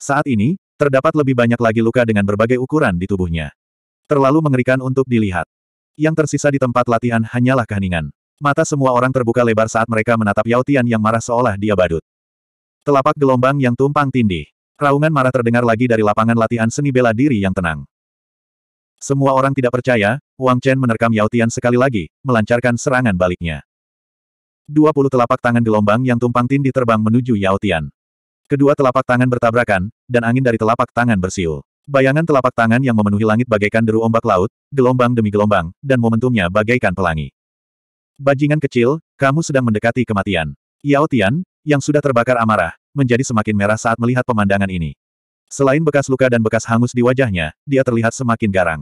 Saat ini, terdapat lebih banyak lagi luka dengan berbagai ukuran di tubuhnya. Terlalu mengerikan untuk dilihat. Yang tersisa di tempat latihan hanyalah keheningan. Mata semua orang terbuka lebar saat mereka menatap Yao Tian yang marah seolah dia badut. Telapak gelombang yang tumpang tindih. Raungan marah terdengar lagi dari lapangan latihan seni bela diri yang tenang. Semua orang tidak percaya, Wang Chen menerkam Yao Tian sekali lagi, melancarkan serangan baliknya. Dua telapak tangan gelombang yang tumpang tindih terbang menuju Yao Tian. Kedua telapak tangan bertabrakan, dan angin dari telapak tangan bersiul. Bayangan telapak tangan yang memenuhi langit bagaikan deru ombak laut, gelombang demi gelombang, dan momentumnya bagaikan pelangi. Bajingan kecil, kamu sedang mendekati kematian. Yao Tian, yang sudah terbakar amarah, menjadi semakin merah saat melihat pemandangan ini. Selain bekas luka dan bekas hangus di wajahnya, dia terlihat semakin garang.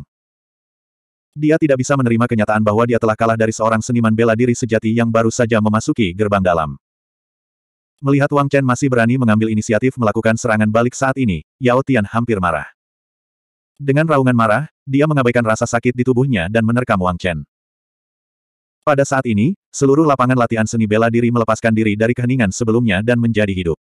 Dia tidak bisa menerima kenyataan bahwa dia telah kalah dari seorang seniman bela diri sejati yang baru saja memasuki gerbang dalam. Melihat Wang Chen masih berani mengambil inisiatif melakukan serangan balik saat ini, Yao Tian hampir marah. Dengan raungan marah, dia mengabaikan rasa sakit di tubuhnya dan menerkam Wang Chen. Pada saat ini, seluruh lapangan latihan seni bela diri melepaskan diri dari keheningan sebelumnya dan menjadi hidup.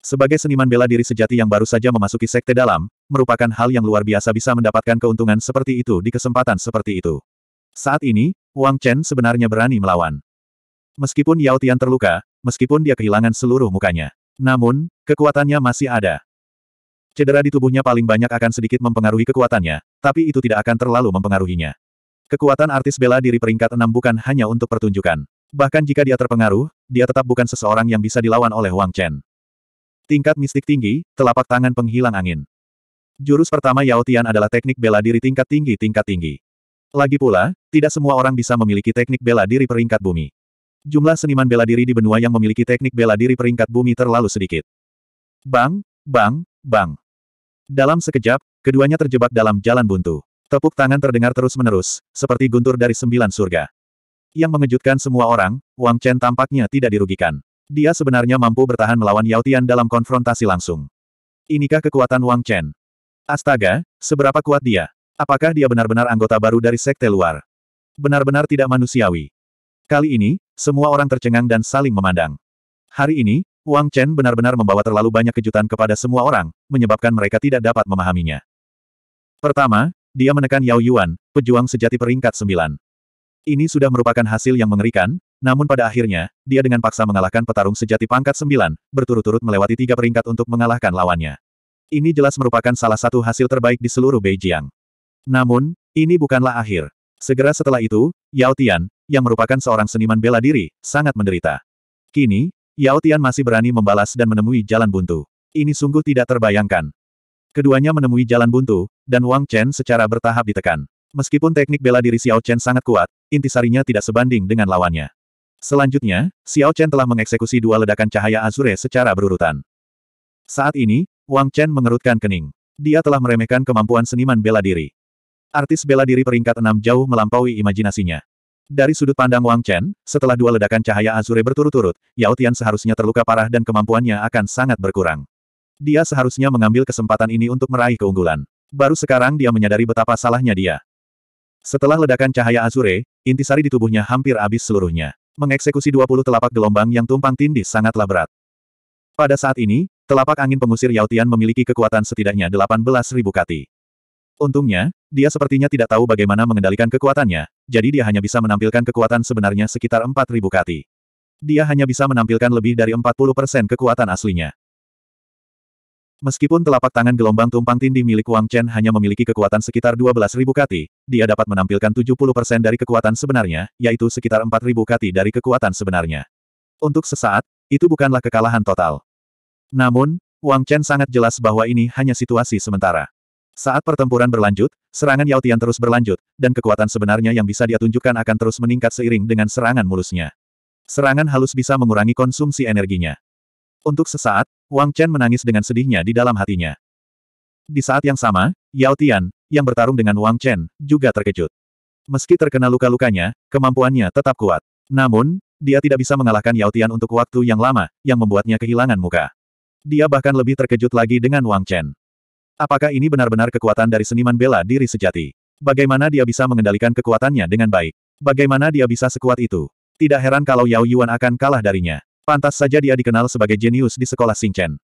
Sebagai seniman bela diri sejati yang baru saja memasuki sekte dalam, merupakan hal yang luar biasa bisa mendapatkan keuntungan seperti itu di kesempatan seperti itu. Saat ini, Wang Chen sebenarnya berani melawan. Meskipun Yao Tian terluka, meskipun dia kehilangan seluruh mukanya. Namun, kekuatannya masih ada. Cedera di tubuhnya paling banyak akan sedikit mempengaruhi kekuatannya, tapi itu tidak akan terlalu mempengaruhinya. Kekuatan artis bela diri peringkat enam bukan hanya untuk pertunjukan. Bahkan jika dia terpengaruh, dia tetap bukan seseorang yang bisa dilawan oleh Wang Chen. Tingkat mistik tinggi, telapak tangan penghilang angin. Jurus pertama Yao Tian adalah teknik bela diri tingkat tinggi tingkat tinggi. Lagi pula, tidak semua orang bisa memiliki teknik bela diri peringkat bumi. Jumlah seniman bela diri di benua yang memiliki teknik bela diri peringkat bumi terlalu sedikit. Bang, bang, bang. Dalam sekejap, keduanya terjebak dalam jalan buntu. Tepuk tangan terdengar terus-menerus, seperti guntur dari sembilan surga. Yang mengejutkan semua orang, Wang Chen tampaknya tidak dirugikan. Dia sebenarnya mampu bertahan melawan Yao Tian dalam konfrontasi langsung. Inikah kekuatan Wang Chen? Astaga, seberapa kuat dia? Apakah dia benar-benar anggota baru dari sekte luar? Benar-benar tidak manusiawi. Kali ini, semua orang tercengang dan saling memandang. Hari ini, Wang Chen benar-benar membawa terlalu banyak kejutan kepada semua orang, menyebabkan mereka tidak dapat memahaminya. Pertama, dia menekan Yao Yuan, pejuang sejati peringkat sembilan. Ini sudah merupakan hasil yang mengerikan, namun pada akhirnya, dia dengan paksa mengalahkan petarung sejati pangkat sembilan, berturut-turut melewati tiga peringkat untuk mengalahkan lawannya. Ini jelas merupakan salah satu hasil terbaik di seluruh Beijing. Namun, ini bukanlah akhir. Segera setelah itu, Yao Tian, yang merupakan seorang seniman bela diri, sangat menderita. Kini, Yao Tian masih berani membalas dan menemui jalan buntu. Ini sungguh tidak terbayangkan. Keduanya menemui jalan buntu, dan Wang Chen secara bertahap ditekan. Meskipun teknik bela diri Xiao Chen sangat kuat, intisarinya tidak sebanding dengan lawannya. Selanjutnya, Xiao Chen telah mengeksekusi dua ledakan cahaya azure secara berurutan. Saat ini, Wang Chen mengerutkan kening. Dia telah meremehkan kemampuan seniman bela diri. Artis bela diri peringkat enam jauh melampaui imajinasinya. Dari sudut pandang Wang Chen, setelah dua ledakan cahaya Azure berturut-turut, Yao Tian seharusnya terluka parah dan kemampuannya akan sangat berkurang. Dia seharusnya mengambil kesempatan ini untuk meraih keunggulan. Baru sekarang dia menyadari betapa salahnya dia. Setelah ledakan cahaya Azure, intisari di tubuhnya hampir habis seluruhnya. Mengeksekusi 20 telapak gelombang yang tumpang tindih sangatlah berat. Pada saat ini, telapak angin pengusir Yao Tian memiliki kekuatan setidaknya 18.000 kati. Untungnya, dia sepertinya tidak tahu bagaimana mengendalikan kekuatannya, jadi dia hanya bisa menampilkan kekuatan sebenarnya sekitar 4.000 kati. Dia hanya bisa menampilkan lebih dari 40% kekuatan aslinya. Meskipun telapak tangan gelombang tumpang tindih milik Wang Chen hanya memiliki kekuatan sekitar 12.000 kati, dia dapat menampilkan 70% dari kekuatan sebenarnya, yaitu sekitar 4.000 kati dari kekuatan sebenarnya. Untuk sesaat, itu bukanlah kekalahan total. Namun, Wang Chen sangat jelas bahwa ini hanya situasi sementara. Saat pertempuran berlanjut, serangan Yao Tian terus berlanjut, dan kekuatan sebenarnya yang bisa dia tunjukkan akan terus meningkat seiring dengan serangan mulusnya. Serangan halus bisa mengurangi konsumsi energinya. Untuk sesaat, Wang Chen menangis dengan sedihnya di dalam hatinya. Di saat yang sama, Yao Tian, yang bertarung dengan Wang Chen, juga terkejut. Meski terkena luka-lukanya, kemampuannya tetap kuat. Namun, dia tidak bisa mengalahkan Yao Tian untuk waktu yang lama, yang membuatnya kehilangan muka. Dia bahkan lebih terkejut lagi dengan Wang Chen. Apakah ini benar-benar kekuatan dari seniman bela diri sejati? Bagaimana dia bisa mengendalikan kekuatannya dengan baik? Bagaimana dia bisa sekuat itu? Tidak heran kalau Yao Yuan akan kalah darinya. Pantas saja dia dikenal sebagai jenius di sekolah Xingchen.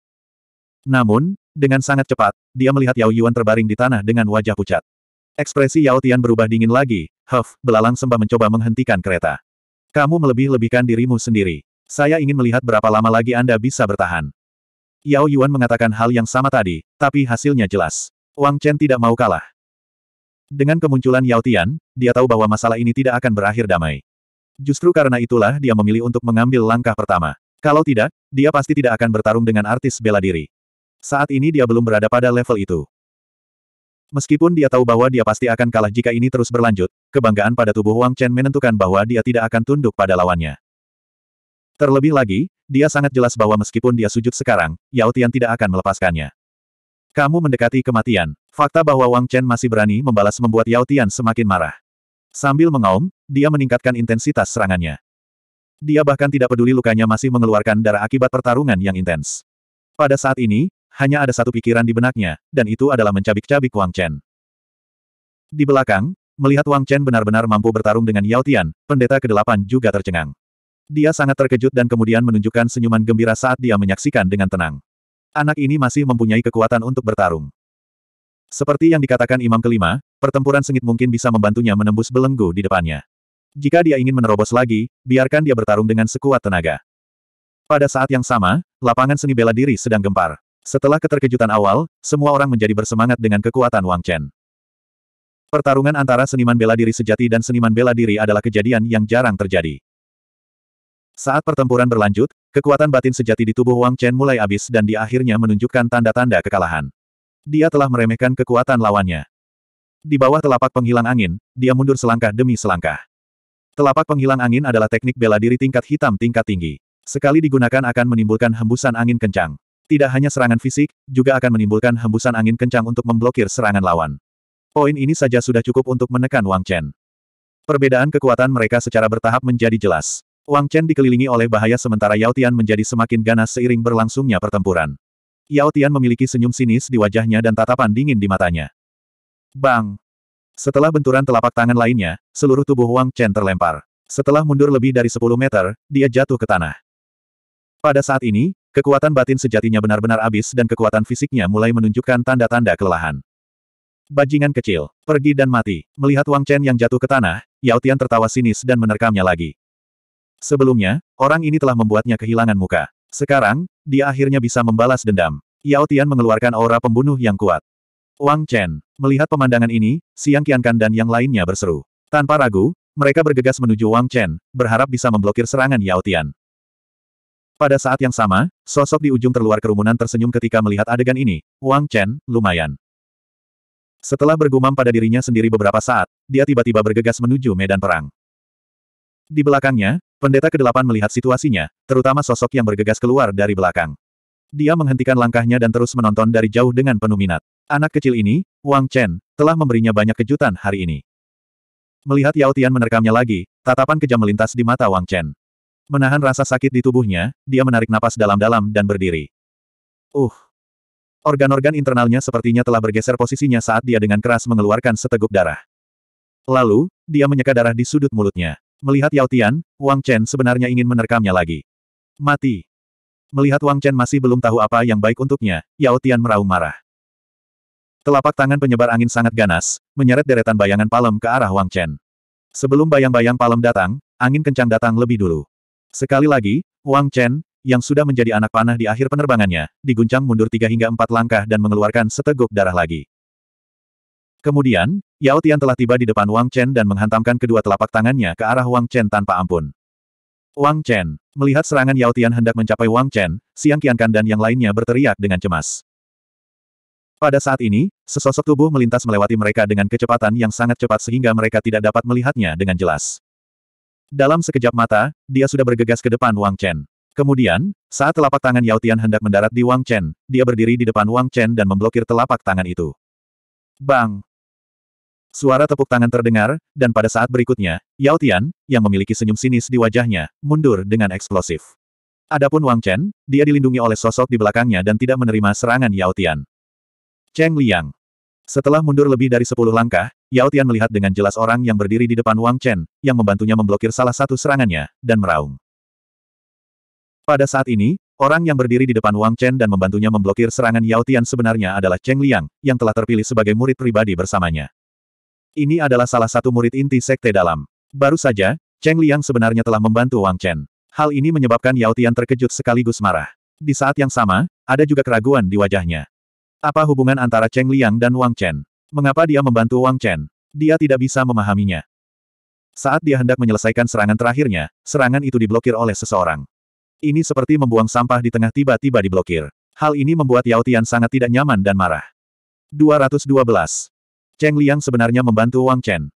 Namun, dengan sangat cepat, dia melihat Yao Yuan terbaring di tanah dengan wajah pucat. Ekspresi Yao Tian berubah dingin lagi, Huff, belalang sembah mencoba menghentikan kereta. Kamu melebih-lebihkan dirimu sendiri. Saya ingin melihat berapa lama lagi Anda bisa bertahan. Yao Yuan mengatakan hal yang sama tadi, tapi hasilnya jelas. Wang Chen tidak mau kalah. Dengan kemunculan Yao Tian, dia tahu bahwa masalah ini tidak akan berakhir damai. Justru karena itulah dia memilih untuk mengambil langkah pertama. Kalau tidak, dia pasti tidak akan bertarung dengan artis bela diri. Saat ini dia belum berada pada level itu. Meskipun dia tahu bahwa dia pasti akan kalah jika ini terus berlanjut, kebanggaan pada tubuh Wang Chen menentukan bahwa dia tidak akan tunduk pada lawannya. Terlebih lagi, dia sangat jelas bahwa meskipun dia sujud sekarang, Yao Tian tidak akan melepaskannya. Kamu mendekati kematian. Fakta bahwa Wang Chen masih berani membalas membuat Yao Tian semakin marah. Sambil mengaum, dia meningkatkan intensitas serangannya. Dia bahkan tidak peduli lukanya masih mengeluarkan darah akibat pertarungan yang intens. Pada saat ini, hanya ada satu pikiran di benaknya, dan itu adalah mencabik-cabik Wang Chen. Di belakang, melihat Wang Chen benar-benar mampu bertarung dengan Yao Tian, pendeta ke-8 juga tercengang. Dia sangat terkejut dan kemudian menunjukkan senyuman gembira saat dia menyaksikan dengan tenang. Anak ini masih mempunyai kekuatan untuk bertarung. Seperti yang dikatakan Imam Kelima, pertempuran sengit mungkin bisa membantunya menembus belenggu di depannya. Jika dia ingin menerobos lagi, biarkan dia bertarung dengan sekuat tenaga. Pada saat yang sama, lapangan seni bela diri sedang gempar. Setelah keterkejutan awal, semua orang menjadi bersemangat dengan kekuatan Wang Chen. Pertarungan antara seniman bela diri sejati dan seniman bela diri adalah kejadian yang jarang terjadi. Saat pertempuran berlanjut, kekuatan batin sejati di tubuh Wang Chen mulai habis dan di akhirnya menunjukkan tanda-tanda kekalahan. Dia telah meremehkan kekuatan lawannya. Di bawah telapak penghilang angin, dia mundur selangkah demi selangkah. Telapak penghilang angin adalah teknik bela diri tingkat hitam tingkat tinggi. Sekali digunakan akan menimbulkan hembusan angin kencang. Tidak hanya serangan fisik, juga akan menimbulkan hembusan angin kencang untuk memblokir serangan lawan. Poin ini saja sudah cukup untuk menekan Wang Chen. Perbedaan kekuatan mereka secara bertahap menjadi jelas. Wang Chen dikelilingi oleh bahaya sementara Yao Tian menjadi semakin ganas seiring berlangsungnya pertempuran. Yao Tian memiliki senyum sinis di wajahnya dan tatapan dingin di matanya. Bang! Setelah benturan telapak tangan lainnya, seluruh tubuh Wang Chen terlempar. Setelah mundur lebih dari 10 meter, dia jatuh ke tanah. Pada saat ini, kekuatan batin sejatinya benar-benar habis dan kekuatan fisiknya mulai menunjukkan tanda-tanda kelelahan. Bajingan kecil, pergi dan mati. Melihat Wang Chen yang jatuh ke tanah, Yao Tian tertawa sinis dan menerkamnya lagi. Sebelumnya, orang ini telah membuatnya kehilangan muka. Sekarang, dia akhirnya bisa membalas dendam. Yao Tian mengeluarkan aura pembunuh yang kuat. Wang Chen, melihat pemandangan ini, Siang Qiankan dan yang lainnya berseru. Tanpa ragu, mereka bergegas menuju Wang Chen, berharap bisa memblokir serangan Yao Tian. Pada saat yang sama, sosok di ujung terluar kerumunan tersenyum ketika melihat adegan ini, Wang Chen, lumayan. Setelah bergumam pada dirinya sendiri beberapa saat, dia tiba-tiba bergegas menuju medan perang. Di belakangnya, Pendeta ke-8 melihat situasinya, terutama sosok yang bergegas keluar dari belakang. Dia menghentikan langkahnya dan terus menonton dari jauh dengan penuh minat. Anak kecil ini, Wang Chen, telah memberinya banyak kejutan hari ini. Melihat Yao Tian menerkamnya lagi, tatapan kejam melintas di mata Wang Chen. Menahan rasa sakit di tubuhnya, dia menarik napas dalam-dalam dan berdiri. Uh. Organ-organ internalnya sepertinya telah bergeser posisinya saat dia dengan keras mengeluarkan seteguk darah. Lalu, dia menyeka darah di sudut mulutnya. Melihat Yao Tian, Wang Chen sebenarnya ingin menerkamnya lagi. Mati. Melihat Wang Chen masih belum tahu apa yang baik untuknya, Yao Tian meraung marah. Telapak tangan penyebar angin sangat ganas, menyeret deretan bayangan palem ke arah Wang Chen. Sebelum bayang-bayang palem datang, angin kencang datang lebih dulu. Sekali lagi, Wang Chen, yang sudah menjadi anak panah di akhir penerbangannya, diguncang mundur tiga hingga empat langkah dan mengeluarkan seteguk darah lagi. Kemudian, Yao Tian telah tiba di depan Wang Chen dan menghantamkan kedua telapak tangannya ke arah Wang Chen tanpa ampun. Wang Chen, melihat serangan Yao Tian hendak mencapai Wang Chen, Siang Qiankan dan yang lainnya berteriak dengan cemas. Pada saat ini, sesosok tubuh melintas melewati mereka dengan kecepatan yang sangat cepat sehingga mereka tidak dapat melihatnya dengan jelas. Dalam sekejap mata, dia sudah bergegas ke depan Wang Chen. Kemudian, saat telapak tangan Yao Tian hendak mendarat di Wang Chen, dia berdiri di depan Wang Chen dan memblokir telapak tangan itu. Bang! Suara tepuk tangan terdengar, dan pada saat berikutnya, Yao Tian, yang memiliki senyum sinis di wajahnya, mundur dengan eksplosif. Adapun Wang Chen, dia dilindungi oleh sosok di belakangnya dan tidak menerima serangan Yao Tian. Cheng Liang. Setelah mundur lebih dari sepuluh langkah, Yao Tian melihat dengan jelas orang yang berdiri di depan Wang Chen, yang membantunya memblokir salah satu serangannya, dan meraung. Pada saat ini, orang yang berdiri di depan Wang Chen dan membantunya memblokir serangan Yao Tian sebenarnya adalah Cheng Liang, yang telah terpilih sebagai murid pribadi bersamanya. Ini adalah salah satu murid inti sekte dalam. Baru saja, Cheng Liang sebenarnya telah membantu Wang Chen. Hal ini menyebabkan Yao Tian terkejut sekaligus marah. Di saat yang sama, ada juga keraguan di wajahnya. Apa hubungan antara Cheng Liang dan Wang Chen? Mengapa dia membantu Wang Chen? Dia tidak bisa memahaminya. Saat dia hendak menyelesaikan serangan terakhirnya, serangan itu diblokir oleh seseorang. Ini seperti membuang sampah di tengah tiba-tiba diblokir. Hal ini membuat Yao Tian sangat tidak nyaman dan marah. 212. Cheng Liang sebenarnya membantu Wang Chen.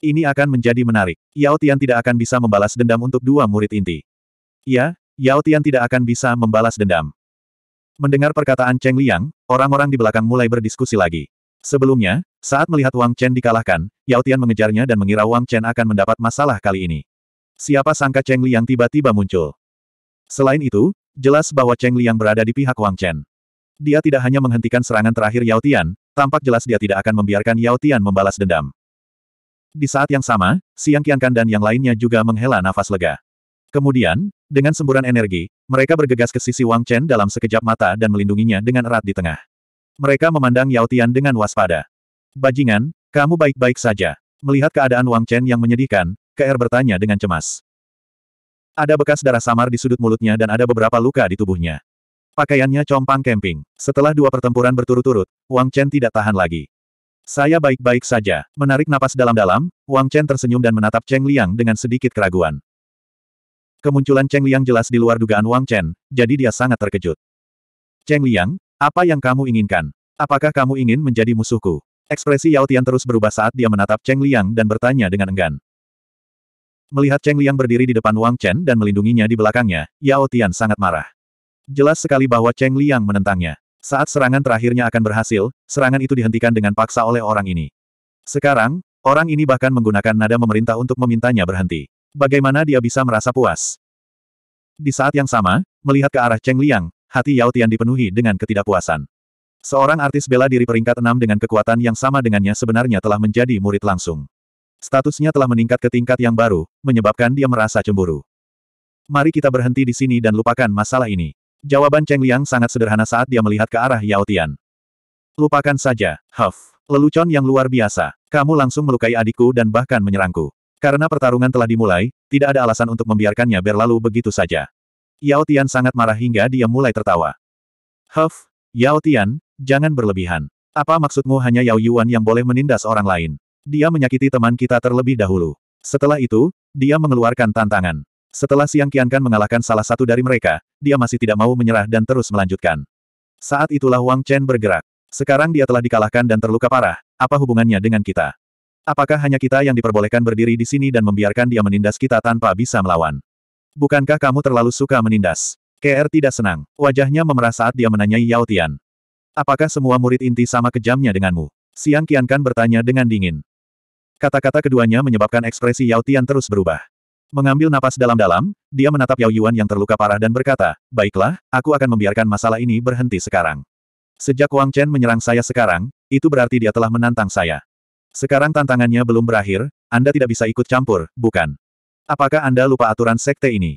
Ini akan menjadi menarik. Yao Tian tidak akan bisa membalas dendam untuk dua murid inti. Ya, Yao Tian tidak akan bisa membalas dendam. Mendengar perkataan Cheng Liang, orang-orang di belakang mulai berdiskusi lagi. Sebelumnya, saat melihat Wang Chen dikalahkan, Yao Tian mengejarnya dan mengira Wang Chen akan mendapat masalah kali ini. Siapa sangka Cheng Liang tiba-tiba muncul. Selain itu, jelas bahwa Cheng Liang berada di pihak Wang Chen. Dia tidak hanya menghentikan serangan terakhir Yao Tian, Tampak jelas dia tidak akan membiarkan Yao Tian membalas dendam. Di saat yang sama, Siang Qiankan dan yang lainnya juga menghela nafas lega. Kemudian, dengan semburan energi, mereka bergegas ke sisi Wang Chen dalam sekejap mata dan melindunginya dengan erat di tengah. Mereka memandang Yao Tian dengan waspada. Bajingan, kamu baik-baik saja. Melihat keadaan Wang Chen yang menyedihkan, KR er bertanya dengan cemas. Ada bekas darah samar di sudut mulutnya dan ada beberapa luka di tubuhnya. Pakaiannya compang camping. Setelah dua pertempuran berturut-turut, Wang Chen tidak tahan lagi. Saya baik-baik saja. Menarik napas dalam-dalam, Wang Chen tersenyum dan menatap Cheng Liang dengan sedikit keraguan. Kemunculan Cheng Liang jelas di luar dugaan Wang Chen, jadi dia sangat terkejut. Cheng Liang, apa yang kamu inginkan? Apakah kamu ingin menjadi musuhku? Ekspresi Yao Tian terus berubah saat dia menatap Cheng Liang dan bertanya dengan enggan. Melihat Cheng Liang berdiri di depan Wang Chen dan melindunginya di belakangnya, Yao Tian sangat marah. Jelas sekali bahwa Cheng Liang menentangnya. Saat serangan terakhirnya akan berhasil, serangan itu dihentikan dengan paksa oleh orang ini. Sekarang, orang ini bahkan menggunakan nada memerintah untuk memintanya berhenti. Bagaimana dia bisa merasa puas? Di saat yang sama, melihat ke arah Cheng Liang, hati Yao Tian dipenuhi dengan ketidakpuasan. Seorang artis bela diri peringkat enam dengan kekuatan yang sama dengannya sebenarnya telah menjadi murid langsung. Statusnya telah meningkat ke tingkat yang baru, menyebabkan dia merasa cemburu. Mari kita berhenti di sini dan lupakan masalah ini. Jawaban Cheng Liang sangat sederhana saat dia melihat ke arah Yao Tian. Lupakan saja, Huff. Lelucon yang luar biasa. Kamu langsung melukai adikku dan bahkan menyerangku. Karena pertarungan telah dimulai, tidak ada alasan untuk membiarkannya berlalu begitu saja. Yao Tian sangat marah hingga dia mulai tertawa. Huff, Yao Tian, jangan berlebihan. Apa maksudmu hanya Yao Yuan yang boleh menindas orang lain? Dia menyakiti teman kita terlebih dahulu. Setelah itu, dia mengeluarkan tantangan. Setelah Siang Qiankan mengalahkan salah satu dari mereka, dia masih tidak mau menyerah dan terus melanjutkan. Saat itulah Wang Chen bergerak. Sekarang dia telah dikalahkan dan terluka parah, apa hubungannya dengan kita? Apakah hanya kita yang diperbolehkan berdiri di sini dan membiarkan dia menindas kita tanpa bisa melawan? Bukankah kamu terlalu suka menindas? KR tidak senang, wajahnya memerah saat dia menanyai Yao Tian. Apakah semua murid inti sama kejamnya denganmu? Siang Qiankan bertanya dengan dingin. Kata-kata keduanya menyebabkan ekspresi Yao Tian terus berubah. Mengambil napas dalam-dalam, dia menatap Yao Yuan yang terluka parah dan berkata, Baiklah, aku akan membiarkan masalah ini berhenti sekarang. Sejak Wang Chen menyerang saya sekarang, itu berarti dia telah menantang saya. Sekarang tantangannya belum berakhir, Anda tidak bisa ikut campur, bukan? Apakah Anda lupa aturan sekte ini?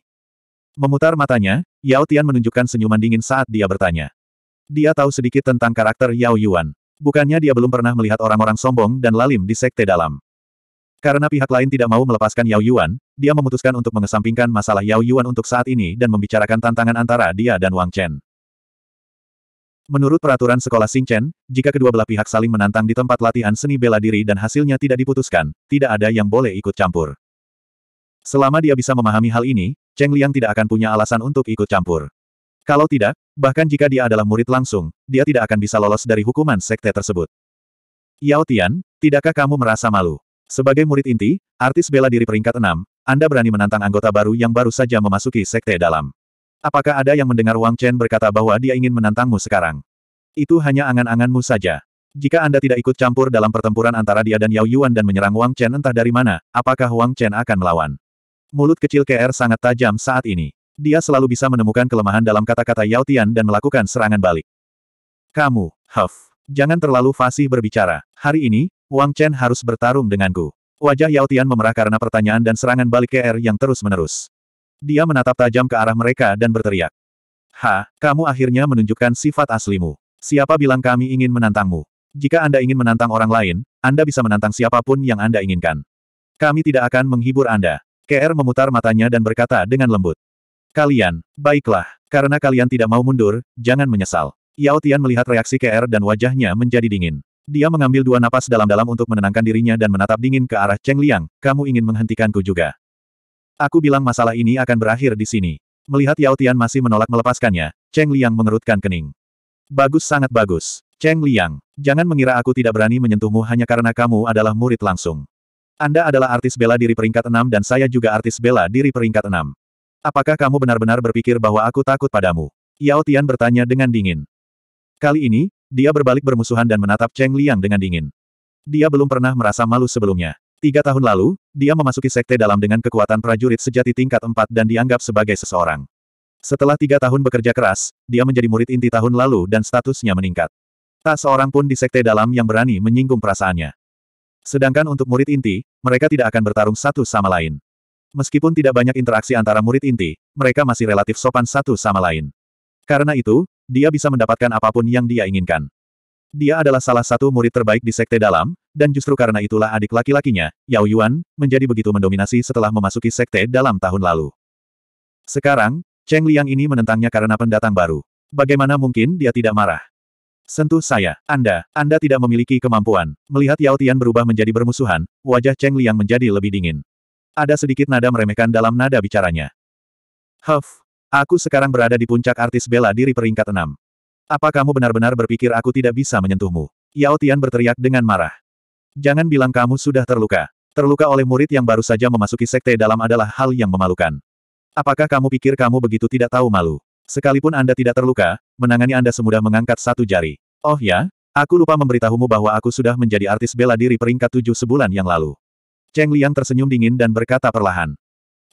Memutar matanya, Yao Tian menunjukkan senyuman dingin saat dia bertanya. Dia tahu sedikit tentang karakter Yao Yuan. Bukannya dia belum pernah melihat orang-orang sombong dan lalim di sekte dalam. Karena pihak lain tidak mau melepaskan Yao Yuan, dia memutuskan untuk mengesampingkan masalah Yao Yuan untuk saat ini dan membicarakan tantangan antara dia dan Wang Chen. Menurut peraturan sekolah Chen, jika kedua belah pihak saling menantang di tempat latihan seni bela diri dan hasilnya tidak diputuskan, tidak ada yang boleh ikut campur. Selama dia bisa memahami hal ini, Cheng Liang tidak akan punya alasan untuk ikut campur. Kalau tidak, bahkan jika dia adalah murid langsung, dia tidak akan bisa lolos dari hukuman sekte tersebut. Yao Tian, tidakkah kamu merasa malu? Sebagai murid inti, artis bela diri peringkat 6, Anda berani menantang anggota baru yang baru saja memasuki sekte dalam. Apakah ada yang mendengar Wang Chen berkata bahwa dia ingin menantangmu sekarang? Itu hanya angan-anganmu saja. Jika Anda tidak ikut campur dalam pertempuran antara dia dan Yao Yuan dan menyerang Wang Chen entah dari mana, apakah Wang Chen akan melawan? Mulut kecil KR sangat tajam saat ini. Dia selalu bisa menemukan kelemahan dalam kata-kata Yao Tian dan melakukan serangan balik. Kamu, Huff. Jangan terlalu fasih berbicara. Hari ini, Wang Chen harus bertarung denganku. Wajah Yao Tian memerah karena pertanyaan dan serangan balik KR yang terus-menerus. Dia menatap tajam ke arah mereka dan berteriak. Ha, kamu akhirnya menunjukkan sifat aslimu. Siapa bilang kami ingin menantangmu? Jika Anda ingin menantang orang lain, Anda bisa menantang siapapun yang Anda inginkan. Kami tidak akan menghibur Anda. KR memutar matanya dan berkata dengan lembut. Kalian, baiklah, karena kalian tidak mau mundur, jangan menyesal. Yao Tian melihat reaksi KR dan wajahnya menjadi dingin. Dia mengambil dua napas dalam-dalam untuk menenangkan dirinya dan menatap dingin ke arah Cheng Liang, kamu ingin menghentikanku juga. Aku bilang masalah ini akan berakhir di sini. Melihat Yao Tian masih menolak melepaskannya, Cheng Liang mengerutkan kening. Bagus sangat bagus. Cheng Liang, jangan mengira aku tidak berani menyentuhmu hanya karena kamu adalah murid langsung. Anda adalah artis bela diri peringkat enam dan saya juga artis bela diri peringkat enam. Apakah kamu benar-benar berpikir bahwa aku takut padamu? Yao Tian bertanya dengan dingin. Kali ini, dia berbalik bermusuhan dan menatap Cheng Liang dengan dingin. Dia belum pernah merasa malu sebelumnya. Tiga tahun lalu, dia memasuki sekte dalam dengan kekuatan prajurit sejati tingkat empat dan dianggap sebagai seseorang. Setelah tiga tahun bekerja keras, dia menjadi murid inti tahun lalu dan statusnya meningkat. Tak seorang pun di sekte dalam yang berani menyinggung perasaannya. Sedangkan untuk murid inti, mereka tidak akan bertarung satu sama lain. Meskipun tidak banyak interaksi antara murid inti, mereka masih relatif sopan satu sama lain. Karena itu, dia bisa mendapatkan apapun yang dia inginkan. Dia adalah salah satu murid terbaik di Sekte Dalam, dan justru karena itulah adik laki-lakinya, Yao Yuan, menjadi begitu mendominasi setelah memasuki Sekte Dalam tahun lalu. Sekarang, Cheng Liang ini menentangnya karena pendatang baru. Bagaimana mungkin dia tidak marah? Sentuh saya, Anda, Anda tidak memiliki kemampuan. Melihat Yao Tian berubah menjadi bermusuhan, wajah Cheng Liang menjadi lebih dingin. Ada sedikit nada meremehkan dalam nada bicaranya. Huff, Aku sekarang berada di puncak artis bela diri peringkat enam. Apa kamu benar-benar berpikir aku tidak bisa menyentuhmu? Yao Tian berteriak dengan marah. Jangan bilang kamu sudah terluka. Terluka oleh murid yang baru saja memasuki sekte dalam adalah hal yang memalukan. Apakah kamu pikir kamu begitu tidak tahu malu? Sekalipun Anda tidak terluka, menangani Anda semudah mengangkat satu jari. Oh ya, aku lupa memberitahumu bahwa aku sudah menjadi artis bela diri peringkat tujuh sebulan yang lalu. Cheng Liang tersenyum dingin dan berkata perlahan.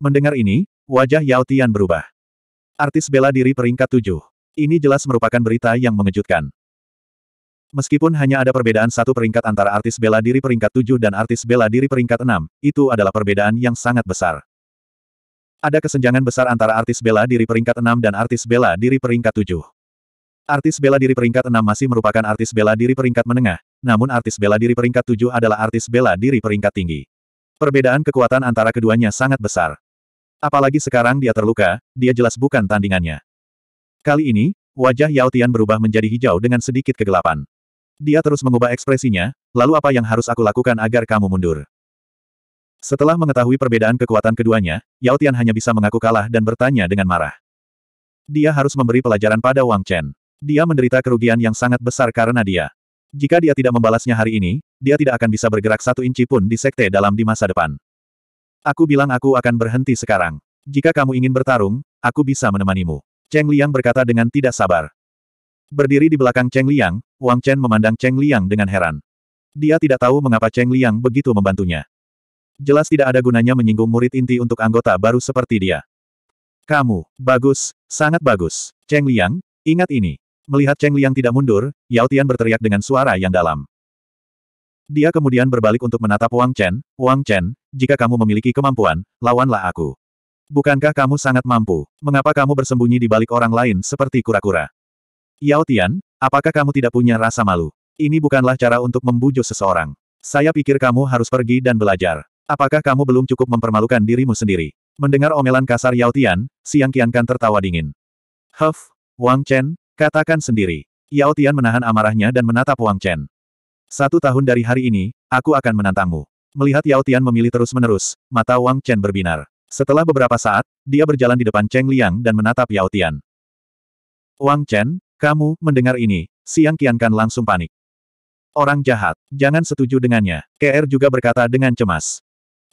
Mendengar ini, wajah Yao Tian berubah. Artis bela diri peringkat 7. Ini jelas merupakan berita yang mengejutkan. Meskipun hanya ada perbedaan satu peringkat antara artis bela diri peringkat 7 dan artis bela diri peringkat 6, itu adalah perbedaan yang sangat besar. Ada kesenjangan besar antara artis bela diri peringkat 6 dan artis bela diri peringkat 7. Artis bela diri peringkat 6 masih merupakan artis bela diri peringkat menengah, namun artis bela diri peringkat 7 adalah artis bela diri peringkat tinggi. Perbedaan kekuatan antara keduanya sangat besar. Apalagi sekarang dia terluka, dia jelas bukan tandingannya. Kali ini, wajah Yao Tian berubah menjadi hijau dengan sedikit kegelapan. Dia terus mengubah ekspresinya, lalu apa yang harus aku lakukan agar kamu mundur? Setelah mengetahui perbedaan kekuatan keduanya, Yao Tian hanya bisa mengaku kalah dan bertanya dengan marah. Dia harus memberi pelajaran pada Wang Chen. Dia menderita kerugian yang sangat besar karena dia. Jika dia tidak membalasnya hari ini, dia tidak akan bisa bergerak satu inci pun di sekte dalam di masa depan. Aku bilang aku akan berhenti sekarang. Jika kamu ingin bertarung, aku bisa menemanimu. Cheng Liang berkata dengan tidak sabar. Berdiri di belakang Cheng Liang, Wang Chen memandang Cheng Liang dengan heran. Dia tidak tahu mengapa Cheng Liang begitu membantunya. Jelas tidak ada gunanya menyinggung murid inti untuk anggota baru seperti dia. Kamu, bagus, sangat bagus. Cheng Liang, ingat ini. Melihat Cheng Liang tidak mundur, Yao Tian berteriak dengan suara yang dalam. Dia kemudian berbalik untuk menatap Wang Chen, Wang Chen, jika kamu memiliki kemampuan, lawanlah aku. Bukankah kamu sangat mampu? Mengapa kamu bersembunyi di balik orang lain seperti kura-kura? Yao Tian, apakah kamu tidak punya rasa malu? Ini bukanlah cara untuk membujuk seseorang. Saya pikir kamu harus pergi dan belajar. Apakah kamu belum cukup mempermalukan dirimu sendiri? Mendengar omelan kasar Yao Tian, Siang Qiankan tertawa dingin. Huff, Wang Chen, katakan sendiri. Yao Tian menahan amarahnya dan menatap Wang Chen. Satu tahun dari hari ini, aku akan menantangmu. Melihat Yao Tian memilih terus-menerus, mata Wang Chen berbinar. Setelah beberapa saat, dia berjalan di depan Cheng Liang dan menatap Yao Tian. Wang Chen, kamu, mendengar ini, Siang kan langsung panik. Orang jahat, jangan setuju dengannya. KR juga berkata dengan cemas.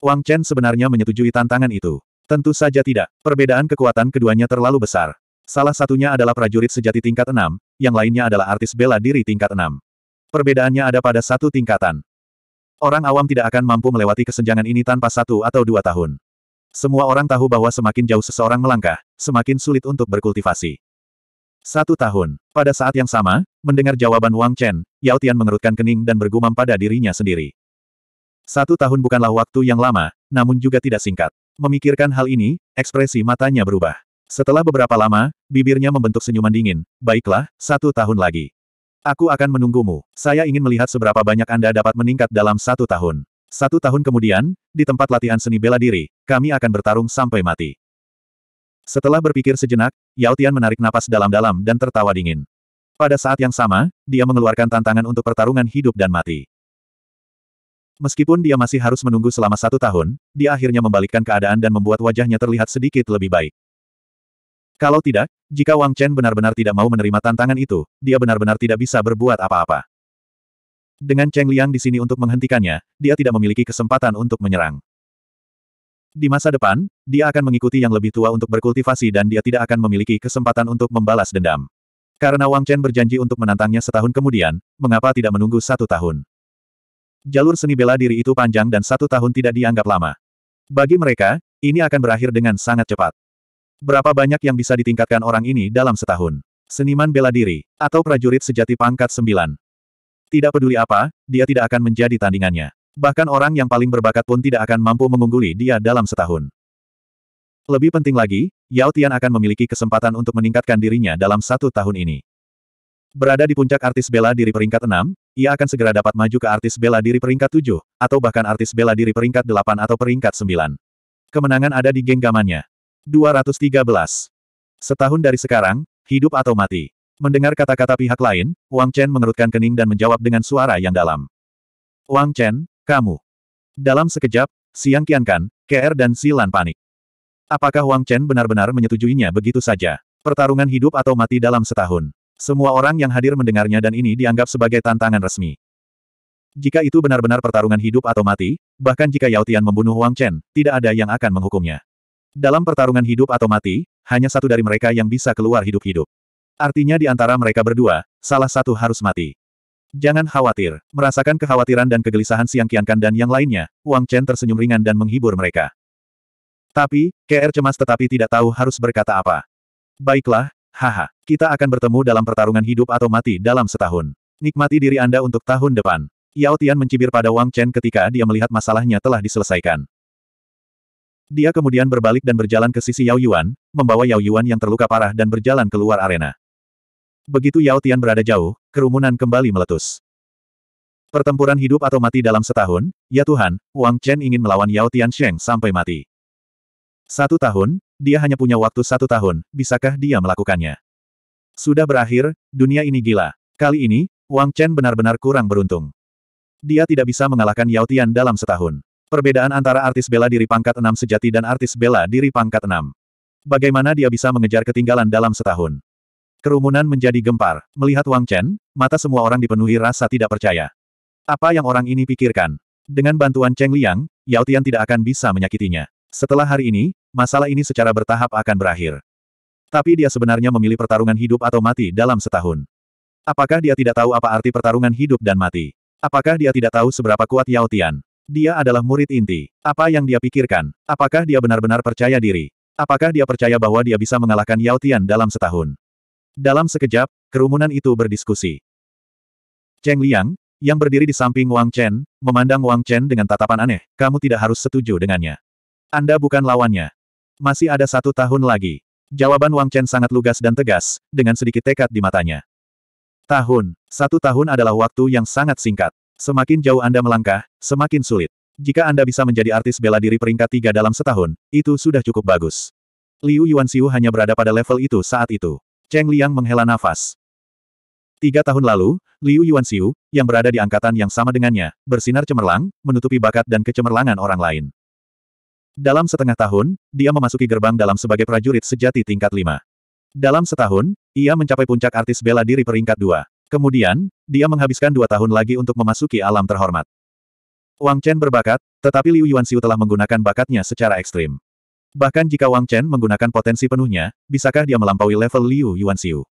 Wang Chen sebenarnya menyetujui tantangan itu. Tentu saja tidak. Perbedaan kekuatan keduanya terlalu besar. Salah satunya adalah prajurit sejati tingkat 6, yang lainnya adalah artis bela diri tingkat 6. Perbedaannya ada pada satu tingkatan. Orang awam tidak akan mampu melewati kesenjangan ini tanpa satu atau dua tahun. Semua orang tahu bahwa semakin jauh seseorang melangkah, semakin sulit untuk berkultivasi. Satu tahun. Pada saat yang sama, mendengar jawaban Wang Chen, Yao Tian mengerutkan kening dan bergumam pada dirinya sendiri. Satu tahun bukanlah waktu yang lama, namun juga tidak singkat. Memikirkan hal ini, ekspresi matanya berubah. Setelah beberapa lama, bibirnya membentuk senyuman dingin, baiklah, satu tahun lagi. Aku akan menunggumu. Saya ingin melihat seberapa banyak Anda dapat meningkat dalam satu tahun. Satu tahun kemudian, di tempat latihan seni bela diri, kami akan bertarung sampai mati. Setelah berpikir sejenak, Yao Tian menarik napas dalam-dalam dan tertawa dingin. Pada saat yang sama, dia mengeluarkan tantangan untuk pertarungan hidup dan mati. Meskipun dia masih harus menunggu selama satu tahun, dia akhirnya membalikkan keadaan dan membuat wajahnya terlihat sedikit lebih baik. Kalau tidak, jika Wang Chen benar-benar tidak mau menerima tantangan itu, dia benar-benar tidak bisa berbuat apa-apa. Dengan Cheng Liang di sini untuk menghentikannya, dia tidak memiliki kesempatan untuk menyerang. Di masa depan, dia akan mengikuti yang lebih tua untuk berkultivasi dan dia tidak akan memiliki kesempatan untuk membalas dendam. Karena Wang Chen berjanji untuk menantangnya setahun kemudian, mengapa tidak menunggu satu tahun? Jalur seni bela diri itu panjang dan satu tahun tidak dianggap lama. Bagi mereka, ini akan berakhir dengan sangat cepat. Berapa banyak yang bisa ditingkatkan orang ini dalam setahun? Seniman bela diri, atau prajurit sejati pangkat sembilan. Tidak peduli apa, dia tidak akan menjadi tandingannya. Bahkan orang yang paling berbakat pun tidak akan mampu mengungguli dia dalam setahun. Lebih penting lagi, Yao Tian akan memiliki kesempatan untuk meningkatkan dirinya dalam satu tahun ini. Berada di puncak artis bela diri peringkat 6, ia akan segera dapat maju ke artis bela diri peringkat 7, atau bahkan artis bela diri peringkat 8 atau peringkat 9. Kemenangan ada di genggamannya. 213. Setahun dari sekarang, hidup atau mati. Mendengar kata-kata pihak lain, Wang Chen mengerutkan kening dan menjawab dengan suara yang dalam. Wang Chen, kamu. Dalam sekejap, Siang Kiankan, KR dan Silan panik. Apakah Wang Chen benar-benar menyetujuinya begitu saja? Pertarungan hidup atau mati dalam setahun. Semua orang yang hadir mendengarnya dan ini dianggap sebagai tantangan resmi. Jika itu benar-benar pertarungan hidup atau mati, bahkan jika Yao Tian membunuh Wang Chen, tidak ada yang akan menghukumnya. Dalam pertarungan hidup atau mati, hanya satu dari mereka yang bisa keluar hidup-hidup. Artinya di antara mereka berdua, salah satu harus mati. Jangan khawatir, merasakan kekhawatiran dan kegelisahan Siang Kiankan dan yang lainnya, Wang Chen tersenyum ringan dan menghibur mereka. Tapi, KR cemas tetapi tidak tahu harus berkata apa. Baiklah, haha, kita akan bertemu dalam pertarungan hidup atau mati dalam setahun. Nikmati diri Anda untuk tahun depan. Yao Tian mencibir pada Wang Chen ketika dia melihat masalahnya telah diselesaikan. Dia kemudian berbalik dan berjalan ke sisi Yao Yuan, membawa Yao Yuan yang terluka parah dan berjalan keluar arena. Begitu Yao Tian berada jauh, kerumunan kembali meletus. Pertempuran hidup atau mati dalam setahun, ya Tuhan, Wang Chen ingin melawan Yao Tian Sheng sampai mati. Satu tahun, dia hanya punya waktu satu tahun, bisakah dia melakukannya? Sudah berakhir, dunia ini gila. Kali ini, Wang Chen benar-benar kurang beruntung. Dia tidak bisa mengalahkan Yao Tian dalam setahun. Perbedaan antara artis bela diri pangkat 6 sejati dan artis bela diri pangkat 6. Bagaimana dia bisa mengejar ketinggalan dalam setahun? Kerumunan menjadi gempar. Melihat Wang Chen, mata semua orang dipenuhi rasa tidak percaya. Apa yang orang ini pikirkan? Dengan bantuan Cheng Liang, Yao Tian tidak akan bisa menyakitinya. Setelah hari ini, masalah ini secara bertahap akan berakhir. Tapi dia sebenarnya memilih pertarungan hidup atau mati dalam setahun. Apakah dia tidak tahu apa arti pertarungan hidup dan mati? Apakah dia tidak tahu seberapa kuat Yao Tian? Dia adalah murid inti. Apa yang dia pikirkan? Apakah dia benar-benar percaya diri? Apakah dia percaya bahwa dia bisa mengalahkan Yao Tian dalam setahun? Dalam sekejap, kerumunan itu berdiskusi. Cheng Liang, yang berdiri di samping Wang Chen, memandang Wang Chen dengan tatapan aneh, kamu tidak harus setuju dengannya. Anda bukan lawannya. Masih ada satu tahun lagi. Jawaban Wang Chen sangat lugas dan tegas, dengan sedikit tekad di matanya. Tahun, satu tahun adalah waktu yang sangat singkat. Semakin jauh Anda melangkah, semakin sulit. Jika Anda bisa menjadi artis bela diri peringkat tiga dalam setahun, itu sudah cukup bagus. Liu Yuanxiu hanya berada pada level itu saat itu. Cheng Liang menghela nafas. Tiga tahun lalu, Liu Yuanxiu, yang berada di angkatan yang sama dengannya, bersinar cemerlang, menutupi bakat dan kecemerlangan orang lain. Dalam setengah tahun, dia memasuki gerbang dalam sebagai prajurit sejati tingkat lima. Dalam setahun, ia mencapai puncak artis bela diri peringkat dua. Kemudian, dia menghabiskan dua tahun lagi untuk memasuki alam terhormat. Wang Chen berbakat, tetapi Liu Yuanxiu telah menggunakan bakatnya secara ekstrim. Bahkan jika Wang Chen menggunakan potensi penuhnya, bisakah dia melampaui level Liu Yuanxiu?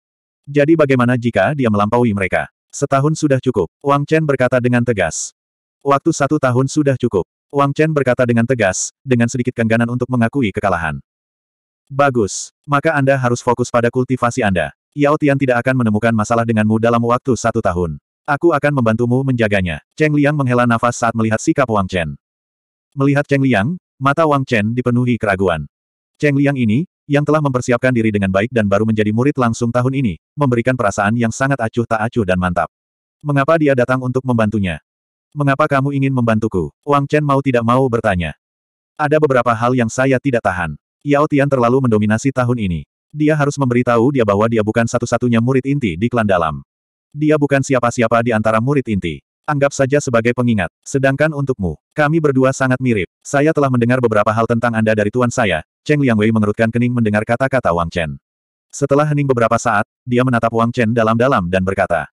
Jadi bagaimana jika dia melampaui mereka? Setahun sudah cukup, Wang Chen berkata dengan tegas. Waktu satu tahun sudah cukup, Wang Chen berkata dengan tegas, dengan sedikit kengganan untuk mengakui kekalahan. Bagus, maka Anda harus fokus pada kultivasi Anda. Yao Tian tidak akan menemukan masalah denganmu dalam waktu satu tahun. Aku akan membantumu menjaganya. Cheng Liang menghela nafas saat melihat sikap Wang Chen. Melihat Cheng Liang, mata Wang Chen dipenuhi keraguan. Cheng Liang ini, yang telah mempersiapkan diri dengan baik dan baru menjadi murid langsung tahun ini, memberikan perasaan yang sangat acuh tak acuh dan mantap. Mengapa dia datang untuk membantunya? Mengapa kamu ingin membantuku? Wang Chen mau tidak mau bertanya. Ada beberapa hal yang saya tidak tahan. Yao Tian terlalu mendominasi tahun ini. Dia harus memberitahu dia bahwa dia bukan satu-satunya murid inti di klan dalam. Dia bukan siapa-siapa di antara murid inti. Anggap saja sebagai pengingat. Sedangkan untukmu, kami berdua sangat mirip. Saya telah mendengar beberapa hal tentang Anda dari tuan saya. Cheng Liangwei mengerutkan kening mendengar kata-kata Wang Chen. Setelah hening beberapa saat, dia menatap Wang Chen dalam-dalam dan berkata.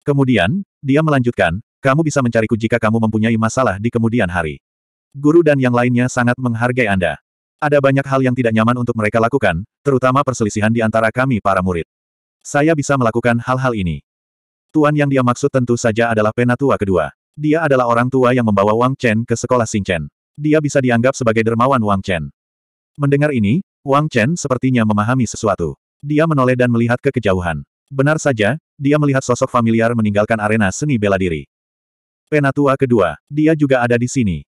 Kemudian, dia melanjutkan, kamu bisa mencariku jika kamu mempunyai masalah di kemudian hari. Guru dan yang lainnya sangat menghargai Anda. Ada banyak hal yang tidak nyaman untuk mereka lakukan, terutama perselisihan di antara kami para murid. Saya bisa melakukan hal-hal ini. Tuan yang dia maksud tentu saja adalah penatua kedua. Dia adalah orang tua yang membawa Wang Chen ke sekolah Singchen. Dia bisa dianggap sebagai dermawan Wang Chen. Mendengar ini, Wang Chen sepertinya memahami sesuatu. Dia menoleh dan melihat ke kejauhan. Benar saja, dia melihat sosok familiar meninggalkan arena seni bela diri. Penatua kedua, dia juga ada di sini.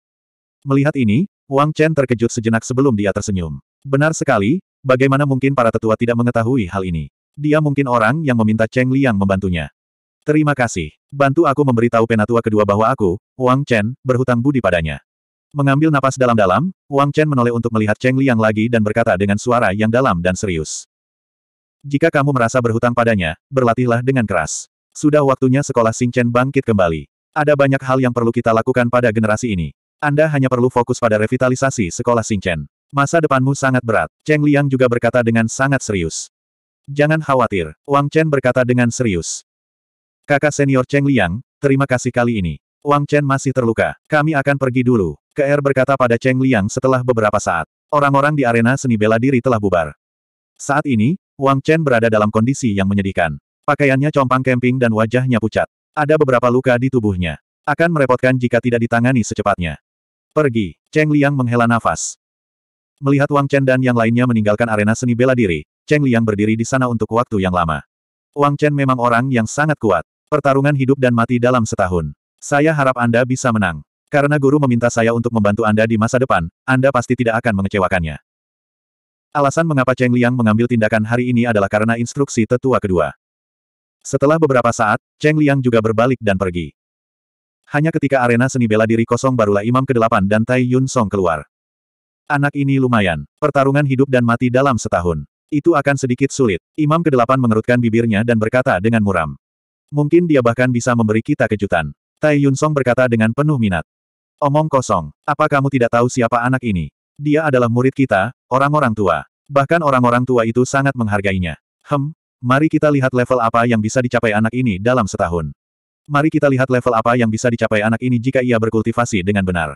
Melihat ini, Wang Chen terkejut sejenak sebelum dia tersenyum. Benar sekali, bagaimana mungkin para tetua tidak mengetahui hal ini? Dia mungkin orang yang meminta Cheng Liang membantunya. Terima kasih. Bantu aku memberitahu penatua kedua bahwa aku, Wang Chen, berhutang budi padanya. Mengambil napas dalam-dalam, Wang Chen menoleh untuk melihat Cheng Liang lagi dan berkata dengan suara yang dalam dan serius. Jika kamu merasa berhutang padanya, berlatihlah dengan keras. Sudah waktunya sekolah Chen bangkit kembali. Ada banyak hal yang perlu kita lakukan pada generasi ini. Anda hanya perlu fokus pada revitalisasi sekolah Xingchen. Masa depanmu sangat berat, Cheng Liang juga berkata dengan sangat serius. Jangan khawatir, Wang Chen berkata dengan serius. Kakak senior Cheng Liang, terima kasih kali ini. Wang Chen masih terluka. Kami akan pergi dulu. KR berkata pada Cheng Liang setelah beberapa saat. Orang-orang di arena seni bela diri telah bubar. Saat ini, Wang Chen berada dalam kondisi yang menyedihkan. Pakaiannya compang kemping dan wajahnya pucat. Ada beberapa luka di tubuhnya. Akan merepotkan jika tidak ditangani secepatnya. Pergi. Cheng Liang menghela nafas. Melihat Wang Chen dan yang lainnya meninggalkan arena seni bela diri, Cheng Liang berdiri di sana untuk waktu yang lama. Wang Chen memang orang yang sangat kuat. Pertarungan hidup dan mati dalam setahun. Saya harap Anda bisa menang. Karena guru meminta saya untuk membantu Anda di masa depan, Anda pasti tidak akan mengecewakannya. Alasan mengapa Cheng Liang mengambil tindakan hari ini adalah karena instruksi tetua kedua. Setelah beberapa saat, Cheng Liang juga berbalik dan pergi. Hanya ketika arena seni bela diri kosong barulah Imam ke-8 dan Tai Yun Song keluar. Anak ini lumayan. Pertarungan hidup dan mati dalam setahun. Itu akan sedikit sulit. Imam ke-8 mengerutkan bibirnya dan berkata dengan muram. Mungkin dia bahkan bisa memberi kita kejutan. Tai Yun Song berkata dengan penuh minat. Omong kosong. Apa kamu tidak tahu siapa anak ini? Dia adalah murid kita, orang-orang tua. Bahkan orang-orang tua itu sangat menghargainya. Hem, mari kita lihat level apa yang bisa dicapai anak ini dalam setahun. Mari kita lihat level apa yang bisa dicapai anak ini jika ia berkultivasi dengan benar.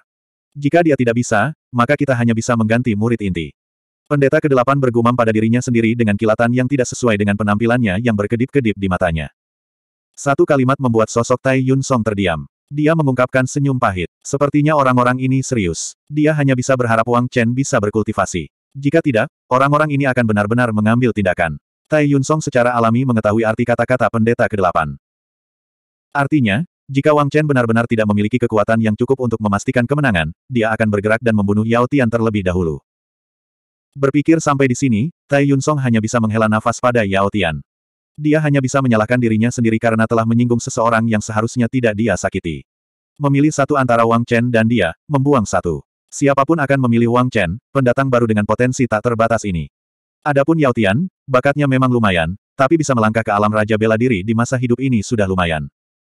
Jika dia tidak bisa, maka kita hanya bisa mengganti murid inti. Pendeta ke kedelapan bergumam pada dirinya sendiri dengan kilatan yang tidak sesuai dengan penampilannya yang berkedip-kedip di matanya. Satu kalimat membuat sosok Tai Yun Song terdiam. Dia mengungkapkan senyum pahit. Sepertinya orang-orang ini serius. Dia hanya bisa berharap Wang Chen bisa berkultivasi. Jika tidak, orang-orang ini akan benar-benar mengambil tindakan. Tai Yun Song secara alami mengetahui arti kata-kata pendeta ke kedelapan. Artinya, jika Wang Chen benar-benar tidak memiliki kekuatan yang cukup untuk memastikan kemenangan, dia akan bergerak dan membunuh Yao Tian terlebih dahulu. Berpikir sampai di sini, Tai Yun Song hanya bisa menghela nafas pada Yao Tian. Dia hanya bisa menyalahkan dirinya sendiri karena telah menyinggung seseorang yang seharusnya tidak dia sakiti. Memilih satu antara Wang Chen dan dia, membuang satu. Siapapun akan memilih Wang Chen, pendatang baru dengan potensi tak terbatas ini. Adapun Yao Tian, bakatnya memang lumayan, tapi bisa melangkah ke alam Raja Bela Diri di masa hidup ini sudah lumayan.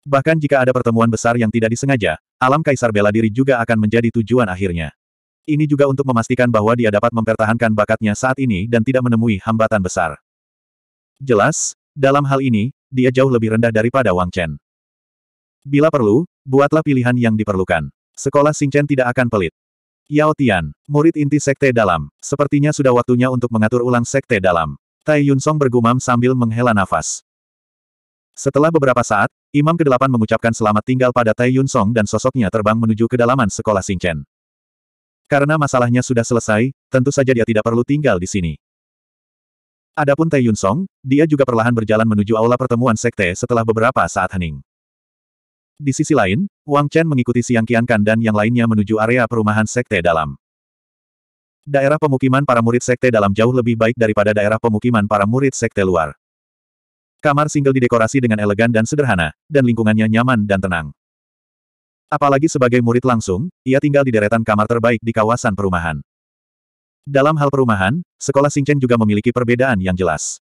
Bahkan jika ada pertemuan besar yang tidak disengaja, alam kaisar bela diri juga akan menjadi tujuan akhirnya. Ini juga untuk memastikan bahwa dia dapat mempertahankan bakatnya saat ini dan tidak menemui hambatan besar. Jelas, dalam hal ini, dia jauh lebih rendah daripada Wang Chen. Bila perlu, buatlah pilihan yang diperlukan. Sekolah Chen tidak akan pelit. Yao Tian, murid inti Sekte Dalam, sepertinya sudah waktunya untuk mengatur ulang Sekte Dalam. Tai Yun Song bergumam sambil menghela nafas. Setelah beberapa saat, Imam ke-8 mengucapkan selamat tinggal pada Tai Yun Song dan sosoknya terbang menuju ke dalaman sekolah Singchen. Karena masalahnya sudah selesai, tentu saja dia tidak perlu tinggal di sini. Adapun Tai Yun Song, dia juga perlahan berjalan menuju aula pertemuan sekte setelah beberapa saat hening. Di sisi lain, Wang Chen mengikuti Siang Qiankan dan yang lainnya menuju area perumahan sekte dalam. Daerah pemukiman para murid sekte dalam jauh lebih baik daripada daerah pemukiman para murid sekte luar. Kamar single didekorasi dengan elegan dan sederhana, dan lingkungannya nyaman dan tenang. Apalagi sebagai murid langsung, ia tinggal di deretan kamar terbaik di kawasan perumahan. Dalam hal perumahan, sekolah Singchen juga memiliki perbedaan yang jelas.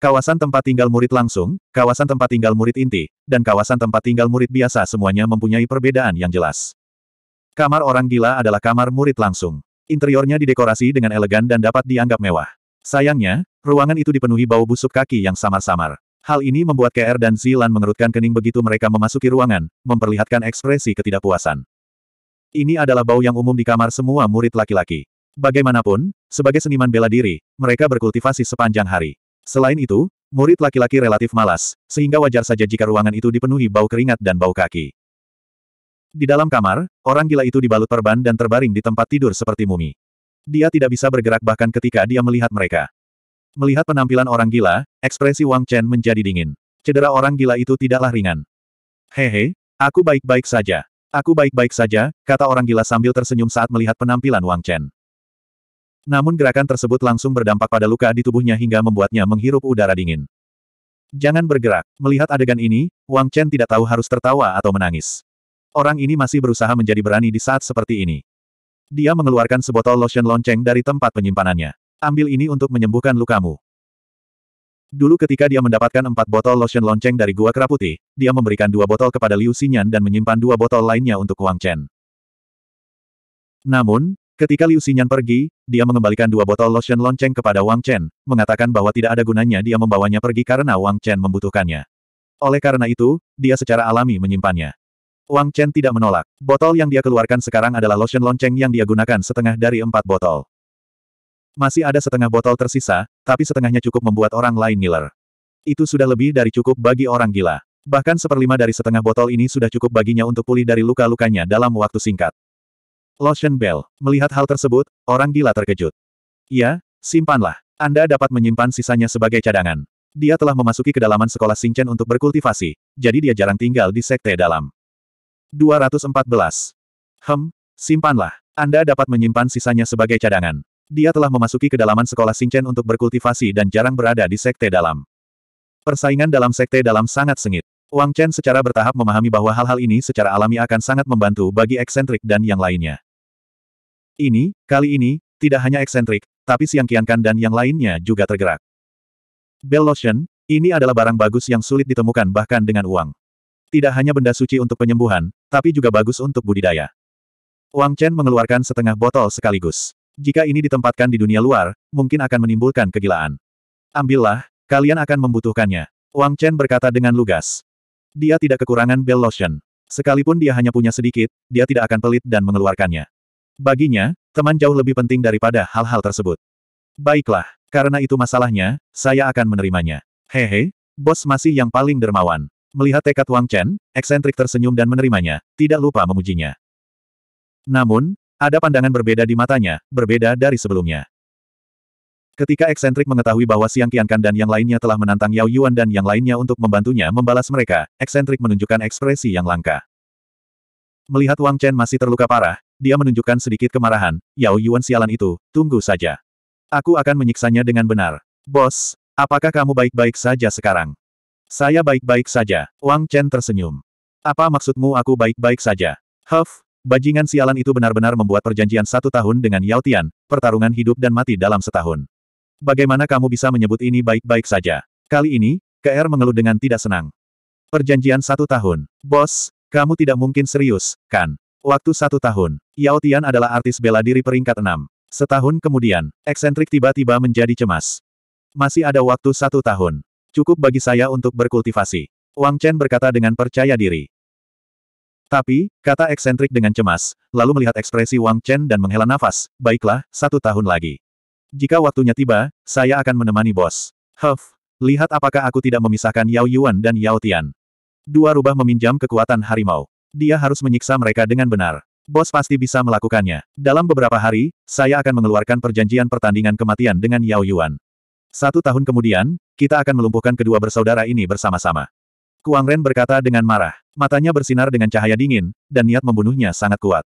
Kawasan tempat tinggal murid langsung, kawasan tempat tinggal murid inti, dan kawasan tempat tinggal murid biasa semuanya mempunyai perbedaan yang jelas. Kamar orang gila adalah kamar murid langsung. Interiornya didekorasi dengan elegan dan dapat dianggap mewah. Sayangnya, Ruangan itu dipenuhi bau busuk kaki yang samar-samar. Hal ini membuat KR dan Zilan mengerutkan kening begitu mereka memasuki ruangan, memperlihatkan ekspresi ketidakpuasan. Ini adalah bau yang umum di kamar semua murid laki-laki. Bagaimanapun, sebagai seniman bela diri, mereka berkultivasi sepanjang hari. Selain itu, murid laki-laki relatif malas, sehingga wajar saja jika ruangan itu dipenuhi bau keringat dan bau kaki. Di dalam kamar, orang gila itu dibalut perban dan terbaring di tempat tidur seperti mumi. Dia tidak bisa bergerak bahkan ketika dia melihat mereka. Melihat penampilan orang gila, ekspresi Wang Chen menjadi dingin. Cedera orang gila itu tidaklah ringan. Hehe, aku baik-baik saja. Aku baik-baik saja, kata orang gila sambil tersenyum saat melihat penampilan Wang Chen. Namun gerakan tersebut langsung berdampak pada luka di tubuhnya hingga membuatnya menghirup udara dingin. Jangan bergerak. Melihat adegan ini, Wang Chen tidak tahu harus tertawa atau menangis. Orang ini masih berusaha menjadi berani di saat seperti ini. Dia mengeluarkan sebotol lotion lonceng dari tempat penyimpanannya. Ambil ini untuk menyembuhkan lukamu. Dulu ketika dia mendapatkan empat botol lotion lonceng dari gua keraputi, dia memberikan dua botol kepada Liu Xinyan dan menyimpan dua botol lainnya untuk Wang Chen. Namun, ketika Liu Xinyan pergi, dia mengembalikan dua botol lotion lonceng kepada Wang Chen, mengatakan bahwa tidak ada gunanya dia membawanya pergi karena Wang Chen membutuhkannya. Oleh karena itu, dia secara alami menyimpannya. Wang Chen tidak menolak. Botol yang dia keluarkan sekarang adalah lotion lonceng yang dia gunakan setengah dari empat botol. Masih ada setengah botol tersisa, tapi setengahnya cukup membuat orang lain ngiler. Itu sudah lebih dari cukup bagi orang gila. Bahkan seperlima dari setengah botol ini sudah cukup baginya untuk pulih dari luka-lukanya dalam waktu singkat. Lotion Bell. Melihat hal tersebut, orang gila terkejut. Ya, simpanlah. Anda dapat menyimpan sisanya sebagai cadangan. Dia telah memasuki kedalaman sekolah Singchen untuk berkultivasi, jadi dia jarang tinggal di sekte dalam. 214. Hem, simpanlah. Anda dapat menyimpan sisanya sebagai cadangan. Dia telah memasuki kedalaman sekolah Singchen untuk berkultivasi dan jarang berada di sekte dalam. Persaingan dalam sekte dalam sangat sengit. Wang Chen secara bertahap memahami bahwa hal-hal ini secara alami akan sangat membantu bagi eksentrik dan yang lainnya. Ini, kali ini, tidak hanya eksentrik, tapi Siang Kiankan dan yang lainnya juga tergerak. Bell Lotion, ini adalah barang bagus yang sulit ditemukan bahkan dengan uang. Tidak hanya benda suci untuk penyembuhan, tapi juga bagus untuk budidaya. Wang Chen mengeluarkan setengah botol sekaligus. Jika ini ditempatkan di dunia luar, mungkin akan menimbulkan kegilaan. Ambillah, kalian akan membutuhkannya. Wang Chen berkata dengan lugas. Dia tidak kekurangan bell lotion. Sekalipun dia hanya punya sedikit, dia tidak akan pelit dan mengeluarkannya. Baginya, teman jauh lebih penting daripada hal-hal tersebut. Baiklah, karena itu masalahnya, saya akan menerimanya. Hehe, bos masih yang paling dermawan. Melihat tekad Wang Chen, eksentrik tersenyum dan menerimanya, tidak lupa memujinya. Namun, ada pandangan berbeda di matanya, berbeda dari sebelumnya. Ketika eksentrik mengetahui bahwa Siang Qiankan dan yang lainnya telah menantang Yao Yuan dan yang lainnya untuk membantunya membalas mereka, eksentrik menunjukkan ekspresi yang langka. Melihat Wang Chen masih terluka parah, dia menunjukkan sedikit kemarahan, Yao Yuan sialan itu, tunggu saja. Aku akan menyiksanya dengan benar. Bos, apakah kamu baik-baik saja sekarang? Saya baik-baik saja, Wang Chen tersenyum. Apa maksudmu aku baik-baik saja? Huff, Bajingan sialan itu benar-benar membuat perjanjian satu tahun dengan Yao Tian, pertarungan hidup dan mati dalam setahun. Bagaimana kamu bisa menyebut ini baik-baik saja? Kali ini, KR mengeluh dengan tidak senang. Perjanjian satu tahun. Bos, kamu tidak mungkin serius, kan? Waktu satu tahun. Yao Tian adalah artis bela diri peringkat enam. Setahun kemudian, eksentrik tiba-tiba menjadi cemas. Masih ada waktu satu tahun. Cukup bagi saya untuk berkultivasi. Wang Chen berkata dengan percaya diri. Tapi, kata eksentrik dengan cemas, lalu melihat ekspresi Wang Chen dan menghela nafas, baiklah, satu tahun lagi. Jika waktunya tiba, saya akan menemani bos. Huff, lihat apakah aku tidak memisahkan Yao Yuan dan Yao Tian. Dua rubah meminjam kekuatan harimau. Dia harus menyiksa mereka dengan benar. Bos pasti bisa melakukannya. Dalam beberapa hari, saya akan mengeluarkan perjanjian pertandingan kematian dengan Yao Yuan. Satu tahun kemudian, kita akan melumpuhkan kedua bersaudara ini bersama-sama. Kuang Ren berkata dengan marah. Matanya bersinar dengan cahaya dingin, dan niat membunuhnya sangat kuat.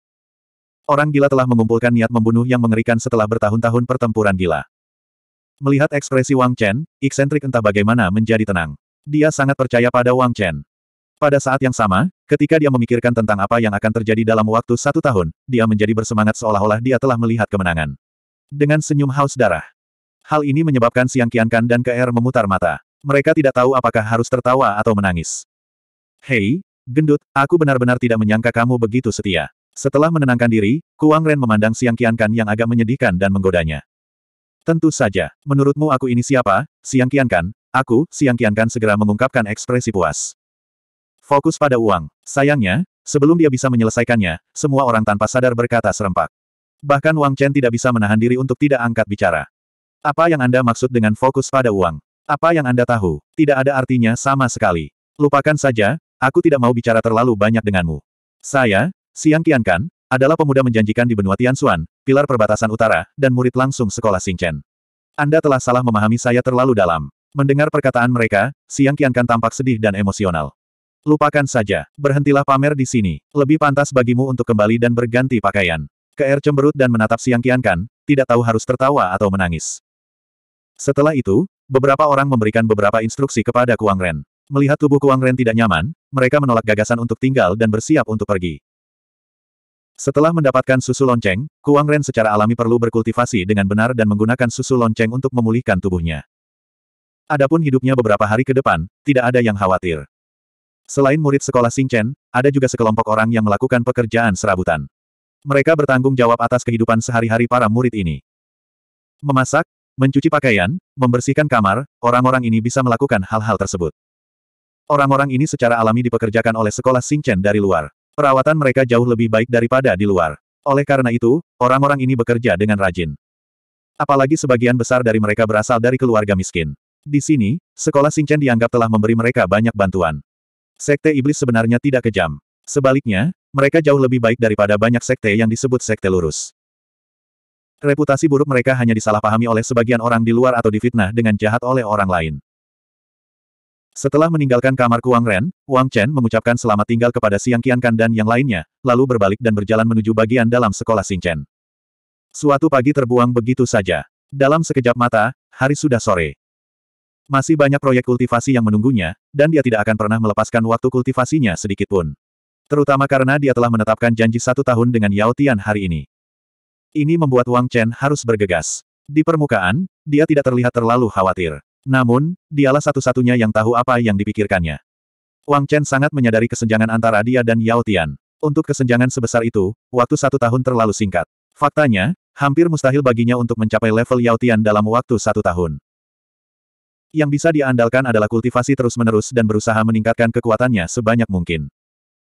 Orang gila telah mengumpulkan niat membunuh yang mengerikan setelah bertahun-tahun pertempuran gila. Melihat ekspresi Wang Chen, eksentrik entah bagaimana menjadi tenang. Dia sangat percaya pada Wang Chen. Pada saat yang sama, ketika dia memikirkan tentang apa yang akan terjadi dalam waktu satu tahun, dia menjadi bersemangat seolah-olah dia telah melihat kemenangan. Dengan senyum haus darah. Hal ini menyebabkan Siang Qiankan dan KR er memutar mata. Mereka tidak tahu apakah harus tertawa atau menangis. Hei, gendut, aku benar-benar tidak menyangka kamu begitu setia. Setelah menenangkan diri, Kuang Ren memandang Siang Qiankan yang agak menyedihkan dan menggodanya. Tentu saja, menurutmu aku ini siapa, Siang Qiankan? Aku, Siang Qiankan segera mengungkapkan ekspresi puas. Fokus pada uang. Sayangnya, sebelum dia bisa menyelesaikannya, semua orang tanpa sadar berkata serempak. Bahkan Wang Chen tidak bisa menahan diri untuk tidak angkat bicara. Apa yang Anda maksud dengan fokus pada uang? Apa yang Anda tahu, tidak ada artinya sama sekali. Lupakan saja, aku tidak mau bicara terlalu banyak denganmu. Saya, Siang Tiankan, adalah pemuda menjanjikan di benua Tianxuan, pilar perbatasan utara, dan murid langsung sekolah Xingchen. Anda telah salah memahami saya terlalu dalam. Mendengar perkataan mereka, Siang Tiankan tampak sedih dan emosional. Lupakan saja, berhentilah pamer di sini. Lebih pantas bagimu untuk kembali dan berganti pakaian. KR cemberut dan menatap Siang Tiankan, tidak tahu harus tertawa atau menangis. Setelah itu, Beberapa orang memberikan beberapa instruksi kepada Kuang Ren. Melihat tubuh Kuang Ren tidak nyaman, mereka menolak gagasan untuk tinggal dan bersiap untuk pergi. Setelah mendapatkan susu lonceng, Kuang Ren secara alami perlu berkultivasi dengan benar dan menggunakan susu lonceng untuk memulihkan tubuhnya. Adapun hidupnya beberapa hari ke depan, tidak ada yang khawatir. Selain murid sekolah Singchen, ada juga sekelompok orang yang melakukan pekerjaan serabutan. Mereka bertanggung jawab atas kehidupan sehari-hari para murid ini. Memasak, Mencuci pakaian, membersihkan kamar, orang-orang ini bisa melakukan hal-hal tersebut. Orang-orang ini secara alami dipekerjakan oleh sekolah Singchen dari luar. Perawatan mereka jauh lebih baik daripada di luar. Oleh karena itu, orang-orang ini bekerja dengan rajin. Apalagi sebagian besar dari mereka berasal dari keluarga miskin. Di sini, sekolah Singchen dianggap telah memberi mereka banyak bantuan. Sekte iblis sebenarnya tidak kejam. Sebaliknya, mereka jauh lebih baik daripada banyak sekte yang disebut sekte lurus. Reputasi buruk mereka hanya disalahpahami oleh sebagian orang di luar atau difitnah dengan jahat oleh orang lain. Setelah meninggalkan kamar Kuang Ren, Wang Chen mengucapkan selamat tinggal kepada Siang Qiankan dan yang lainnya, lalu berbalik dan berjalan menuju bagian dalam sekolah chen. Suatu pagi terbuang begitu saja. Dalam sekejap mata, hari sudah sore. Masih banyak proyek kultivasi yang menunggunya, dan dia tidak akan pernah melepaskan waktu kultivasinya sedikitpun. Terutama karena dia telah menetapkan janji satu tahun dengan Yao Tian hari ini. Ini membuat Wang Chen harus bergegas. Di permukaan, dia tidak terlihat terlalu khawatir. Namun, dialah satu-satunya yang tahu apa yang dipikirkannya. Wang Chen sangat menyadari kesenjangan antara dia dan Yao Tian. Untuk kesenjangan sebesar itu, waktu satu tahun terlalu singkat. Faktanya, hampir mustahil baginya untuk mencapai level Yao Tian dalam waktu satu tahun. Yang bisa diandalkan adalah kultivasi terus-menerus dan berusaha meningkatkan kekuatannya sebanyak mungkin.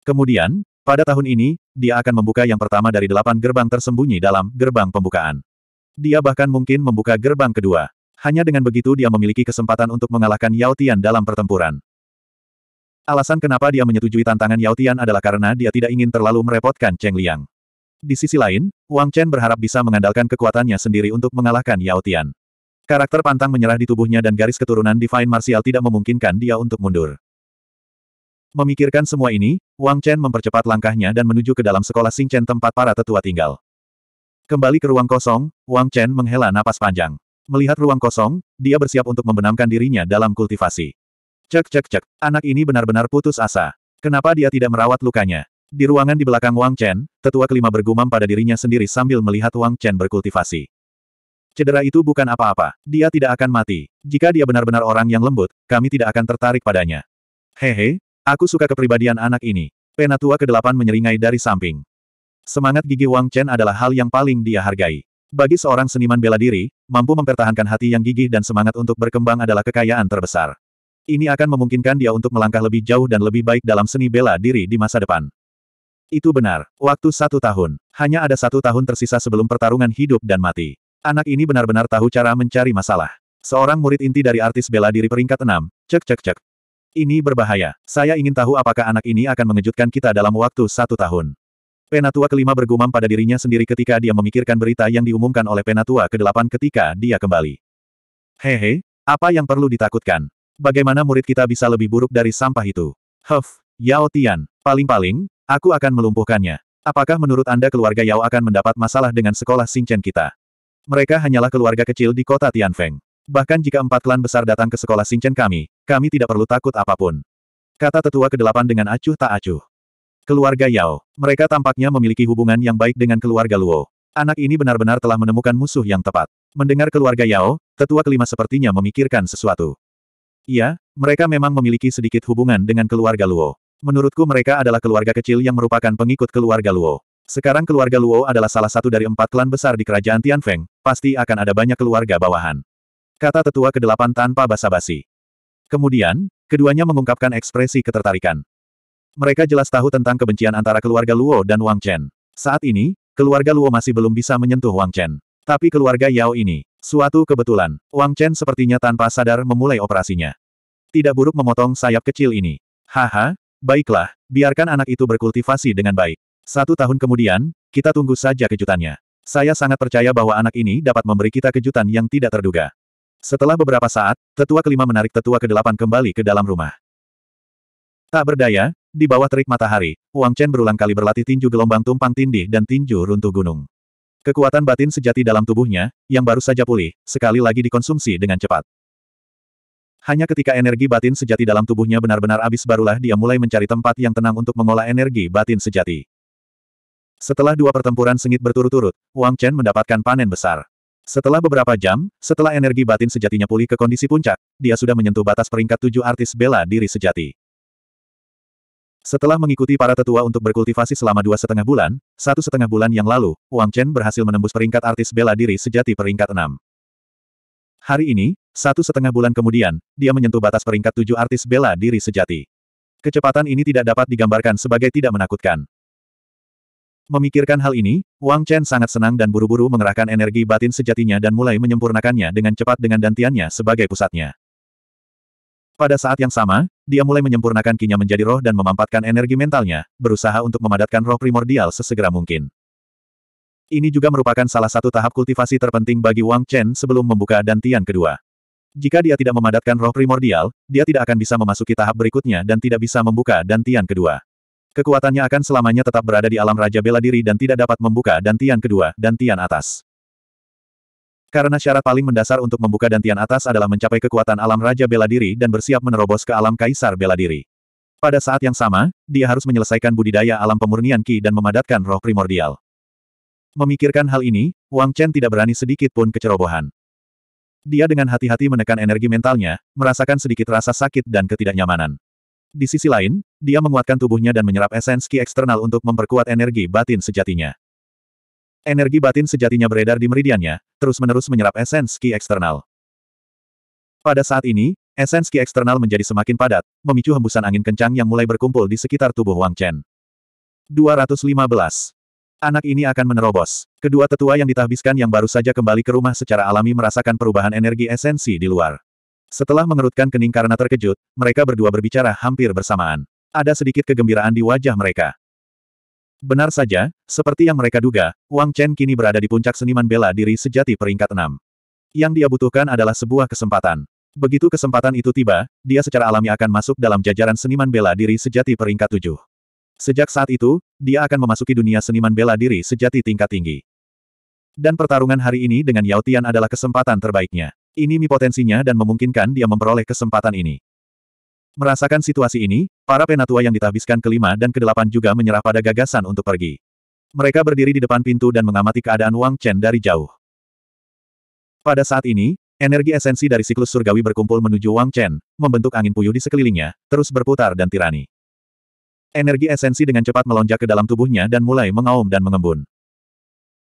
Kemudian, pada tahun ini, dia akan membuka yang pertama dari delapan gerbang tersembunyi dalam gerbang pembukaan. Dia bahkan mungkin membuka gerbang kedua. Hanya dengan begitu dia memiliki kesempatan untuk mengalahkan Yao Tian dalam pertempuran. Alasan kenapa dia menyetujui tantangan Yao Tian adalah karena dia tidak ingin terlalu merepotkan Cheng Liang. Di sisi lain, Wang Chen berharap bisa mengandalkan kekuatannya sendiri untuk mengalahkan Yao Tian. Karakter pantang menyerah di tubuhnya dan garis keturunan Divine Martial tidak memungkinkan dia untuk mundur. Memikirkan semua ini, Wang Chen mempercepat langkahnya dan menuju ke dalam sekolah Chen tempat para tetua tinggal. Kembali ke ruang kosong, Wang Chen menghela napas panjang. Melihat ruang kosong, dia bersiap untuk membenamkan dirinya dalam kultivasi. Cek cek cek, anak ini benar-benar putus asa. Kenapa dia tidak merawat lukanya? Di ruangan di belakang Wang Chen, tetua kelima bergumam pada dirinya sendiri sambil melihat Wang Chen berkultivasi. Cedera itu bukan apa-apa, dia tidak akan mati. Jika dia benar-benar orang yang lembut, kami tidak akan tertarik padanya. Hehe, Aku suka kepribadian anak ini. Penatua ke-8 menyeringai dari samping. Semangat gigi Wang Chen adalah hal yang paling dia hargai. Bagi seorang seniman bela diri, mampu mempertahankan hati yang gigih dan semangat untuk berkembang adalah kekayaan terbesar. Ini akan memungkinkan dia untuk melangkah lebih jauh dan lebih baik dalam seni bela diri di masa depan. Itu benar, waktu satu tahun. Hanya ada satu tahun tersisa sebelum pertarungan hidup dan mati. Anak ini benar-benar tahu cara mencari masalah. Seorang murid inti dari artis bela diri peringkat enam. cek cek cek, ini berbahaya. Saya ingin tahu apakah anak ini akan mengejutkan kita dalam waktu satu tahun. Penatua kelima bergumam pada dirinya sendiri ketika dia memikirkan berita yang diumumkan oleh Penatua kedelapan ketika dia kembali. Hehe, apa yang perlu ditakutkan? Bagaimana murid kita bisa lebih buruk dari sampah itu? Huff, Yao Tian, paling-paling, aku akan melumpuhkannya. Apakah menurut Anda keluarga Yao akan mendapat masalah dengan sekolah Xingchen kita? Mereka hanyalah keluarga kecil di kota Tianfeng. Bahkan jika empat klan besar datang ke sekolah Singchen kami, kami tidak perlu takut apapun. Kata tetua kedelapan dengan acuh tak acuh. Keluarga Yao. Mereka tampaknya memiliki hubungan yang baik dengan keluarga Luo. Anak ini benar-benar telah menemukan musuh yang tepat. Mendengar keluarga Yao, tetua kelima sepertinya memikirkan sesuatu. Iya, mereka memang memiliki sedikit hubungan dengan keluarga Luo. Menurutku mereka adalah keluarga kecil yang merupakan pengikut keluarga Luo. Sekarang keluarga Luo adalah salah satu dari empat klan besar di kerajaan Tianfeng, pasti akan ada banyak keluarga bawahan. Kata tetua kedelapan tanpa basa-basi. Kemudian, keduanya mengungkapkan ekspresi ketertarikan. Mereka jelas tahu tentang kebencian antara keluarga Luo dan Wang Chen. Saat ini, keluarga Luo masih belum bisa menyentuh Wang Chen. Tapi keluarga Yao ini, suatu kebetulan, Wang Chen sepertinya tanpa sadar memulai operasinya. Tidak buruk memotong sayap kecil ini. Haha, baiklah, biarkan anak itu berkultivasi dengan baik. Satu tahun kemudian, kita tunggu saja kejutannya. Saya sangat percaya bahwa anak ini dapat memberi kita kejutan yang tidak terduga. Setelah beberapa saat, tetua kelima menarik tetua kedelapan kembali ke dalam rumah. Tak berdaya, di bawah terik matahari, Wang Chen berulang kali berlatih tinju gelombang tumpang tindih dan tinju runtuh gunung. Kekuatan batin sejati dalam tubuhnya, yang baru saja pulih, sekali lagi dikonsumsi dengan cepat. Hanya ketika energi batin sejati dalam tubuhnya benar-benar habis barulah dia mulai mencari tempat yang tenang untuk mengolah energi batin sejati. Setelah dua pertempuran sengit berturut-turut, Wang Chen mendapatkan panen besar. Setelah beberapa jam, setelah energi batin sejatinya pulih ke kondisi puncak, dia sudah menyentuh batas peringkat tujuh artis bela diri sejati. Setelah mengikuti para tetua untuk berkultivasi selama dua setengah bulan, satu setengah bulan yang lalu, Wang Chen berhasil menembus peringkat artis bela diri sejati peringkat enam. Hari ini, satu setengah bulan kemudian, dia menyentuh batas peringkat tujuh artis bela diri sejati. Kecepatan ini tidak dapat digambarkan sebagai tidak menakutkan. Memikirkan hal ini, Wang Chen sangat senang dan buru-buru mengerahkan energi batin sejatinya dan mulai menyempurnakannya dengan cepat dengan dantiannya sebagai pusatnya. Pada saat yang sama, dia mulai menyempurnakan kinya menjadi roh dan memampatkan energi mentalnya, berusaha untuk memadatkan roh primordial sesegera mungkin. Ini juga merupakan salah satu tahap kultivasi terpenting bagi Wang Chen sebelum membuka dantian kedua. Jika dia tidak memadatkan roh primordial, dia tidak akan bisa memasuki tahap berikutnya dan tidak bisa membuka dantian kedua. Kekuatannya akan selamanya tetap berada di alam Raja Bela Diri dan tidak dapat membuka dantian kedua, dantian atas. Karena syarat paling mendasar untuk membuka dantian atas adalah mencapai kekuatan alam Raja Bela Diri dan bersiap menerobos ke alam Kaisar Bela Diri. Pada saat yang sama, dia harus menyelesaikan budidaya alam pemurnian Ki dan memadatkan roh primordial. Memikirkan hal ini, Wang Chen tidak berani sedikit pun kecerobohan. Dia dengan hati-hati menekan energi mentalnya, merasakan sedikit rasa sakit dan ketidaknyamanan. Di sisi lain, dia menguatkan tubuhnya dan menyerap esens eksternal untuk memperkuat energi batin sejatinya. Energi batin sejatinya beredar di meridiannya, terus-menerus menyerap esens eksternal. Pada saat ini, esens eksternal menjadi semakin padat, memicu hembusan angin kencang yang mulai berkumpul di sekitar tubuh Wang Chen. 215. Anak ini akan menerobos. Kedua tetua yang ditahbiskan yang baru saja kembali ke rumah secara alami merasakan perubahan energi esensi di luar. Setelah mengerutkan kening karena terkejut, mereka berdua berbicara hampir bersamaan. Ada sedikit kegembiraan di wajah mereka. Benar saja, seperti yang mereka duga, Wang Chen kini berada di puncak seniman bela diri sejati peringkat enam. Yang dia butuhkan adalah sebuah kesempatan. Begitu kesempatan itu tiba, dia secara alami akan masuk dalam jajaran seniman bela diri sejati peringkat tujuh. Sejak saat itu, dia akan memasuki dunia seniman bela diri sejati tingkat tinggi. Dan pertarungan hari ini dengan Yao Tian adalah kesempatan terbaiknya. Ini mi potensinya dan memungkinkan dia memperoleh kesempatan ini. Merasakan situasi ini, para penatua yang ditahbiskan kelima dan kedelapan juga menyerah pada gagasan untuk pergi. Mereka berdiri di depan pintu dan mengamati keadaan Wang Chen dari jauh. Pada saat ini, energi esensi dari siklus surgawi berkumpul menuju Wang Chen, membentuk angin puyuh di sekelilingnya, terus berputar dan tirani. Energi esensi dengan cepat melonjak ke dalam tubuhnya dan mulai mengaum dan mengembun.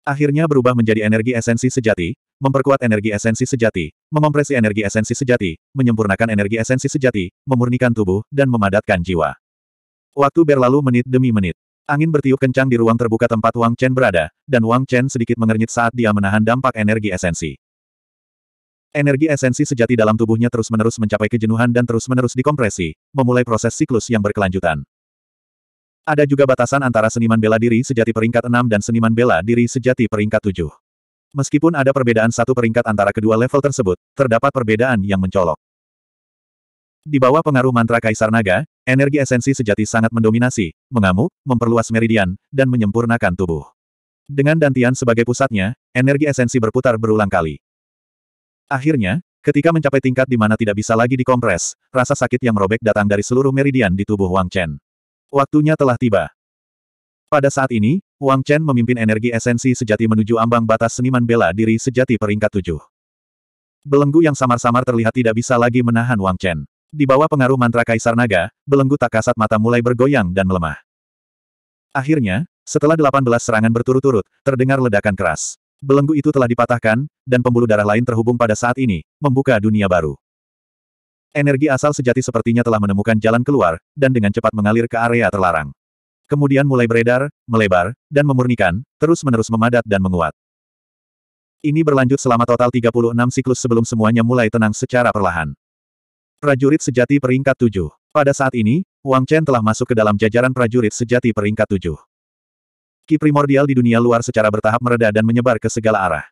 Akhirnya berubah menjadi energi esensi sejati, memperkuat energi esensi sejati, mengompresi energi esensi sejati, menyempurnakan energi esensi sejati, memurnikan tubuh, dan memadatkan jiwa. Waktu berlalu menit demi menit. Angin bertiup kencang di ruang terbuka tempat Wang Chen berada, dan Wang Chen sedikit mengernyit saat dia menahan dampak energi esensi. Energi esensi sejati dalam tubuhnya terus-menerus mencapai kejenuhan dan terus-menerus dikompresi, memulai proses siklus yang berkelanjutan. Ada juga batasan antara seniman bela diri sejati peringkat 6 dan seniman bela diri sejati peringkat 7. Meskipun ada perbedaan satu peringkat antara kedua level tersebut, terdapat perbedaan yang mencolok. Di bawah pengaruh mantra Kaisar Naga, energi esensi sejati sangat mendominasi, mengamuk, memperluas meridian, dan menyempurnakan tubuh. Dengan Dantian sebagai pusatnya, energi esensi berputar berulang kali. Akhirnya, ketika mencapai tingkat di mana tidak bisa lagi dikompres, rasa sakit yang merobek datang dari seluruh meridian di tubuh Wang Chen. Waktunya telah tiba. Pada saat ini, Wang Chen memimpin energi esensi sejati menuju ambang batas seniman bela diri sejati peringkat tujuh. Belenggu yang samar-samar terlihat tidak bisa lagi menahan Wang Chen. Di bawah pengaruh mantra Kaisar Naga, belenggu tak kasat mata mulai bergoyang dan melemah. Akhirnya, setelah 18 serangan berturut-turut, terdengar ledakan keras. Belenggu itu telah dipatahkan, dan pembuluh darah lain terhubung pada saat ini, membuka dunia baru. Energi asal sejati sepertinya telah menemukan jalan keluar, dan dengan cepat mengalir ke area terlarang kemudian mulai beredar, melebar, dan memurnikan, terus-menerus memadat dan menguat. Ini berlanjut selama total 36 siklus sebelum semuanya mulai tenang secara perlahan. Prajurit sejati peringkat 7. Pada saat ini, Wang Chen telah masuk ke dalam jajaran prajurit sejati peringkat 7. Ki primordial di dunia luar secara bertahap mereda dan menyebar ke segala arah.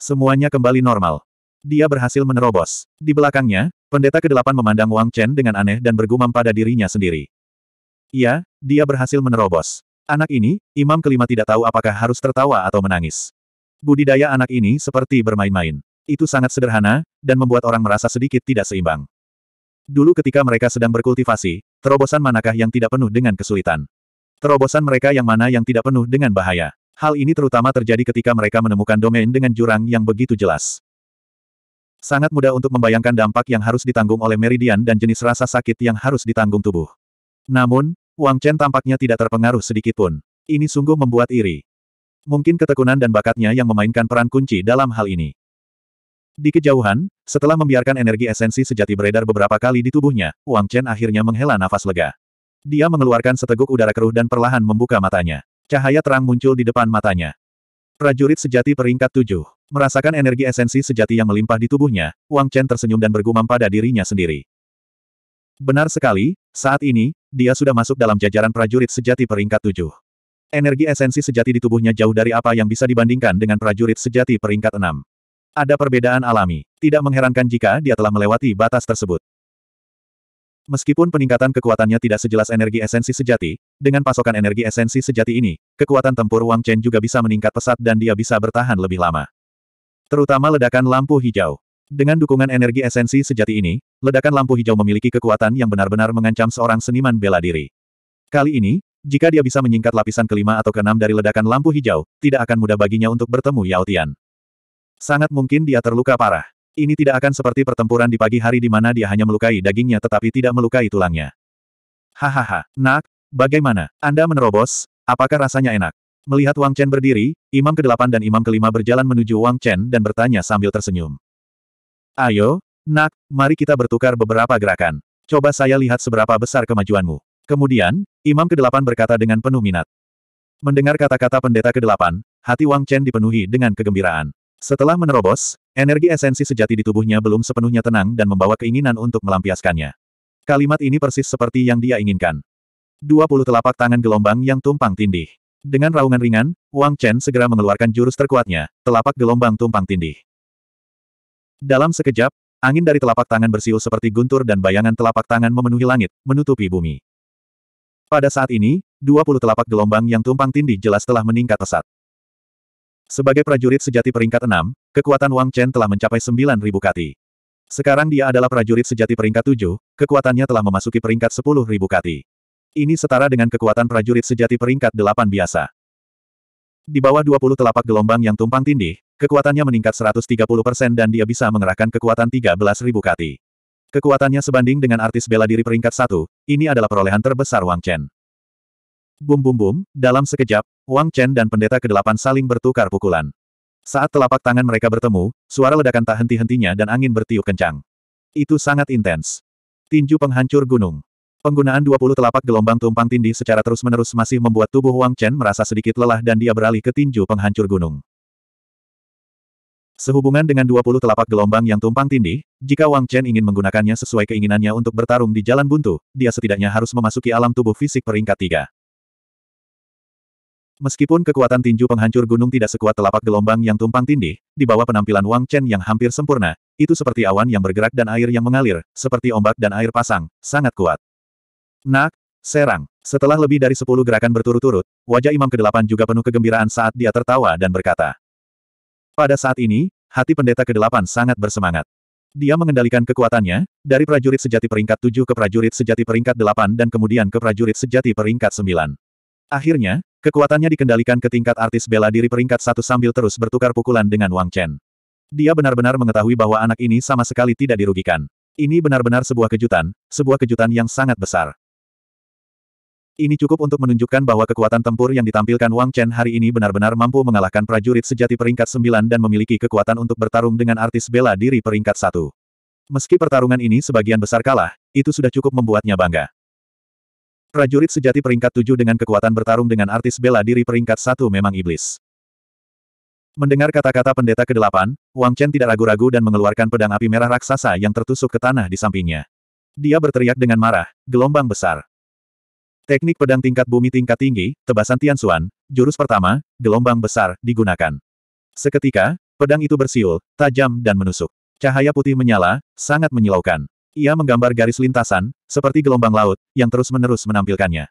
Semuanya kembali normal. Dia berhasil menerobos. Di belakangnya, pendeta ke-8 memandang Wang Chen dengan aneh dan bergumam pada dirinya sendiri. Iya, dia berhasil menerobos. Anak ini, imam kelima tidak tahu apakah harus tertawa atau menangis. Budidaya anak ini seperti bermain-main. Itu sangat sederhana, dan membuat orang merasa sedikit tidak seimbang. Dulu ketika mereka sedang berkultivasi, terobosan manakah yang tidak penuh dengan kesulitan? Terobosan mereka yang mana yang tidak penuh dengan bahaya? Hal ini terutama terjadi ketika mereka menemukan domain dengan jurang yang begitu jelas. Sangat mudah untuk membayangkan dampak yang harus ditanggung oleh meridian dan jenis rasa sakit yang harus ditanggung tubuh. Namun, Wang Chen tampaknya tidak terpengaruh sedikitpun. Ini sungguh membuat iri. Mungkin ketekunan dan bakatnya yang memainkan peran kunci dalam hal ini. Di kejauhan, setelah membiarkan energi esensi sejati beredar beberapa kali di tubuhnya, Wang Chen akhirnya menghela nafas lega. Dia mengeluarkan seteguk udara keruh dan perlahan membuka matanya. Cahaya terang muncul di depan matanya. Prajurit sejati peringkat tujuh. Merasakan energi esensi sejati yang melimpah di tubuhnya, Wang Chen tersenyum dan bergumam pada dirinya sendiri. Benar sekali, saat ini, dia sudah masuk dalam jajaran prajurit sejati peringkat tujuh. Energi esensi sejati di tubuhnya jauh dari apa yang bisa dibandingkan dengan prajurit sejati peringkat enam. Ada perbedaan alami. Tidak mengherankan jika dia telah melewati batas tersebut. Meskipun peningkatan kekuatannya tidak sejelas energi esensi sejati, dengan pasokan energi esensi sejati ini, kekuatan tempur Wang Chen juga bisa meningkat pesat dan dia bisa bertahan lebih lama. Terutama ledakan lampu hijau. Dengan dukungan energi esensi sejati ini, ledakan lampu hijau memiliki kekuatan yang benar-benar mengancam seorang seniman bela diri. Kali ini, jika dia bisa menyingkat lapisan kelima atau keenam dari ledakan lampu hijau, tidak akan mudah baginya untuk bertemu Yao Tian. Sangat mungkin dia terluka parah. Ini tidak akan seperti pertempuran di pagi hari di mana dia hanya melukai dagingnya tetapi tidak melukai tulangnya. Hahaha, nak, bagaimana? Anda menerobos, apakah rasanya enak? Melihat Wang Chen berdiri, Imam ke-8 dan Imam ke-5 berjalan menuju Wang Chen dan bertanya sambil tersenyum. Ayo, nak, mari kita bertukar beberapa gerakan. Coba saya lihat seberapa besar kemajuanmu. Kemudian, Imam ke-8 berkata dengan penuh minat. Mendengar kata-kata pendeta ke-8, hati Wang Chen dipenuhi dengan kegembiraan. Setelah menerobos, energi esensi sejati di tubuhnya belum sepenuhnya tenang dan membawa keinginan untuk melampiaskannya. Kalimat ini persis seperti yang dia inginkan. Dua puluh telapak tangan gelombang yang tumpang tindih. Dengan raungan ringan, Wang Chen segera mengeluarkan jurus terkuatnya, telapak gelombang tumpang tindih. Dalam sekejap, angin dari telapak tangan bersiul seperti guntur dan bayangan telapak tangan memenuhi langit, menutupi bumi. Pada saat ini, 20 telapak gelombang yang tumpang tindih jelas telah meningkat pesat. Sebagai prajurit sejati peringkat 6, kekuatan Wang Chen telah mencapai 9.000 kati. Sekarang dia adalah prajurit sejati peringkat 7, kekuatannya telah memasuki peringkat 10.000 kati. Ini setara dengan kekuatan prajurit sejati peringkat 8 biasa. Di bawah 20 telapak gelombang yang tumpang tindih, kekuatannya meningkat 130% dan dia bisa mengerahkan kekuatan 13.000 kati. Kekuatannya sebanding dengan artis bela diri peringkat satu, ini adalah perolehan terbesar Wang Chen. Bum bum bum, dalam sekejap, Wang Chen dan pendeta kedelapan saling bertukar pukulan. Saat telapak tangan mereka bertemu, suara ledakan tak henti-hentinya dan angin bertiup kencang. Itu sangat intens. Tinju penghancur gunung. Penggunaan 20 telapak gelombang tumpang tindih secara terus-menerus masih membuat tubuh Wang Chen merasa sedikit lelah dan dia beralih ke tinju penghancur gunung. Sehubungan dengan 20 telapak gelombang yang tumpang tindih, jika Wang Chen ingin menggunakannya sesuai keinginannya untuk bertarung di jalan buntu, dia setidaknya harus memasuki alam tubuh fisik peringkat tiga. Meskipun kekuatan tinju penghancur gunung tidak sekuat telapak gelombang yang tumpang tindih, di bawah penampilan Wang Chen yang hampir sempurna, itu seperti awan yang bergerak dan air yang mengalir, seperti ombak dan air pasang, sangat kuat. Nak, serang. Setelah lebih dari sepuluh gerakan berturut-turut, wajah Imam Kedelapan juga penuh kegembiraan saat dia tertawa dan berkata. Pada saat ini, hati pendeta Kedelapan sangat bersemangat. Dia mengendalikan kekuatannya, dari prajurit sejati peringkat tujuh ke prajurit sejati peringkat delapan dan kemudian ke prajurit sejati peringkat sembilan. Akhirnya, kekuatannya dikendalikan ke tingkat artis bela diri peringkat satu sambil terus bertukar pukulan dengan Wang Chen. Dia benar-benar mengetahui bahwa anak ini sama sekali tidak dirugikan. Ini benar-benar sebuah kejutan, sebuah kejutan yang sangat besar. Ini cukup untuk menunjukkan bahwa kekuatan tempur yang ditampilkan Wang Chen hari ini benar-benar mampu mengalahkan prajurit sejati peringkat 9 dan memiliki kekuatan untuk bertarung dengan artis bela diri peringkat 1. Meski pertarungan ini sebagian besar kalah, itu sudah cukup membuatnya bangga. Prajurit sejati peringkat 7 dengan kekuatan bertarung dengan artis bela diri peringkat 1 memang iblis. Mendengar kata-kata pendeta ke-8, Wang Chen tidak ragu-ragu dan mengeluarkan pedang api merah raksasa yang tertusuk ke tanah di sampingnya. Dia berteriak dengan marah, gelombang besar. Teknik pedang tingkat bumi tingkat tinggi, tebasan Tian Xuan, jurus pertama, gelombang besar, digunakan. Seketika, pedang itu bersiul, tajam dan menusuk. Cahaya putih menyala, sangat menyilaukan. Ia menggambar garis lintasan, seperti gelombang laut, yang terus-menerus menampilkannya.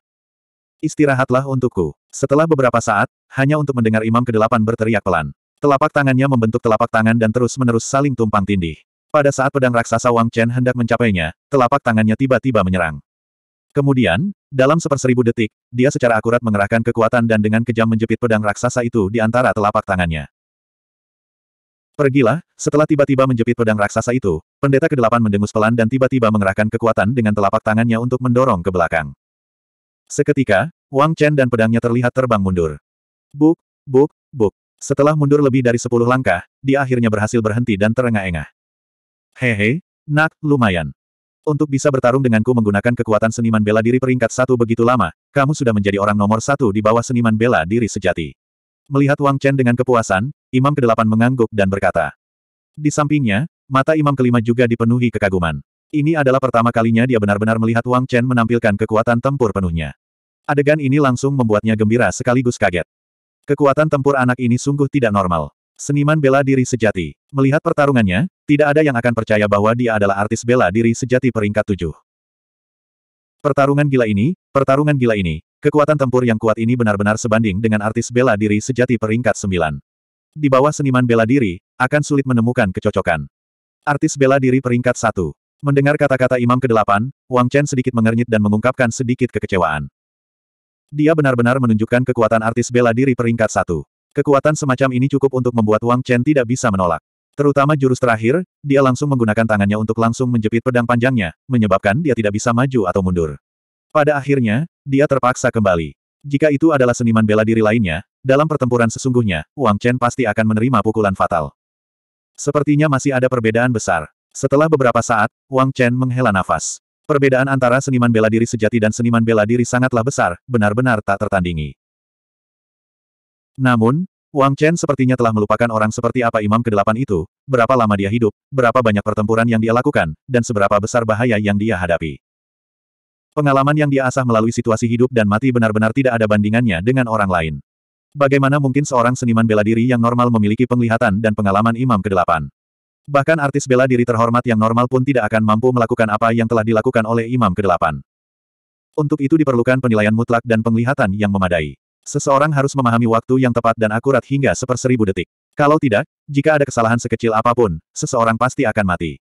Istirahatlah untukku. Setelah beberapa saat, hanya untuk mendengar Imam Kedelapan berteriak pelan. Telapak tangannya membentuk telapak tangan dan terus-menerus saling tumpang tindih. Pada saat pedang raksasa Wang Chen hendak mencapainya, telapak tangannya tiba-tiba menyerang. Kemudian, dalam seperseribu detik, dia secara akurat mengerahkan kekuatan dan dengan kejam menjepit pedang raksasa itu di antara telapak tangannya. Pergilah, setelah tiba-tiba menjepit pedang raksasa itu, pendeta kedelapan mendengus pelan dan tiba-tiba mengerahkan kekuatan dengan telapak tangannya untuk mendorong ke belakang. Seketika, Wang Chen dan pedangnya terlihat terbang mundur. Buk, buk, buk. Setelah mundur lebih dari sepuluh langkah, dia akhirnya berhasil berhenti dan terengah-engah. Hehe, nak, lumayan. Untuk bisa bertarung denganku menggunakan kekuatan seniman bela diri peringkat satu begitu lama, kamu sudah menjadi orang nomor satu di bawah seniman bela diri sejati. Melihat Wang Chen dengan kepuasan, Imam kedelapan mengangguk dan berkata. Di sampingnya, mata Imam kelima juga dipenuhi kekaguman. Ini adalah pertama kalinya dia benar-benar melihat Wang Chen menampilkan kekuatan tempur penuhnya. Adegan ini langsung membuatnya gembira sekaligus kaget. Kekuatan tempur anak ini sungguh tidak normal. Seniman bela diri sejati. Melihat pertarungannya, tidak ada yang akan percaya bahwa dia adalah artis bela diri sejati peringkat tujuh. Pertarungan gila ini, pertarungan gila ini, kekuatan tempur yang kuat ini benar-benar sebanding dengan artis bela diri sejati peringkat sembilan. Di bawah seniman bela diri, akan sulit menemukan kecocokan. Artis bela diri peringkat satu. Mendengar kata-kata Imam ke-8, Wang Chen sedikit mengernyit dan mengungkapkan sedikit kekecewaan. Dia benar-benar menunjukkan kekuatan artis bela diri peringkat satu. Kekuatan semacam ini cukup untuk membuat Wang Chen tidak bisa menolak. Terutama jurus terakhir, dia langsung menggunakan tangannya untuk langsung menjepit pedang panjangnya, menyebabkan dia tidak bisa maju atau mundur. Pada akhirnya, dia terpaksa kembali. Jika itu adalah seniman bela diri lainnya, dalam pertempuran sesungguhnya, Wang Chen pasti akan menerima pukulan fatal. Sepertinya masih ada perbedaan besar. Setelah beberapa saat, Wang Chen menghela nafas. Perbedaan antara seniman bela diri sejati dan seniman bela diri sangatlah besar, benar-benar tak tertandingi. Namun, Wang Chen sepertinya telah melupakan orang seperti apa Imam ke-8 itu, berapa lama dia hidup, berapa banyak pertempuran yang dia lakukan, dan seberapa besar bahaya yang dia hadapi. Pengalaman yang dia asah melalui situasi hidup dan mati benar-benar tidak ada bandingannya dengan orang lain. Bagaimana mungkin seorang seniman bela diri yang normal memiliki penglihatan dan pengalaman Imam ke-8? Bahkan artis bela diri terhormat yang normal pun tidak akan mampu melakukan apa yang telah dilakukan oleh Imam ke-8. Untuk itu diperlukan penilaian mutlak dan penglihatan yang memadai. Seseorang harus memahami waktu yang tepat dan akurat hingga seperseribu detik. Kalau tidak, jika ada kesalahan sekecil apapun, seseorang pasti akan mati.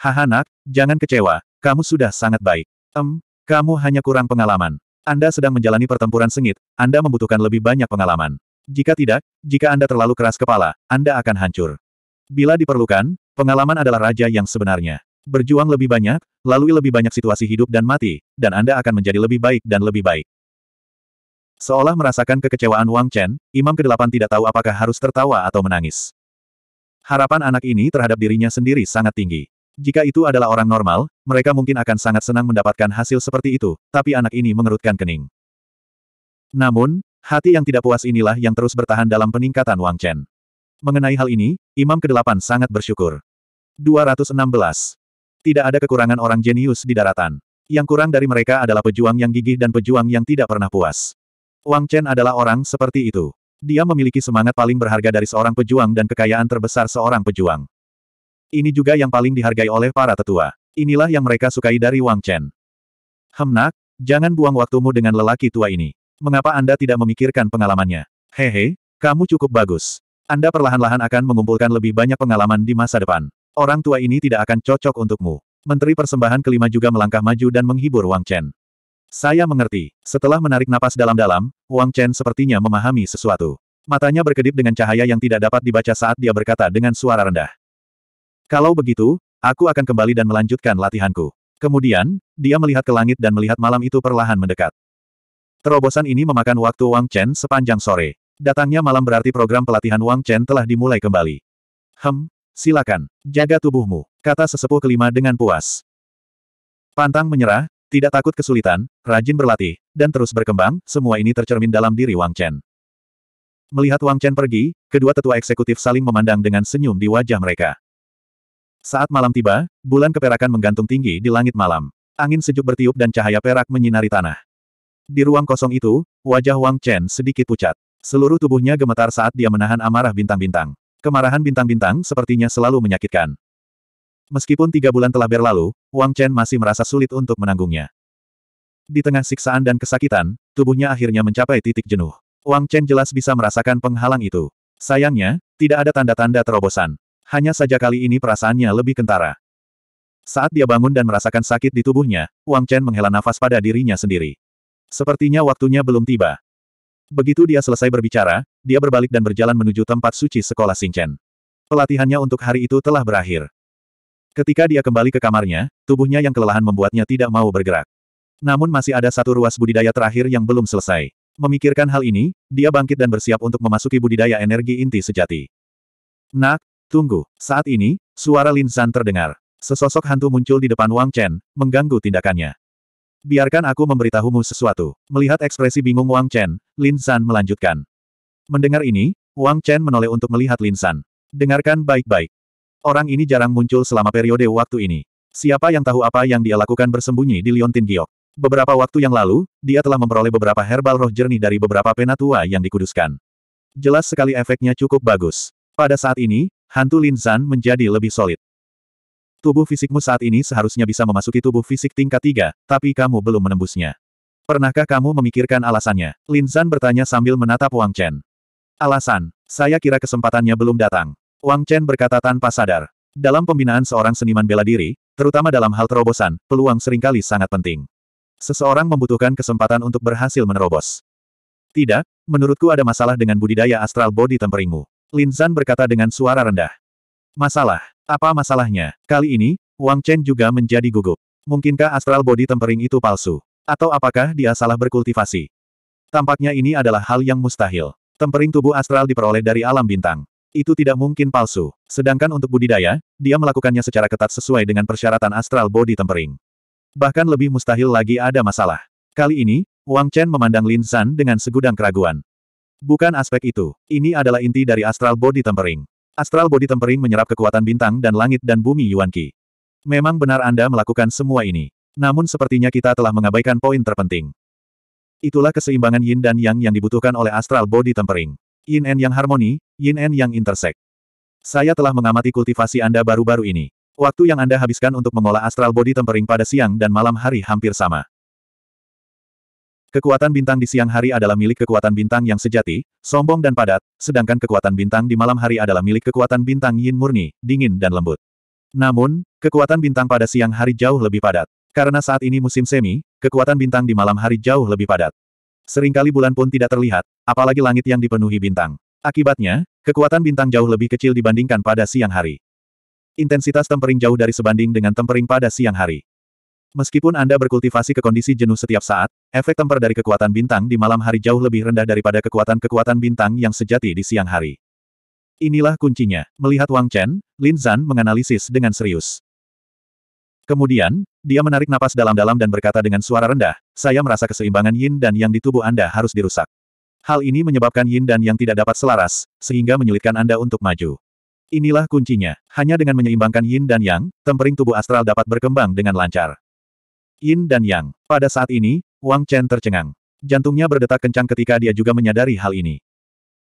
Haha nak, jangan kecewa, kamu sudah sangat baik. Em, kamu hanya kurang pengalaman. Anda sedang menjalani pertempuran sengit, Anda membutuhkan lebih banyak pengalaman. Jika tidak, jika Anda terlalu keras kepala, Anda akan hancur. Bila diperlukan, pengalaman adalah raja yang sebenarnya. Berjuang lebih banyak, lalui lebih banyak situasi hidup dan mati, dan Anda akan menjadi lebih baik dan lebih baik. Seolah merasakan kekecewaan Wang Chen, imam kedelapan tidak tahu apakah harus tertawa atau menangis. Harapan anak ini terhadap dirinya sendiri sangat tinggi. Jika itu adalah orang normal, mereka mungkin akan sangat senang mendapatkan hasil seperti itu, tapi anak ini mengerutkan kening. Namun, hati yang tidak puas inilah yang terus bertahan dalam peningkatan Wang Chen. Mengenai hal ini, imam kedelapan sangat bersyukur. 216. Tidak ada kekurangan orang jenius di daratan. Yang kurang dari mereka adalah pejuang yang gigih dan pejuang yang tidak pernah puas. Wang Chen adalah orang seperti itu. Dia memiliki semangat paling berharga dari seorang pejuang dan kekayaan terbesar seorang pejuang. Ini juga yang paling dihargai oleh para tetua. Inilah yang mereka sukai dari Wang Chen. Hemnak, jangan buang waktumu dengan lelaki tua ini. Mengapa Anda tidak memikirkan pengalamannya? Hehe, kamu cukup bagus. Anda perlahan-lahan akan mengumpulkan lebih banyak pengalaman di masa depan. Orang tua ini tidak akan cocok untukmu. Menteri Persembahan kelima juga melangkah maju dan menghibur Wang Chen. Saya mengerti. Setelah menarik napas dalam-dalam, Wang Chen sepertinya memahami sesuatu. Matanya berkedip dengan cahaya yang tidak dapat dibaca saat dia berkata dengan suara rendah. Kalau begitu, aku akan kembali dan melanjutkan latihanku. Kemudian, dia melihat ke langit dan melihat malam itu perlahan mendekat. Terobosan ini memakan waktu Wang Chen sepanjang sore. Datangnya malam berarti program pelatihan Wang Chen telah dimulai kembali. Hem, silakan, jaga tubuhmu, kata sesepuh kelima dengan puas. Pantang menyerah, tidak takut kesulitan, rajin berlatih, dan terus berkembang, semua ini tercermin dalam diri Wang Chen. Melihat Wang Chen pergi, kedua tetua eksekutif saling memandang dengan senyum di wajah mereka. Saat malam tiba, bulan keperakan menggantung tinggi di langit malam. Angin sejuk bertiup dan cahaya perak menyinari tanah. Di ruang kosong itu, wajah Wang Chen sedikit pucat. Seluruh tubuhnya gemetar saat dia menahan amarah bintang-bintang. Kemarahan bintang-bintang sepertinya selalu menyakitkan. Meskipun tiga bulan telah berlalu, Wang Chen masih merasa sulit untuk menanggungnya. Di tengah siksaan dan kesakitan, tubuhnya akhirnya mencapai titik jenuh. Wang Chen jelas bisa merasakan penghalang itu. Sayangnya, tidak ada tanda-tanda terobosan. Hanya saja kali ini perasaannya lebih kentara. Saat dia bangun dan merasakan sakit di tubuhnya, Wang Chen menghela nafas pada dirinya sendiri. Sepertinya waktunya belum tiba. Begitu dia selesai berbicara, dia berbalik dan berjalan menuju tempat suci sekolah Chen. Pelatihannya untuk hari itu telah berakhir. Ketika dia kembali ke kamarnya, tubuhnya yang kelelahan membuatnya tidak mau bergerak. Namun masih ada satu ruas budidaya terakhir yang belum selesai. Memikirkan hal ini, dia bangkit dan bersiap untuk memasuki budidaya energi inti sejati. Nak, tunggu. Saat ini, suara Lin San terdengar. Sesosok hantu muncul di depan Wang Chen, mengganggu tindakannya. Biarkan aku memberitahumu sesuatu. Melihat ekspresi bingung Wang Chen, Lin San melanjutkan. Mendengar ini, Wang Chen menoleh untuk melihat Lin San. Dengarkan baik-baik. Orang ini jarang muncul selama periode waktu ini. Siapa yang tahu apa yang dia lakukan bersembunyi di Liontin Giok. Beberapa waktu yang lalu, dia telah memperoleh beberapa herbal roh jernih dari beberapa penatua yang dikuduskan. Jelas sekali efeknya cukup bagus. Pada saat ini, hantu Lin Zan menjadi lebih solid. Tubuh fisikmu saat ini seharusnya bisa memasuki tubuh fisik tingkat 3, tapi kamu belum menembusnya. Pernahkah kamu memikirkan alasannya? Lin Zan bertanya sambil menatap Wang Chen. Alasan, saya kira kesempatannya belum datang. Wang Chen berkata tanpa sadar. Dalam pembinaan seorang seniman bela diri, terutama dalam hal terobosan, peluang seringkali sangat penting. Seseorang membutuhkan kesempatan untuk berhasil menerobos. Tidak, menurutku ada masalah dengan budidaya astral body temperingmu. Lin Zan berkata dengan suara rendah. Masalah. Apa masalahnya? Kali ini, Wang Chen juga menjadi gugup. Mungkinkah astral body tempering itu palsu? Atau apakah dia salah berkultivasi? Tampaknya ini adalah hal yang mustahil. Tempering tubuh astral diperoleh dari alam bintang. Itu tidak mungkin palsu. Sedangkan untuk budidaya, dia melakukannya secara ketat sesuai dengan persyaratan astral body tempering. Bahkan lebih mustahil lagi ada masalah. Kali ini, Wang Chen memandang Lin San dengan segudang keraguan. Bukan aspek itu. Ini adalah inti dari astral body tempering. Astral body tempering menyerap kekuatan bintang dan langit dan bumi Yuan Qi. Memang benar Anda melakukan semua ini. Namun sepertinya kita telah mengabaikan poin terpenting. Itulah keseimbangan yin dan yang yang dibutuhkan oleh astral body tempering. Yin-en yang harmoni, Yin-en yang intersek. Saya telah mengamati kultivasi Anda baru-baru ini. Waktu yang Anda habiskan untuk mengolah astral body tempering pada siang dan malam hari hampir sama. Kekuatan bintang di siang hari adalah milik kekuatan bintang yang sejati, sombong dan padat, sedangkan kekuatan bintang di malam hari adalah milik kekuatan bintang yin murni, dingin dan lembut. Namun, kekuatan bintang pada siang hari jauh lebih padat. Karena saat ini musim semi, kekuatan bintang di malam hari jauh lebih padat. Seringkali bulan pun tidak terlihat, apalagi langit yang dipenuhi bintang. Akibatnya, kekuatan bintang jauh lebih kecil dibandingkan pada siang hari. Intensitas tempering jauh dari sebanding dengan tempering pada siang hari. Meskipun Anda berkultivasi ke kondisi jenuh setiap saat, efek temper dari kekuatan bintang di malam hari jauh lebih rendah daripada kekuatan-kekuatan bintang yang sejati di siang hari. Inilah kuncinya. Melihat Wang Chen, Lin Zan menganalisis dengan serius. Kemudian, dia menarik napas dalam-dalam dan berkata dengan suara rendah, saya merasa keseimbangan yin dan yang di tubuh Anda harus dirusak. Hal ini menyebabkan yin dan yang tidak dapat selaras, sehingga menyulitkan Anda untuk maju. Inilah kuncinya, hanya dengan menyeimbangkan yin dan yang, tempering tubuh astral dapat berkembang dengan lancar. Yin dan yang, pada saat ini, Wang Chen tercengang. Jantungnya berdetak kencang ketika dia juga menyadari hal ini.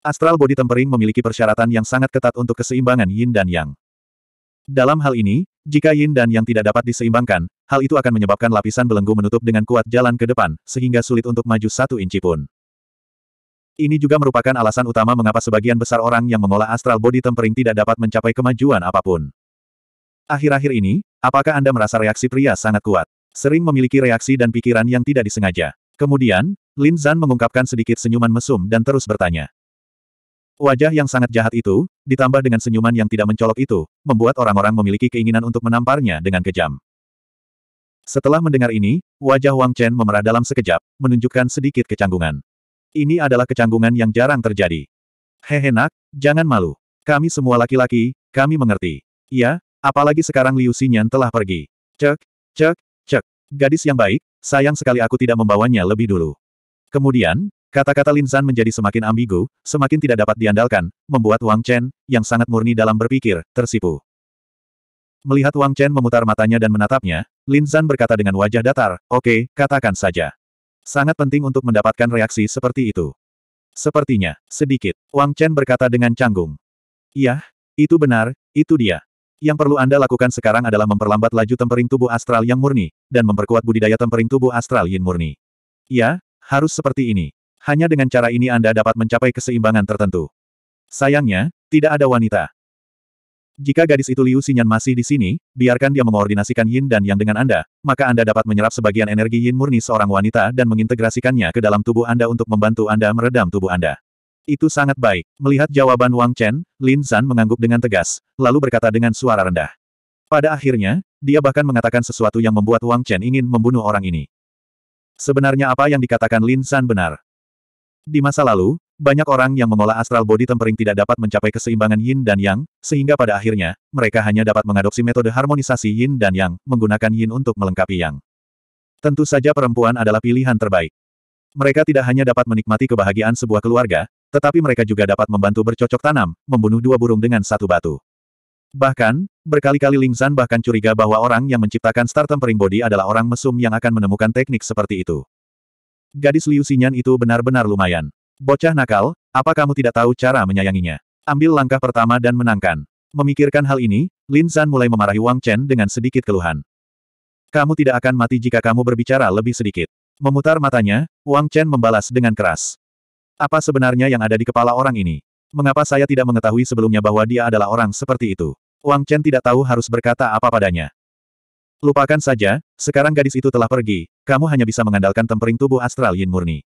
Astral body tempering memiliki persyaratan yang sangat ketat untuk keseimbangan yin dan yang. Dalam hal ini, jika yin dan yang tidak dapat diseimbangkan, hal itu akan menyebabkan lapisan belenggu menutup dengan kuat jalan ke depan, sehingga sulit untuk maju satu inci pun. Ini juga merupakan alasan utama mengapa sebagian besar orang yang mengolah astral body tempering tidak dapat mencapai kemajuan apapun. Akhir-akhir ini, apakah Anda merasa reaksi pria sangat kuat? Sering memiliki reaksi dan pikiran yang tidak disengaja. Kemudian, Lin Zan mengungkapkan sedikit senyuman mesum dan terus bertanya. Wajah yang sangat jahat itu, ditambah dengan senyuman yang tidak mencolok itu, membuat orang-orang memiliki keinginan untuk menamparnya dengan kejam. Setelah mendengar ini, wajah Wang Chen memerah dalam sekejap, menunjukkan sedikit kecanggungan. Ini adalah kecanggungan yang jarang terjadi. nak, jangan malu. Kami semua laki-laki, kami mengerti. Iya, apalagi sekarang Liu Xinyan telah pergi. Cek, cek, cek. Gadis yang baik, sayang sekali aku tidak membawanya lebih dulu. Kemudian, Kata-kata Lin San menjadi semakin ambigu, semakin tidak dapat diandalkan, membuat Wang Chen, yang sangat murni dalam berpikir, tersipu. Melihat Wang Chen memutar matanya dan menatapnya, Lin San berkata dengan wajah datar, oke, okay, katakan saja. Sangat penting untuk mendapatkan reaksi seperti itu. Sepertinya, sedikit, Wang Chen berkata dengan canggung. Iya, itu benar, itu dia. Yang perlu Anda lakukan sekarang adalah memperlambat laju tempering tubuh astral yang murni, dan memperkuat budidaya tempering tubuh astral yin murni. Ya, harus seperti ini. Hanya dengan cara ini Anda dapat mencapai keseimbangan tertentu. Sayangnya, tidak ada wanita. Jika gadis itu Liu Xinyan masih di sini, biarkan dia mengoordinasikan yin dan yang dengan Anda, maka Anda dapat menyerap sebagian energi yin murni seorang wanita dan mengintegrasikannya ke dalam tubuh Anda untuk membantu Anda meredam tubuh Anda. Itu sangat baik. Melihat jawaban Wang Chen, Lin San mengangguk dengan tegas, lalu berkata dengan suara rendah. Pada akhirnya, dia bahkan mengatakan sesuatu yang membuat Wang Chen ingin membunuh orang ini. Sebenarnya apa yang dikatakan Lin San benar. Di masa lalu, banyak orang yang mengolah astral body tempering tidak dapat mencapai keseimbangan yin dan yang, sehingga pada akhirnya, mereka hanya dapat mengadopsi metode harmonisasi yin dan yang, menggunakan yin untuk melengkapi yang. Tentu saja perempuan adalah pilihan terbaik. Mereka tidak hanya dapat menikmati kebahagiaan sebuah keluarga, tetapi mereka juga dapat membantu bercocok tanam, membunuh dua burung dengan satu batu. Bahkan, berkali-kali Lingzan bahkan curiga bahwa orang yang menciptakan Star Tempering Body adalah orang mesum yang akan menemukan teknik seperti itu. Gadis Liu Xinyan itu benar-benar lumayan. Bocah nakal, apa kamu tidak tahu cara menyayanginya? Ambil langkah pertama dan menangkan. Memikirkan hal ini, Lin San mulai memarahi Wang Chen dengan sedikit keluhan. Kamu tidak akan mati jika kamu berbicara lebih sedikit. Memutar matanya, Wang Chen membalas dengan keras. Apa sebenarnya yang ada di kepala orang ini? Mengapa saya tidak mengetahui sebelumnya bahwa dia adalah orang seperti itu? Wang Chen tidak tahu harus berkata apa padanya. Lupakan saja, sekarang gadis itu telah pergi, kamu hanya bisa mengandalkan tempering tubuh astral yin murni.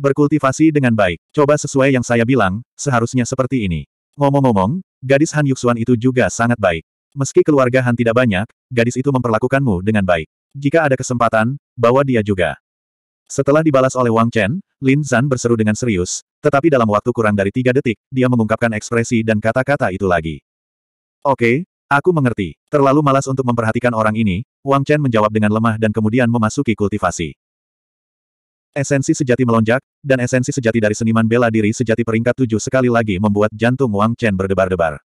Berkultivasi dengan baik, coba sesuai yang saya bilang, seharusnya seperti ini. Ngomong-ngomong, gadis Han Yuxuan itu juga sangat baik. Meski keluarga Han tidak banyak, gadis itu memperlakukanmu dengan baik. Jika ada kesempatan, bawa dia juga. Setelah dibalas oleh Wang Chen, Lin Zhan berseru dengan serius, tetapi dalam waktu kurang dari tiga detik, dia mengungkapkan ekspresi dan kata-kata itu lagi. Oke, Aku mengerti, terlalu malas untuk memperhatikan orang ini, Wang Chen menjawab dengan lemah dan kemudian memasuki kultivasi. Esensi sejati melonjak, dan esensi sejati dari seniman bela diri sejati peringkat tujuh sekali lagi membuat jantung Wang Chen berdebar-debar.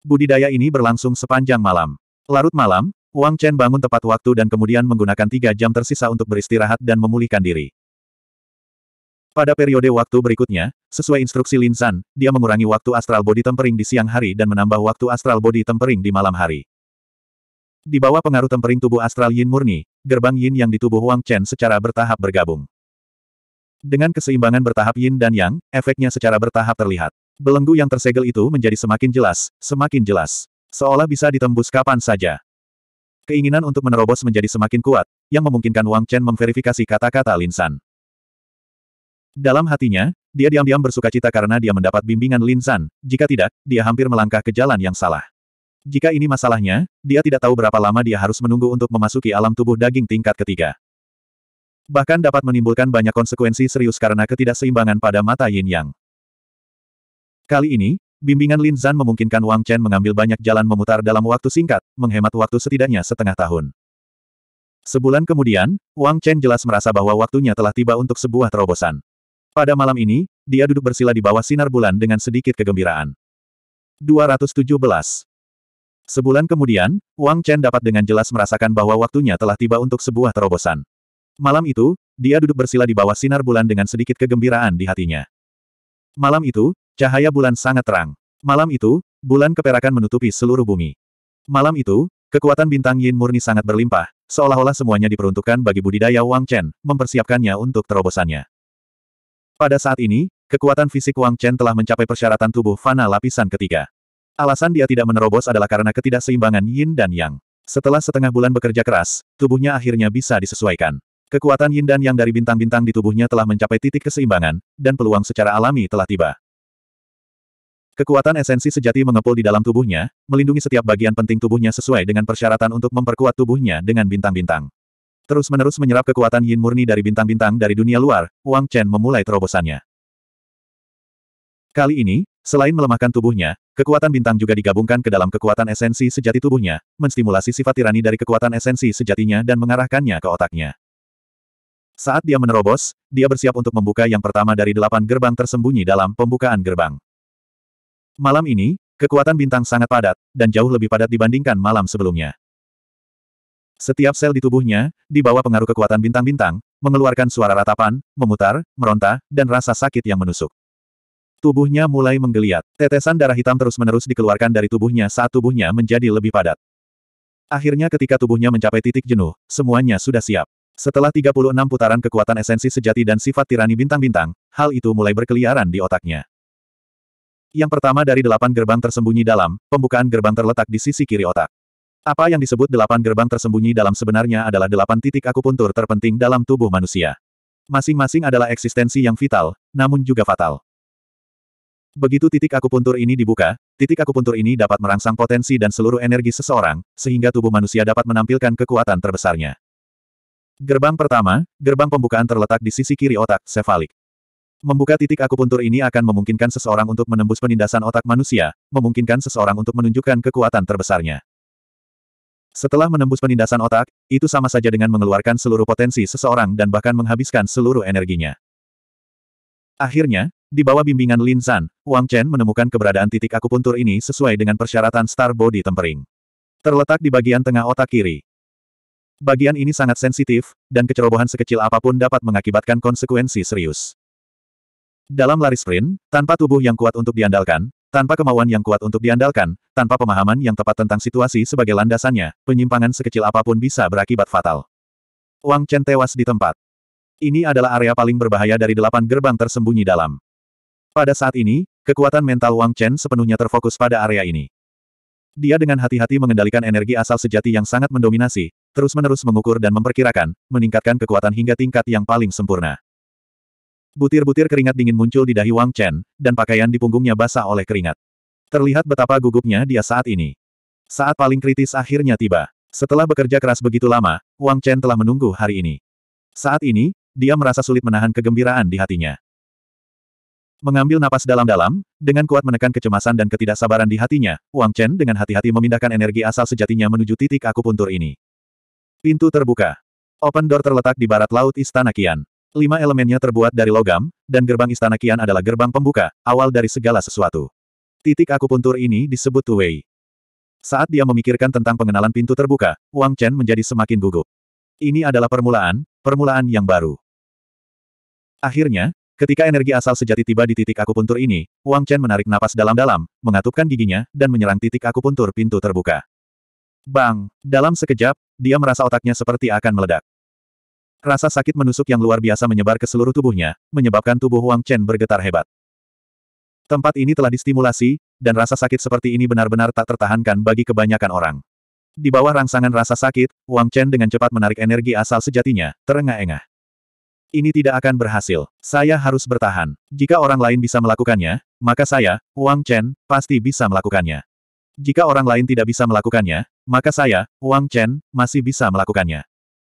Budidaya ini berlangsung sepanjang malam. Larut malam, Wang Chen bangun tepat waktu dan kemudian menggunakan tiga jam tersisa untuk beristirahat dan memulihkan diri. Pada periode waktu berikutnya, sesuai instruksi Lin San, dia mengurangi waktu astral body tempering di siang hari dan menambah waktu astral body tempering di malam hari. Di bawah pengaruh tempering tubuh astral yin murni, gerbang yin yang di tubuh Wang Chen secara bertahap bergabung. Dengan keseimbangan bertahap yin dan yang, efeknya secara bertahap terlihat. Belenggu yang tersegel itu menjadi semakin jelas, semakin jelas. Seolah bisa ditembus kapan saja. Keinginan untuk menerobos menjadi semakin kuat, yang memungkinkan Wang Chen memverifikasi kata-kata Lin San. Dalam hatinya, dia diam-diam bersuka cita karena dia mendapat bimbingan Lin San, jika tidak, dia hampir melangkah ke jalan yang salah. Jika ini masalahnya, dia tidak tahu berapa lama dia harus menunggu untuk memasuki alam tubuh daging tingkat ketiga. Bahkan dapat menimbulkan banyak konsekuensi serius karena ketidakseimbangan pada mata Yin Yang. Kali ini, bimbingan Lin Zan memungkinkan Wang Chen mengambil banyak jalan memutar dalam waktu singkat, menghemat waktu setidaknya setengah tahun. Sebulan kemudian, Wang Chen jelas merasa bahwa waktunya telah tiba untuk sebuah terobosan. Pada malam ini, dia duduk bersila di bawah sinar bulan dengan sedikit kegembiraan. 217. Sebulan kemudian, Wang Chen dapat dengan jelas merasakan bahwa waktunya telah tiba untuk sebuah terobosan. Malam itu, dia duduk bersila di bawah sinar bulan dengan sedikit kegembiraan di hatinya. Malam itu, cahaya bulan sangat terang. Malam itu, bulan keperakan menutupi seluruh bumi. Malam itu, kekuatan bintang Yin murni sangat berlimpah, seolah-olah semuanya diperuntukkan bagi budidaya Wang Chen, mempersiapkannya untuk terobosannya. Pada saat ini, kekuatan fisik Wang Chen telah mencapai persyaratan tubuh fana lapisan ketiga. Alasan dia tidak menerobos adalah karena ketidakseimbangan yin dan yang. Setelah setengah bulan bekerja keras, tubuhnya akhirnya bisa disesuaikan. Kekuatan yin dan yang dari bintang-bintang di tubuhnya telah mencapai titik keseimbangan, dan peluang secara alami telah tiba. Kekuatan esensi sejati mengepul di dalam tubuhnya, melindungi setiap bagian penting tubuhnya sesuai dengan persyaratan untuk memperkuat tubuhnya dengan bintang-bintang. Terus-menerus menyerap kekuatan yin murni dari bintang-bintang dari dunia luar, Wang Chen memulai terobosannya. Kali ini, selain melemahkan tubuhnya, kekuatan bintang juga digabungkan ke dalam kekuatan esensi sejati tubuhnya, menstimulasi sifat tirani dari kekuatan esensi sejatinya dan mengarahkannya ke otaknya. Saat dia menerobos, dia bersiap untuk membuka yang pertama dari delapan gerbang tersembunyi dalam pembukaan gerbang. Malam ini, kekuatan bintang sangat padat, dan jauh lebih padat dibandingkan malam sebelumnya. Setiap sel di tubuhnya, di bawah pengaruh kekuatan bintang-bintang, mengeluarkan suara ratapan, memutar, meronta, dan rasa sakit yang menusuk. Tubuhnya mulai menggeliat. Tetesan darah hitam terus-menerus dikeluarkan dari tubuhnya saat tubuhnya menjadi lebih padat. Akhirnya ketika tubuhnya mencapai titik jenuh, semuanya sudah siap. Setelah 36 putaran kekuatan esensi sejati dan sifat tirani bintang-bintang, hal itu mulai berkeliaran di otaknya. Yang pertama dari delapan gerbang tersembunyi dalam, pembukaan gerbang terletak di sisi kiri otak. Apa yang disebut delapan gerbang tersembunyi dalam sebenarnya adalah delapan titik akupuntur terpenting dalam tubuh manusia. Masing-masing adalah eksistensi yang vital, namun juga fatal. Begitu titik akupuntur ini dibuka, titik akupuntur ini dapat merangsang potensi dan seluruh energi seseorang, sehingga tubuh manusia dapat menampilkan kekuatan terbesarnya. Gerbang pertama, gerbang pembukaan terletak di sisi kiri otak, sefalik. Membuka titik akupuntur ini akan memungkinkan seseorang untuk menembus penindasan otak manusia, memungkinkan seseorang untuk menunjukkan kekuatan terbesarnya. Setelah menembus penindasan otak, itu sama saja dengan mengeluarkan seluruh potensi seseorang dan bahkan menghabiskan seluruh energinya. Akhirnya, di bawah bimbingan Lin San, Wang Chen menemukan keberadaan titik akupuntur ini sesuai dengan persyaratan Star Body Tempering. Terletak di bagian tengah otak kiri. Bagian ini sangat sensitif, dan kecerobohan sekecil apapun dapat mengakibatkan konsekuensi serius. Dalam lari sprint, tanpa tubuh yang kuat untuk diandalkan, tanpa kemauan yang kuat untuk diandalkan, tanpa pemahaman yang tepat tentang situasi sebagai landasannya, penyimpangan sekecil apapun bisa berakibat fatal. Wang Chen tewas di tempat. Ini adalah area paling berbahaya dari delapan gerbang tersembunyi dalam. Pada saat ini, kekuatan mental Wang Chen sepenuhnya terfokus pada area ini. Dia dengan hati-hati mengendalikan energi asal sejati yang sangat mendominasi, terus-menerus mengukur dan memperkirakan, meningkatkan kekuatan hingga tingkat yang paling sempurna. Butir-butir keringat dingin muncul di dahi Wang Chen, dan pakaian di punggungnya basah oleh keringat. Terlihat betapa gugupnya dia saat ini. Saat paling kritis akhirnya tiba. Setelah bekerja keras begitu lama, Wang Chen telah menunggu hari ini. Saat ini, dia merasa sulit menahan kegembiraan di hatinya. Mengambil napas dalam-dalam, dengan kuat menekan kecemasan dan ketidaksabaran di hatinya, Wang Chen dengan hati-hati memindahkan energi asal sejatinya menuju titik akupuntur ini. Pintu terbuka. Open door terletak di barat laut Istana Kian. Lima elemennya terbuat dari logam, dan gerbang istana Kian adalah gerbang pembuka, awal dari segala sesuatu. Titik akupuntur ini disebut Tuwei. Saat dia memikirkan tentang pengenalan pintu terbuka, Wang Chen menjadi semakin gugup. Ini adalah permulaan, permulaan yang baru. Akhirnya, ketika energi asal sejati tiba di titik akupuntur ini, Wang Chen menarik napas dalam-dalam, mengatupkan giginya, dan menyerang titik akupuntur pintu terbuka. Bang! Dalam sekejap, dia merasa otaknya seperti akan meledak. Rasa sakit menusuk yang luar biasa menyebar ke seluruh tubuhnya, menyebabkan tubuh Wang Chen bergetar hebat. Tempat ini telah distimulasi, dan rasa sakit seperti ini benar-benar tak tertahankan bagi kebanyakan orang. Di bawah rangsangan rasa sakit, Wang Chen dengan cepat menarik energi asal sejatinya, terengah-engah. Ini tidak akan berhasil. Saya harus bertahan. Jika orang lain bisa melakukannya, maka saya, Wang Chen, pasti bisa melakukannya. Jika orang lain tidak bisa melakukannya, maka saya, Wang Chen, masih bisa melakukannya.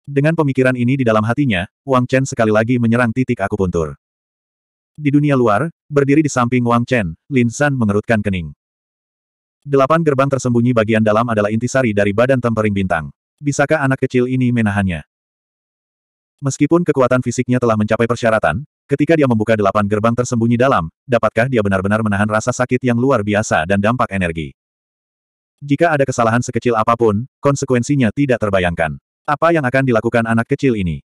Dengan pemikiran ini di dalam hatinya, Wang Chen sekali lagi menyerang titik akupuntur. Di dunia luar, berdiri di samping Wang Chen, Lin San mengerutkan kening. Delapan gerbang tersembunyi bagian dalam adalah intisari dari badan tempering bintang. Bisakah anak kecil ini menahannya? Meskipun kekuatan fisiknya telah mencapai persyaratan, ketika dia membuka delapan gerbang tersembunyi dalam, dapatkah dia benar-benar menahan rasa sakit yang luar biasa dan dampak energi? Jika ada kesalahan sekecil apapun, konsekuensinya tidak terbayangkan. Apa yang akan dilakukan anak kecil ini?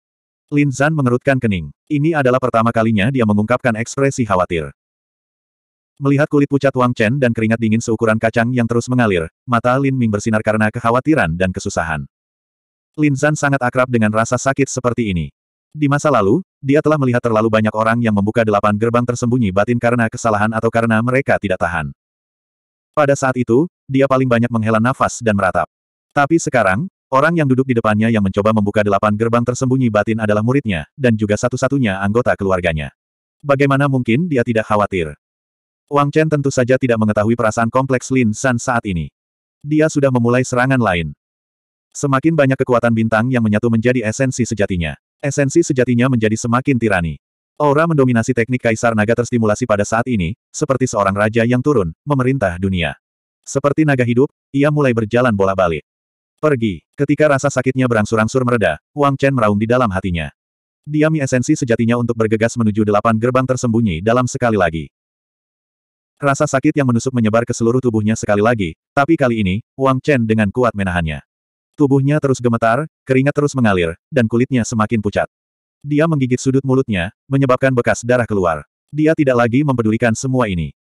Lin Zan mengerutkan kening. Ini adalah pertama kalinya dia mengungkapkan ekspresi khawatir. Melihat kulit pucat Wang Chen dan keringat dingin seukuran kacang yang terus mengalir, mata Lin Ming bersinar karena kekhawatiran dan kesusahan. Lin Zan sangat akrab dengan rasa sakit seperti ini. Di masa lalu, dia telah melihat terlalu banyak orang yang membuka delapan gerbang tersembunyi batin karena kesalahan atau karena mereka tidak tahan. Pada saat itu, dia paling banyak menghela nafas dan meratap. Tapi sekarang, Orang yang duduk di depannya yang mencoba membuka delapan gerbang tersembunyi batin adalah muridnya, dan juga satu-satunya anggota keluarganya. Bagaimana mungkin dia tidak khawatir? Wang Chen tentu saja tidak mengetahui perasaan kompleks Lin San saat ini. Dia sudah memulai serangan lain. Semakin banyak kekuatan bintang yang menyatu menjadi esensi sejatinya. Esensi sejatinya menjadi semakin tirani. Aura mendominasi teknik Kaisar Naga terstimulasi pada saat ini, seperti seorang raja yang turun, memerintah dunia. Seperti naga hidup, ia mulai berjalan bola balik. Pergi. Ketika rasa sakitnya berangsur-angsur mereda, Wang Chen meraung di dalam hatinya. Diami esensi sejatinya untuk bergegas menuju delapan gerbang tersembunyi dalam sekali lagi. Rasa sakit yang menusuk menyebar ke seluruh tubuhnya sekali lagi, tapi kali ini, Wang Chen dengan kuat menahannya. Tubuhnya terus gemetar, keringat terus mengalir, dan kulitnya semakin pucat. Dia menggigit sudut mulutnya, menyebabkan bekas darah keluar. Dia tidak lagi mempedulikan semua ini.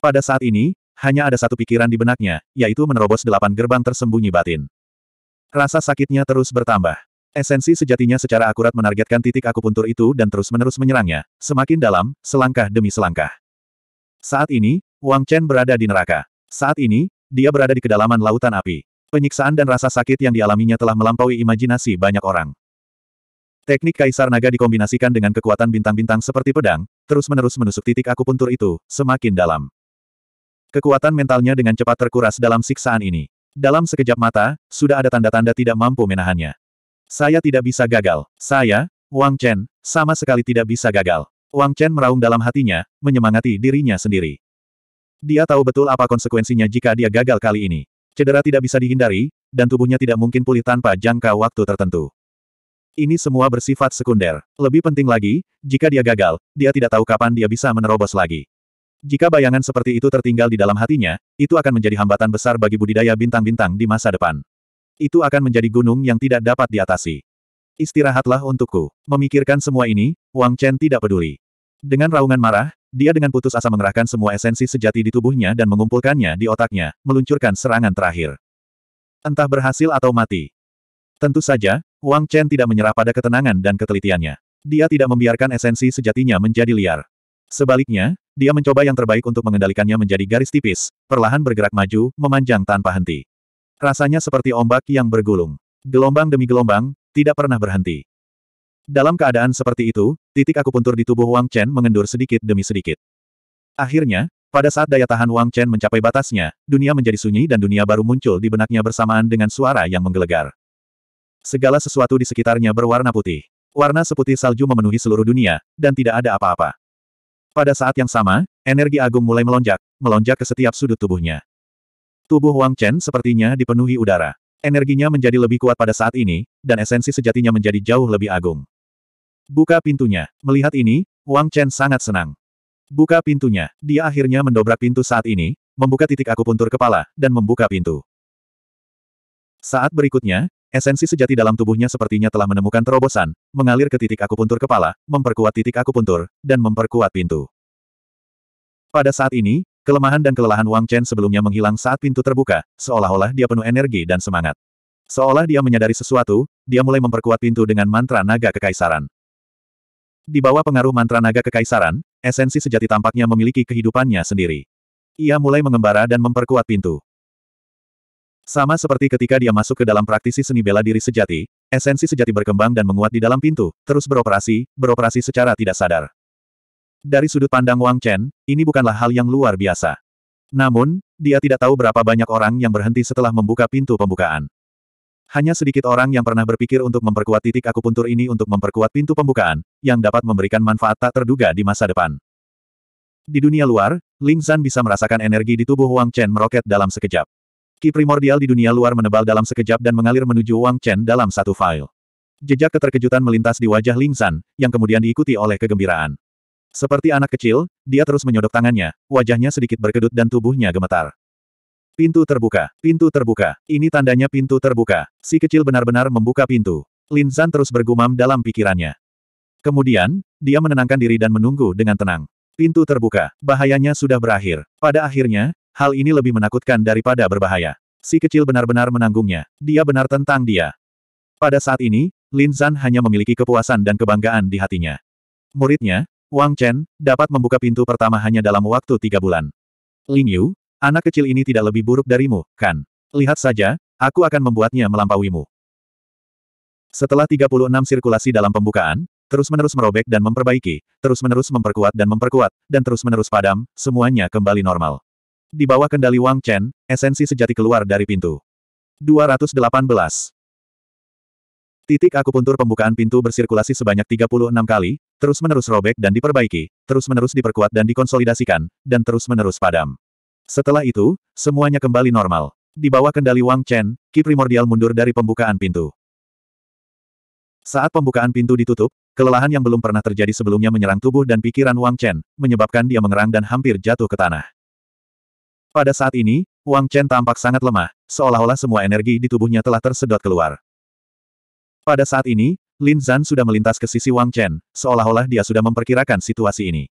Pada saat ini, hanya ada satu pikiran di benaknya, yaitu menerobos delapan gerbang tersembunyi batin. Rasa sakitnya terus bertambah. Esensi sejatinya secara akurat menargetkan titik akupuntur itu dan terus-menerus menyerangnya, semakin dalam, selangkah demi selangkah. Saat ini, Wang Chen berada di neraka. Saat ini, dia berada di kedalaman lautan api. Penyiksaan dan rasa sakit yang dialaminya telah melampaui imajinasi banyak orang. Teknik Kaisar Naga dikombinasikan dengan kekuatan bintang-bintang seperti pedang, terus-menerus menusuk titik akupuntur itu, semakin dalam. Kekuatan mentalnya dengan cepat terkuras dalam siksaan ini. Dalam sekejap mata, sudah ada tanda-tanda tidak mampu menahannya. Saya tidak bisa gagal. Saya, Wang Chen, sama sekali tidak bisa gagal. Wang Chen meraung dalam hatinya, menyemangati dirinya sendiri. Dia tahu betul apa konsekuensinya jika dia gagal kali ini. Cedera tidak bisa dihindari, dan tubuhnya tidak mungkin pulih tanpa jangka waktu tertentu. Ini semua bersifat sekunder. Lebih penting lagi, jika dia gagal, dia tidak tahu kapan dia bisa menerobos lagi. Jika bayangan seperti itu tertinggal di dalam hatinya, itu akan menjadi hambatan besar bagi budidaya bintang-bintang di masa depan. Itu akan menjadi gunung yang tidak dapat diatasi. Istirahatlah untukku. Memikirkan semua ini, Wang Chen tidak peduli. Dengan raungan marah, dia dengan putus asa mengerahkan semua esensi sejati di tubuhnya dan mengumpulkannya di otaknya, meluncurkan serangan terakhir. Entah berhasil atau mati. Tentu saja, Wang Chen tidak menyerah pada ketenangan dan ketelitiannya. Dia tidak membiarkan esensi sejatinya menjadi liar. Sebaliknya, dia mencoba yang terbaik untuk mengendalikannya menjadi garis tipis, perlahan bergerak maju, memanjang tanpa henti. Rasanya seperti ombak yang bergulung. Gelombang demi gelombang, tidak pernah berhenti. Dalam keadaan seperti itu, titik akupuntur di tubuh Wang Chen mengendur sedikit demi sedikit. Akhirnya, pada saat daya tahan Wang Chen mencapai batasnya, dunia menjadi sunyi dan dunia baru muncul di benaknya bersamaan dengan suara yang menggelegar. Segala sesuatu di sekitarnya berwarna putih. Warna seputih salju memenuhi seluruh dunia, dan tidak ada apa-apa. Pada saat yang sama, energi agung mulai melonjak, melonjak ke setiap sudut tubuhnya. Tubuh Wang Chen sepertinya dipenuhi udara. Energinya menjadi lebih kuat pada saat ini, dan esensi sejatinya menjadi jauh lebih agung. Buka pintunya. Melihat ini, Wang Chen sangat senang. Buka pintunya. Dia akhirnya mendobrak pintu saat ini, membuka titik akupuntur kepala, dan membuka pintu. Saat berikutnya, Esensi sejati dalam tubuhnya sepertinya telah menemukan terobosan, mengalir ke titik akupuntur kepala, memperkuat titik akupuntur, dan memperkuat pintu. Pada saat ini, kelemahan dan kelelahan Wang Chen sebelumnya menghilang saat pintu terbuka, seolah-olah dia penuh energi dan semangat. Seolah dia menyadari sesuatu, dia mulai memperkuat pintu dengan mantra naga kekaisaran. Di bawah pengaruh mantra naga kekaisaran, esensi sejati tampaknya memiliki kehidupannya sendiri. Ia mulai mengembara dan memperkuat pintu. Sama seperti ketika dia masuk ke dalam praktisi seni bela diri sejati, esensi sejati berkembang dan menguat di dalam pintu, terus beroperasi, beroperasi secara tidak sadar. Dari sudut pandang Wang Chen, ini bukanlah hal yang luar biasa. Namun, dia tidak tahu berapa banyak orang yang berhenti setelah membuka pintu pembukaan. Hanya sedikit orang yang pernah berpikir untuk memperkuat titik akupuntur ini untuk memperkuat pintu pembukaan, yang dapat memberikan manfaat tak terduga di masa depan. Di dunia luar, Ling Zan bisa merasakan energi di tubuh Wang Chen meroket dalam sekejap. Ki primordial di dunia luar menebal dalam sekejap dan mengalir menuju Wang Chen dalam satu file. Jejak keterkejutan melintas di wajah Ling San, yang kemudian diikuti oleh kegembiraan. Seperti anak kecil, dia terus menyodok tangannya, wajahnya sedikit berkedut dan tubuhnya gemetar. Pintu terbuka, pintu terbuka, ini tandanya pintu terbuka. Si kecil benar-benar membuka pintu. Lin San terus bergumam dalam pikirannya. Kemudian, dia menenangkan diri dan menunggu dengan tenang. Pintu terbuka, bahayanya sudah berakhir. Pada akhirnya, hal ini lebih menakutkan daripada berbahaya. Si kecil benar-benar menanggungnya. Dia benar tentang dia. Pada saat ini, Lin Zan hanya memiliki kepuasan dan kebanggaan di hatinya. Muridnya, Wang Chen, dapat membuka pintu pertama hanya dalam waktu tiga bulan. Ling Yu, anak kecil ini tidak lebih buruk darimu, kan? Lihat saja, aku akan membuatnya melampauimu. Setelah 36 sirkulasi dalam pembukaan, terus-menerus merobek dan memperbaiki, terus-menerus memperkuat dan memperkuat, dan terus-menerus padam, semuanya kembali normal. Di bawah kendali Wang Chen, esensi sejati keluar dari pintu. 218. Titik akupuntur pembukaan pintu bersirkulasi sebanyak 36 kali, terus-menerus robek dan diperbaiki, terus-menerus diperkuat dan dikonsolidasikan, dan terus-menerus padam. Setelah itu, semuanya kembali normal. Di bawah kendali Wang Chen, Ki primordial mundur dari pembukaan pintu. Saat pembukaan pintu ditutup, kelelahan yang belum pernah terjadi sebelumnya menyerang tubuh dan pikiran Wang Chen, menyebabkan dia mengerang dan hampir jatuh ke tanah. Pada saat ini, Wang Chen tampak sangat lemah, seolah-olah semua energi di tubuhnya telah tersedot keluar. Pada saat ini, Lin Zan sudah melintas ke sisi Wang Chen, seolah-olah dia sudah memperkirakan situasi ini.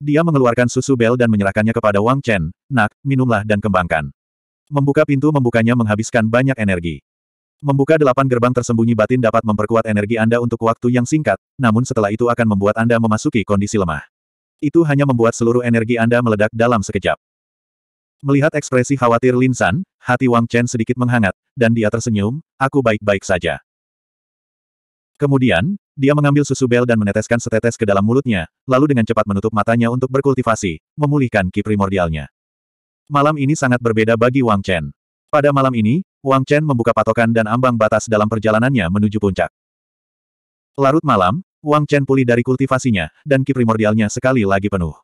Dia mengeluarkan susu bel dan menyerahkannya kepada Wang Chen, nak, minumlah dan kembangkan. Membuka pintu membukanya menghabiskan banyak energi. Membuka delapan gerbang tersembunyi batin dapat memperkuat energi Anda untuk waktu yang singkat, namun setelah itu akan membuat Anda memasuki kondisi lemah. Itu hanya membuat seluruh energi Anda meledak dalam sekejap. Melihat ekspresi khawatir Lin San, hati Wang Chen sedikit menghangat, dan dia tersenyum, aku baik-baik saja. Kemudian, dia mengambil susu bel dan meneteskan setetes ke dalam mulutnya, lalu dengan cepat menutup matanya untuk berkultivasi, memulihkan ki primordialnya. Malam ini sangat berbeda bagi Wang Chen. Pada malam ini, Wang Chen membuka patokan dan ambang batas dalam perjalanannya menuju puncak. Larut malam, Wang Chen pulih dari kultivasinya, dan ki primordialnya sekali lagi penuh.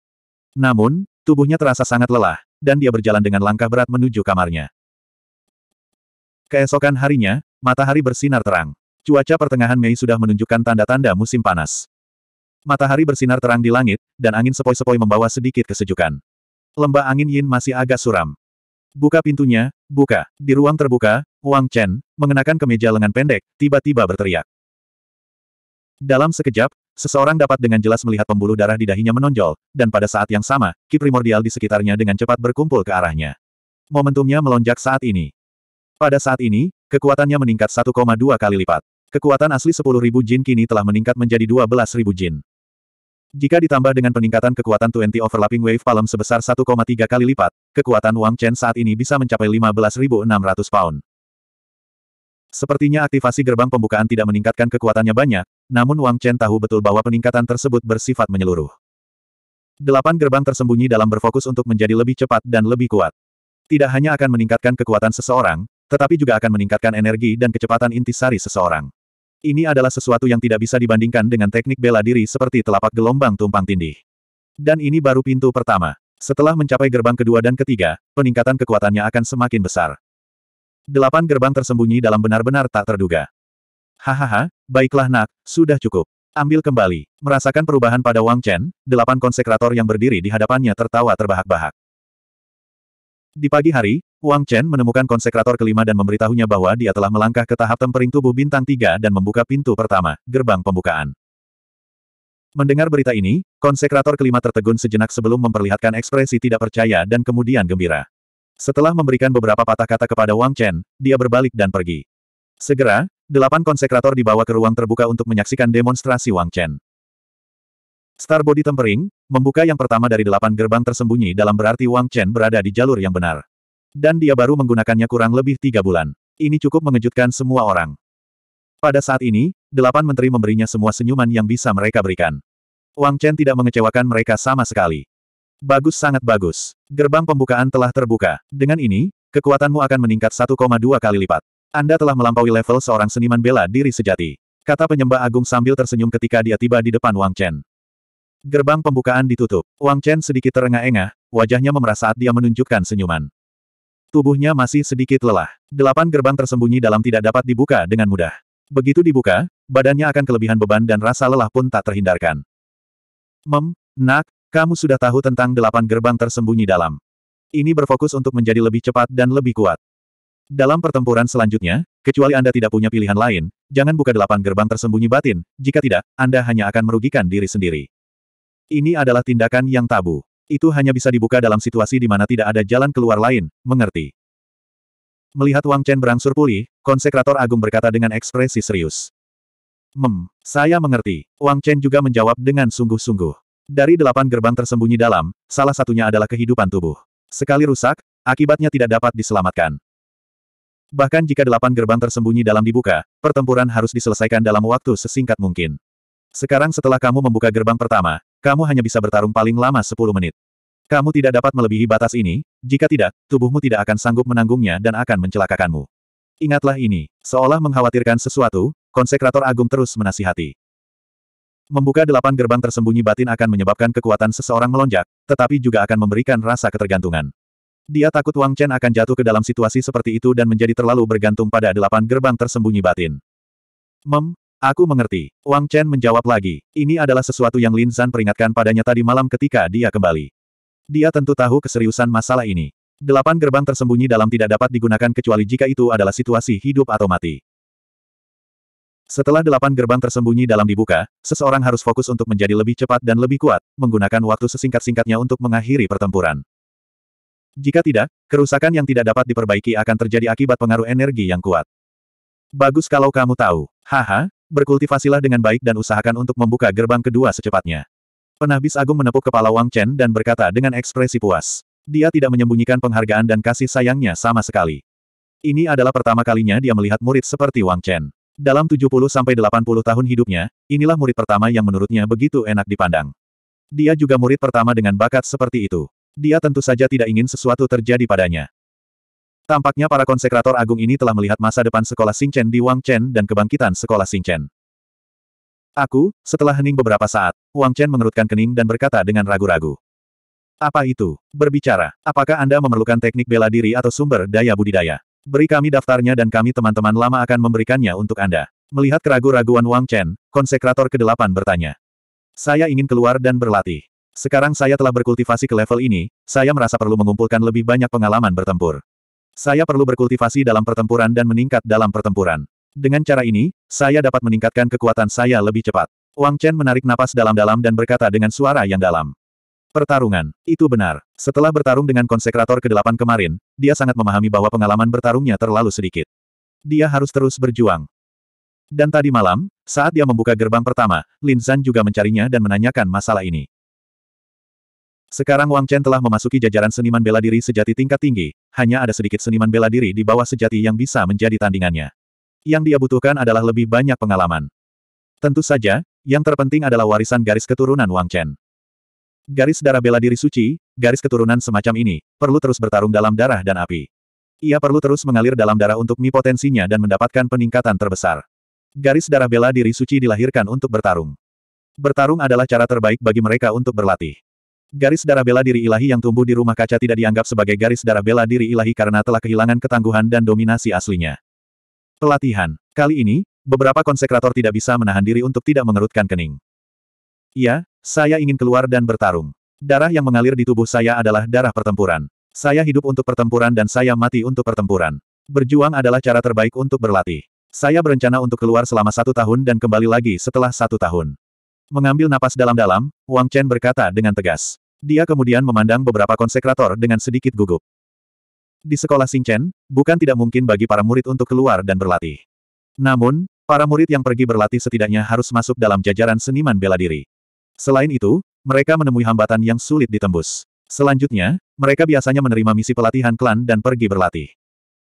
Namun, tubuhnya terasa sangat lelah, dan dia berjalan dengan langkah berat menuju kamarnya. Keesokan harinya, matahari bersinar terang. Cuaca pertengahan Mei sudah menunjukkan tanda-tanda musim panas. Matahari bersinar terang di langit, dan angin sepoi-sepoi membawa sedikit kesejukan. Lembah angin Yin masih agak suram. Buka pintunya, buka. Di ruang terbuka, Wang Chen, mengenakan kemeja lengan pendek, tiba-tiba berteriak. Dalam sekejap, Seseorang dapat dengan jelas melihat pembuluh darah di dahinya menonjol, dan pada saat yang sama, ki primordial di sekitarnya dengan cepat berkumpul ke arahnya. Momentumnya melonjak saat ini. Pada saat ini, kekuatannya meningkat 1,2 kali lipat. Kekuatan asli 10.000 jin kini telah meningkat menjadi 12.000 jin. Jika ditambah dengan peningkatan kekuatan 20 overlapping wave palm sebesar 1,3 kali lipat, kekuatan Wang Chen saat ini bisa mencapai 15.600 pound. Sepertinya aktivasi gerbang pembukaan tidak meningkatkan kekuatannya banyak, namun Wang Chen tahu betul bahwa peningkatan tersebut bersifat menyeluruh. Delapan gerbang tersembunyi dalam berfokus untuk menjadi lebih cepat dan lebih kuat. Tidak hanya akan meningkatkan kekuatan seseorang, tetapi juga akan meningkatkan energi dan kecepatan inti sari seseorang. Ini adalah sesuatu yang tidak bisa dibandingkan dengan teknik bela diri seperti telapak gelombang tumpang tindih. Dan ini baru pintu pertama. Setelah mencapai gerbang kedua dan ketiga, peningkatan kekuatannya akan semakin besar. Delapan gerbang tersembunyi dalam benar-benar tak terduga. Hahaha, baiklah nak, sudah cukup. Ambil kembali. Merasakan perubahan pada Wang Chen, delapan konsekrator yang berdiri di hadapannya tertawa terbahak-bahak. Di pagi hari, Wang Chen menemukan konsekrator kelima dan memberitahunya bahwa dia telah melangkah ke tahap tempering tubuh bintang tiga dan membuka pintu pertama, gerbang pembukaan. Mendengar berita ini, konsekrator kelima tertegun sejenak sebelum memperlihatkan ekspresi tidak percaya dan kemudian gembira. Setelah memberikan beberapa patah kata kepada Wang Chen, dia berbalik dan pergi. Segera, Delapan konsekrator dibawa ke ruang terbuka untuk menyaksikan demonstrasi Wang Chen. Star Body Tempering, membuka yang pertama dari delapan gerbang tersembunyi dalam berarti Wang Chen berada di jalur yang benar. Dan dia baru menggunakannya kurang lebih tiga bulan. Ini cukup mengejutkan semua orang. Pada saat ini, delapan menteri memberinya semua senyuman yang bisa mereka berikan. Wang Chen tidak mengecewakan mereka sama sekali. Bagus sangat bagus. Gerbang pembukaan telah terbuka. Dengan ini, kekuatanmu akan meningkat 1,2 kali lipat. Anda telah melampaui level seorang seniman bela diri sejati. Kata penyembah agung sambil tersenyum ketika dia tiba di depan Wang Chen. Gerbang pembukaan ditutup. Wang Chen sedikit terengah-engah, wajahnya memerah saat dia menunjukkan senyuman. Tubuhnya masih sedikit lelah. Delapan gerbang tersembunyi dalam tidak dapat dibuka dengan mudah. Begitu dibuka, badannya akan kelebihan beban dan rasa lelah pun tak terhindarkan. Mem, nak, kamu sudah tahu tentang delapan gerbang tersembunyi dalam. Ini berfokus untuk menjadi lebih cepat dan lebih kuat. Dalam pertempuran selanjutnya, kecuali Anda tidak punya pilihan lain, jangan buka delapan gerbang tersembunyi batin, jika tidak, Anda hanya akan merugikan diri sendiri. Ini adalah tindakan yang tabu. Itu hanya bisa dibuka dalam situasi di mana tidak ada jalan keluar lain, mengerti. Melihat Wang Chen berangsur pulih, konsekrator agung berkata dengan ekspresi serius. Mem, saya mengerti. Wang Chen juga menjawab dengan sungguh-sungguh. Dari delapan gerbang tersembunyi dalam, salah satunya adalah kehidupan tubuh. Sekali rusak, akibatnya tidak dapat diselamatkan. Bahkan jika delapan gerbang tersembunyi dalam dibuka, pertempuran harus diselesaikan dalam waktu sesingkat mungkin. Sekarang setelah kamu membuka gerbang pertama, kamu hanya bisa bertarung paling lama 10 menit. Kamu tidak dapat melebihi batas ini, jika tidak, tubuhmu tidak akan sanggup menanggungnya dan akan mencelakakanmu. Ingatlah ini, seolah mengkhawatirkan sesuatu, konsekrator agung terus menasihati. Membuka delapan gerbang tersembunyi batin akan menyebabkan kekuatan seseorang melonjak, tetapi juga akan memberikan rasa ketergantungan. Dia takut Wang Chen akan jatuh ke dalam situasi seperti itu dan menjadi terlalu bergantung pada delapan gerbang tersembunyi batin. Mem, aku mengerti. Wang Chen menjawab lagi. Ini adalah sesuatu yang Lin San peringatkan padanya tadi malam ketika dia kembali. Dia tentu tahu keseriusan masalah ini. Delapan gerbang tersembunyi dalam tidak dapat digunakan kecuali jika itu adalah situasi hidup atau mati. Setelah delapan gerbang tersembunyi dalam dibuka, seseorang harus fokus untuk menjadi lebih cepat dan lebih kuat, menggunakan waktu sesingkat-singkatnya untuk mengakhiri pertempuran. Jika tidak, kerusakan yang tidak dapat diperbaiki akan terjadi akibat pengaruh energi yang kuat. Bagus kalau kamu tahu. Haha, berkultivasilah dengan baik dan usahakan untuk membuka gerbang kedua secepatnya. Penabis Agung menepuk kepala Wang Chen dan berkata dengan ekspresi puas. Dia tidak menyembunyikan penghargaan dan kasih sayangnya sama sekali. Ini adalah pertama kalinya dia melihat murid seperti Wang Chen. Dalam 70-80 tahun hidupnya, inilah murid pertama yang menurutnya begitu enak dipandang. Dia juga murid pertama dengan bakat seperti itu. Dia tentu saja tidak ingin sesuatu terjadi padanya. Tampaknya para konsekrator agung ini telah melihat masa depan sekolah Singchen di Wang Chen dan kebangkitan sekolah Singchen. Aku, setelah hening beberapa saat, Wang Chen mengerutkan kening dan berkata dengan ragu-ragu. Apa itu? Berbicara, apakah Anda memerlukan teknik bela diri atau sumber daya budidaya? Beri kami daftarnya dan kami teman-teman lama akan memberikannya untuk Anda. Melihat keragu raguan Wang Chen, konsekrator ke-8 bertanya. Saya ingin keluar dan berlatih. Sekarang saya telah berkultivasi ke level ini, saya merasa perlu mengumpulkan lebih banyak pengalaman bertempur. Saya perlu berkultivasi dalam pertempuran dan meningkat dalam pertempuran. Dengan cara ini, saya dapat meningkatkan kekuatan saya lebih cepat. Wang Chen menarik napas dalam-dalam dan berkata dengan suara yang dalam. Pertarungan. Itu benar. Setelah bertarung dengan konsekrator ke-8 kemarin, dia sangat memahami bahwa pengalaman bertarungnya terlalu sedikit. Dia harus terus berjuang. Dan tadi malam, saat dia membuka gerbang pertama, Lin Zan juga mencarinya dan menanyakan masalah ini. Sekarang Wang Chen telah memasuki jajaran seniman bela diri sejati tingkat tinggi, hanya ada sedikit seniman bela diri di bawah sejati yang bisa menjadi tandingannya. Yang dia butuhkan adalah lebih banyak pengalaman. Tentu saja, yang terpenting adalah warisan garis keturunan Wang Chen. Garis darah bela diri suci, garis keturunan semacam ini, perlu terus bertarung dalam darah dan api. Ia perlu terus mengalir dalam darah untuk mi potensinya dan mendapatkan peningkatan terbesar. Garis darah bela diri suci dilahirkan untuk bertarung. Bertarung adalah cara terbaik bagi mereka untuk berlatih. Garis darah bela diri ilahi yang tumbuh di rumah kaca tidak dianggap sebagai garis darah bela diri ilahi karena telah kehilangan ketangguhan dan dominasi aslinya. Pelatihan. Kali ini, beberapa konsekrator tidak bisa menahan diri untuk tidak mengerutkan kening. Iya, saya ingin keluar dan bertarung. Darah yang mengalir di tubuh saya adalah darah pertempuran. Saya hidup untuk pertempuran dan saya mati untuk pertempuran. Berjuang adalah cara terbaik untuk berlatih. Saya berencana untuk keluar selama satu tahun dan kembali lagi setelah satu tahun. Mengambil napas dalam-dalam, Wang Chen berkata dengan tegas. Dia kemudian memandang beberapa konsekrator dengan sedikit gugup. Di sekolah Chen, bukan tidak mungkin bagi para murid untuk keluar dan berlatih. Namun, para murid yang pergi berlatih setidaknya harus masuk dalam jajaran seniman bela diri. Selain itu, mereka menemui hambatan yang sulit ditembus. Selanjutnya, mereka biasanya menerima misi pelatihan klan dan pergi berlatih.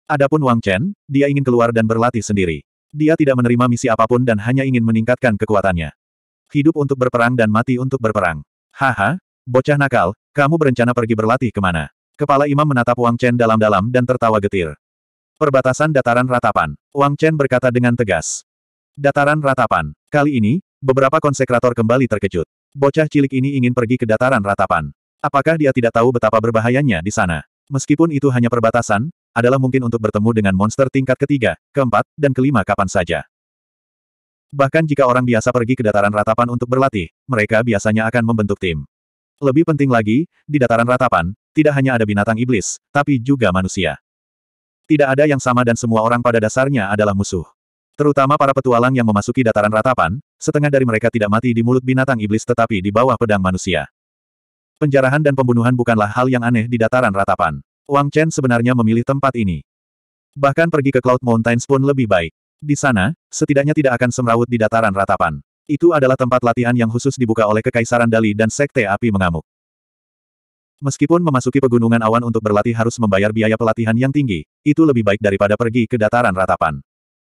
Adapun Wang Chen, dia ingin keluar dan berlatih sendiri. Dia tidak menerima misi apapun dan hanya ingin meningkatkan kekuatannya. Hidup untuk berperang dan mati untuk berperang. Haha, bocah nakal, kamu berencana pergi berlatih kemana? Kepala imam menatap Wang Chen dalam-dalam dan tertawa getir. Perbatasan dataran ratapan. Wang Chen berkata dengan tegas. Dataran ratapan. Kali ini, beberapa konsekrator kembali terkejut. Bocah cilik ini ingin pergi ke dataran ratapan. Apakah dia tidak tahu betapa berbahayanya di sana? Meskipun itu hanya perbatasan, adalah mungkin untuk bertemu dengan monster tingkat ketiga, keempat, dan kelima kapan saja. Bahkan jika orang biasa pergi ke dataran ratapan untuk berlatih, mereka biasanya akan membentuk tim. Lebih penting lagi, di dataran ratapan, tidak hanya ada binatang iblis, tapi juga manusia. Tidak ada yang sama dan semua orang pada dasarnya adalah musuh. Terutama para petualang yang memasuki dataran ratapan, setengah dari mereka tidak mati di mulut binatang iblis tetapi di bawah pedang manusia. Penjarahan dan pembunuhan bukanlah hal yang aneh di dataran ratapan. Wang Chen sebenarnya memilih tempat ini. Bahkan pergi ke Cloud Mountains pun lebih baik. Di sana, setidaknya tidak akan semrawut di dataran ratapan. Itu adalah tempat latihan yang khusus dibuka oleh Kekaisaran Dali dan Sekte Api Mengamuk. Meskipun memasuki pegunungan awan untuk berlatih harus membayar biaya pelatihan yang tinggi, itu lebih baik daripada pergi ke dataran ratapan.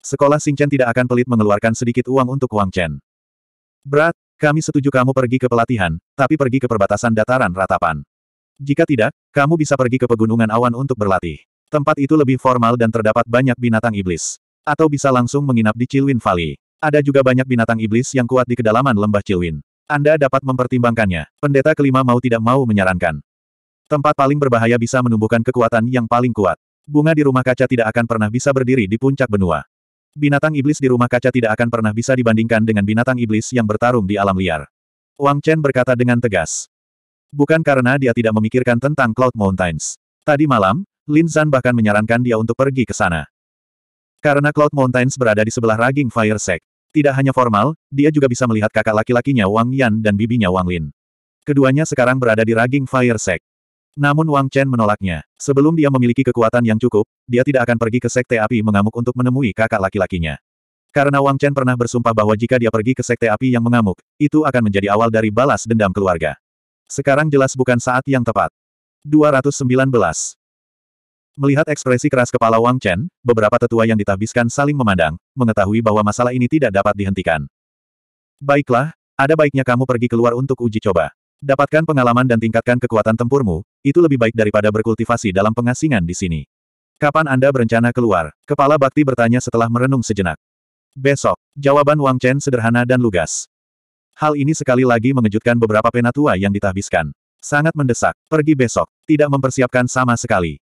Sekolah Singchen tidak akan pelit mengeluarkan sedikit uang untuk Wang Chen. Berat, kami setuju kamu pergi ke pelatihan, tapi pergi ke perbatasan dataran ratapan. Jika tidak, kamu bisa pergi ke pegunungan awan untuk berlatih. Tempat itu lebih formal dan terdapat banyak binatang iblis. Atau bisa langsung menginap di Chilwin Valley. Ada juga banyak binatang iblis yang kuat di kedalaman lembah Chilwin. Anda dapat mempertimbangkannya. Pendeta kelima mau tidak mau menyarankan. Tempat paling berbahaya bisa menumbuhkan kekuatan yang paling kuat. Bunga di rumah kaca tidak akan pernah bisa berdiri di puncak benua. Binatang iblis di rumah kaca tidak akan pernah bisa dibandingkan dengan binatang iblis yang bertarung di alam liar. Wang Chen berkata dengan tegas. Bukan karena dia tidak memikirkan tentang Cloud Mountains. Tadi malam, Lin Zan bahkan menyarankan dia untuk pergi ke sana. Karena Cloud Mountains berada di sebelah Raging Fire Sect. Tidak hanya formal, dia juga bisa melihat kakak laki-lakinya Wang Yan dan bibinya Wang Lin. Keduanya sekarang berada di Raging Fire Sect. Namun Wang Chen menolaknya. Sebelum dia memiliki kekuatan yang cukup, dia tidak akan pergi ke Sekte Api Mengamuk untuk menemui kakak laki-lakinya. Karena Wang Chen pernah bersumpah bahwa jika dia pergi ke Sekte Api yang mengamuk, itu akan menjadi awal dari balas dendam keluarga. Sekarang jelas bukan saat yang tepat. 219. Melihat ekspresi keras kepala Wang Chen, beberapa tetua yang ditabiskan saling memandang, mengetahui bahwa masalah ini tidak dapat dihentikan. Baiklah, ada baiknya kamu pergi keluar untuk uji coba. Dapatkan pengalaman dan tingkatkan kekuatan tempurmu, itu lebih baik daripada berkultivasi dalam pengasingan di sini. Kapan Anda berencana keluar? Kepala Bakti bertanya setelah merenung sejenak. Besok, jawaban Wang Chen sederhana dan lugas. Hal ini sekali lagi mengejutkan beberapa penatua yang ditahbiskan. Sangat mendesak, pergi besok, tidak mempersiapkan sama sekali.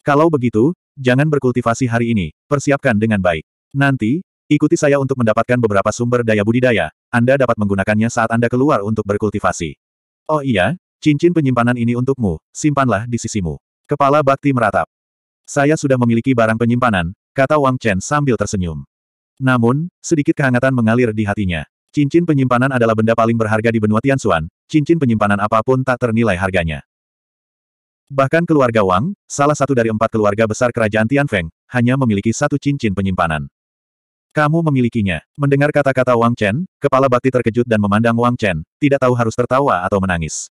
Kalau begitu, jangan berkultivasi hari ini, persiapkan dengan baik. Nanti, ikuti saya untuk mendapatkan beberapa sumber daya budidaya, Anda dapat menggunakannya saat Anda keluar untuk berkultivasi. Oh iya, cincin penyimpanan ini untukmu, simpanlah di sisimu. Kepala Bakti meratap. Saya sudah memiliki barang penyimpanan, kata Wang Chen sambil tersenyum. Namun, sedikit kehangatan mengalir di hatinya. Cincin penyimpanan adalah benda paling berharga di benua Tianxuan, cincin penyimpanan apapun tak ternilai harganya. Bahkan keluarga Wang, salah satu dari empat keluarga besar kerajaan Tianfeng, hanya memiliki satu cincin penyimpanan. Kamu memilikinya. Mendengar kata-kata Wang Chen, kepala bakti terkejut dan memandang Wang Chen, tidak tahu harus tertawa atau menangis.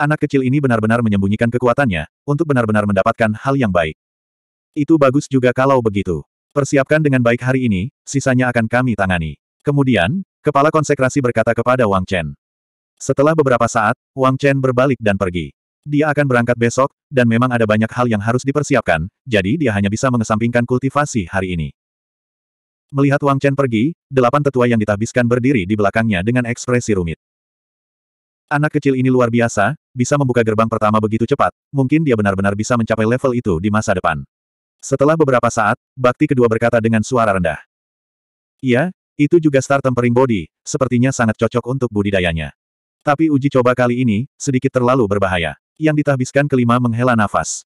Anak kecil ini benar-benar menyembunyikan kekuatannya, untuk benar-benar mendapatkan hal yang baik. Itu bagus juga kalau begitu. Persiapkan dengan baik hari ini, sisanya akan kami tangani. Kemudian, kepala konsekrasi berkata kepada Wang Chen. Setelah beberapa saat, Wang Chen berbalik dan pergi. Dia akan berangkat besok, dan memang ada banyak hal yang harus dipersiapkan, jadi dia hanya bisa mengesampingkan kultivasi hari ini. Melihat Wang Chen pergi, delapan tetua yang ditahbiskan berdiri di belakangnya dengan ekspresi rumit. Anak kecil ini luar biasa, bisa membuka gerbang pertama begitu cepat, mungkin dia benar-benar bisa mencapai level itu di masa depan. Setelah beberapa saat, Bakti kedua berkata dengan suara rendah. Iya, itu juga star tempering body, sepertinya sangat cocok untuk budidayanya. Tapi uji coba kali ini, sedikit terlalu berbahaya yang ditahbiskan kelima menghela nafas.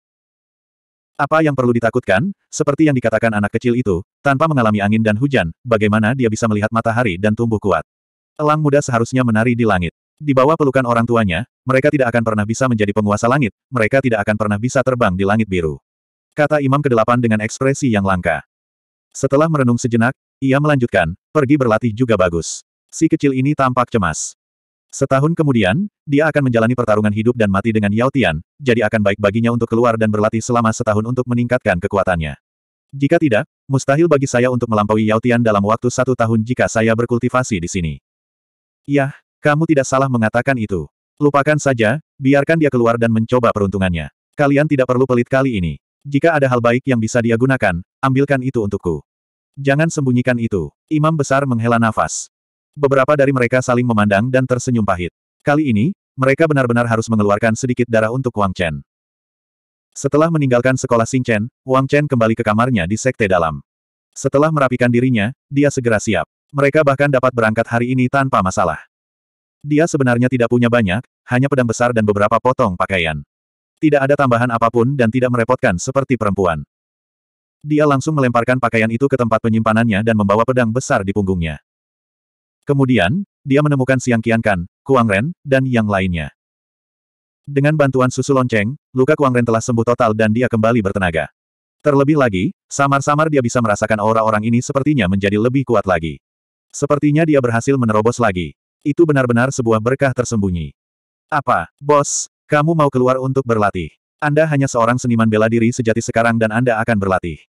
Apa yang perlu ditakutkan, seperti yang dikatakan anak kecil itu, tanpa mengalami angin dan hujan, bagaimana dia bisa melihat matahari dan tumbuh kuat. Elang muda seharusnya menari di langit. Di bawah pelukan orang tuanya, mereka tidak akan pernah bisa menjadi penguasa langit, mereka tidak akan pernah bisa terbang di langit biru. Kata Imam ke-8 dengan ekspresi yang langka. Setelah merenung sejenak, ia melanjutkan, pergi berlatih juga bagus. Si kecil ini tampak cemas. Setahun kemudian, dia akan menjalani pertarungan hidup dan mati dengan Yao Tian, jadi akan baik baginya untuk keluar dan berlatih selama setahun untuk meningkatkan kekuatannya. Jika tidak, mustahil bagi saya untuk melampaui Yao Tian dalam waktu satu tahun jika saya berkultivasi di sini. Yah, kamu tidak salah mengatakan itu. Lupakan saja, biarkan dia keluar dan mencoba peruntungannya. Kalian tidak perlu pelit kali ini. Jika ada hal baik yang bisa dia gunakan, ambilkan itu untukku. Jangan sembunyikan itu. Imam besar menghela nafas. Beberapa dari mereka saling memandang dan tersenyum pahit. Kali ini, mereka benar-benar harus mengeluarkan sedikit darah untuk Wang Chen. Setelah meninggalkan sekolah Xing Chen, Wang Chen kembali ke kamarnya di sekte dalam. Setelah merapikan dirinya, dia segera siap. Mereka bahkan dapat berangkat hari ini tanpa masalah. Dia sebenarnya tidak punya banyak, hanya pedang besar dan beberapa potong pakaian. Tidak ada tambahan apapun dan tidak merepotkan seperti perempuan. Dia langsung melemparkan pakaian itu ke tempat penyimpanannya dan membawa pedang besar di punggungnya. Kemudian, dia menemukan Siang Kian Kan, Kuang Ren, dan yang lainnya. Dengan bantuan susu lonceng, luka Kuang Ren telah sembuh total dan dia kembali bertenaga. Terlebih lagi, samar-samar dia bisa merasakan aura orang ini sepertinya menjadi lebih kuat lagi. Sepertinya dia berhasil menerobos lagi. Itu benar-benar sebuah berkah tersembunyi. Apa, bos, kamu mau keluar untuk berlatih? Anda hanya seorang seniman bela diri sejati sekarang dan Anda akan berlatih.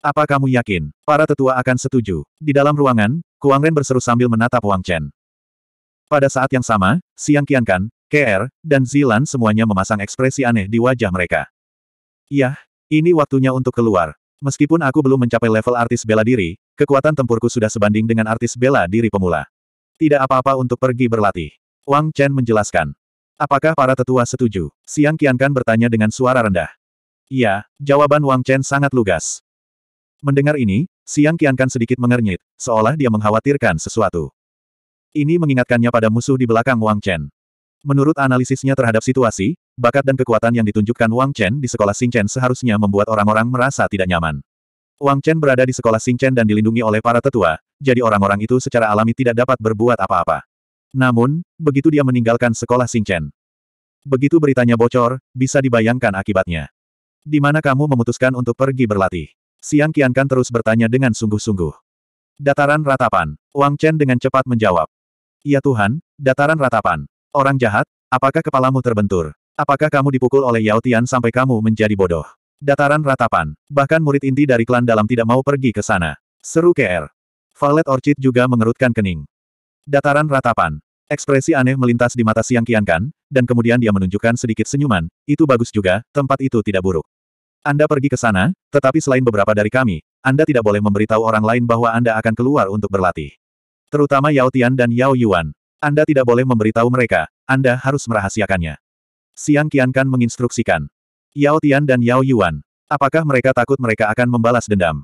Apa kamu yakin, para tetua akan setuju? Di dalam ruangan, Kuang Ren berseru sambil menatap Wang Chen. Pada saat yang sama, Siang Qiankan, KR, dan Zilan semuanya memasang ekspresi aneh di wajah mereka. Yah, ini waktunya untuk keluar. Meskipun aku belum mencapai level artis bela diri, kekuatan tempurku sudah sebanding dengan artis bela diri pemula. Tidak apa-apa untuk pergi berlatih. Wang Chen menjelaskan. Apakah para tetua setuju? Siang Qiankan bertanya dengan suara rendah. Iya, jawaban Wang Chen sangat lugas. Mendengar ini, Siang Qiankan sedikit mengernyit, seolah dia mengkhawatirkan sesuatu. Ini mengingatkannya pada musuh di belakang Wang Chen. Menurut analisisnya terhadap situasi, bakat dan kekuatan yang ditunjukkan Wang Chen di sekolah Chen seharusnya membuat orang-orang merasa tidak nyaman. Wang Chen berada di sekolah Chen dan dilindungi oleh para tetua, jadi orang-orang itu secara alami tidak dapat berbuat apa-apa. Namun, begitu dia meninggalkan sekolah Chen, Begitu beritanya bocor, bisa dibayangkan akibatnya. Di mana kamu memutuskan untuk pergi berlatih? Siang Kian Kan terus bertanya dengan sungguh-sungguh. Dataran ratapan. Wang Chen dengan cepat menjawab. Ya Tuhan, dataran ratapan. Orang jahat, apakah kepalamu terbentur? Apakah kamu dipukul oleh Yao Tian sampai kamu menjadi bodoh? Dataran ratapan. Bahkan murid inti dari klan dalam tidak mau pergi ke sana. Seru KR. Valet Orchid juga mengerutkan kening. Dataran ratapan. Ekspresi aneh melintas di mata Siang Kiankan, dan kemudian dia menunjukkan sedikit senyuman, itu bagus juga, tempat itu tidak buruk. Anda pergi ke sana, tetapi selain beberapa dari kami, Anda tidak boleh memberitahu orang lain bahwa Anda akan keluar untuk berlatih. Terutama Yao Tian dan Yao Yuan. Anda tidak boleh memberitahu mereka, Anda harus merahasiakannya. Siang kan menginstruksikan. Yao Tian dan Yao Yuan. Apakah mereka takut mereka akan membalas dendam?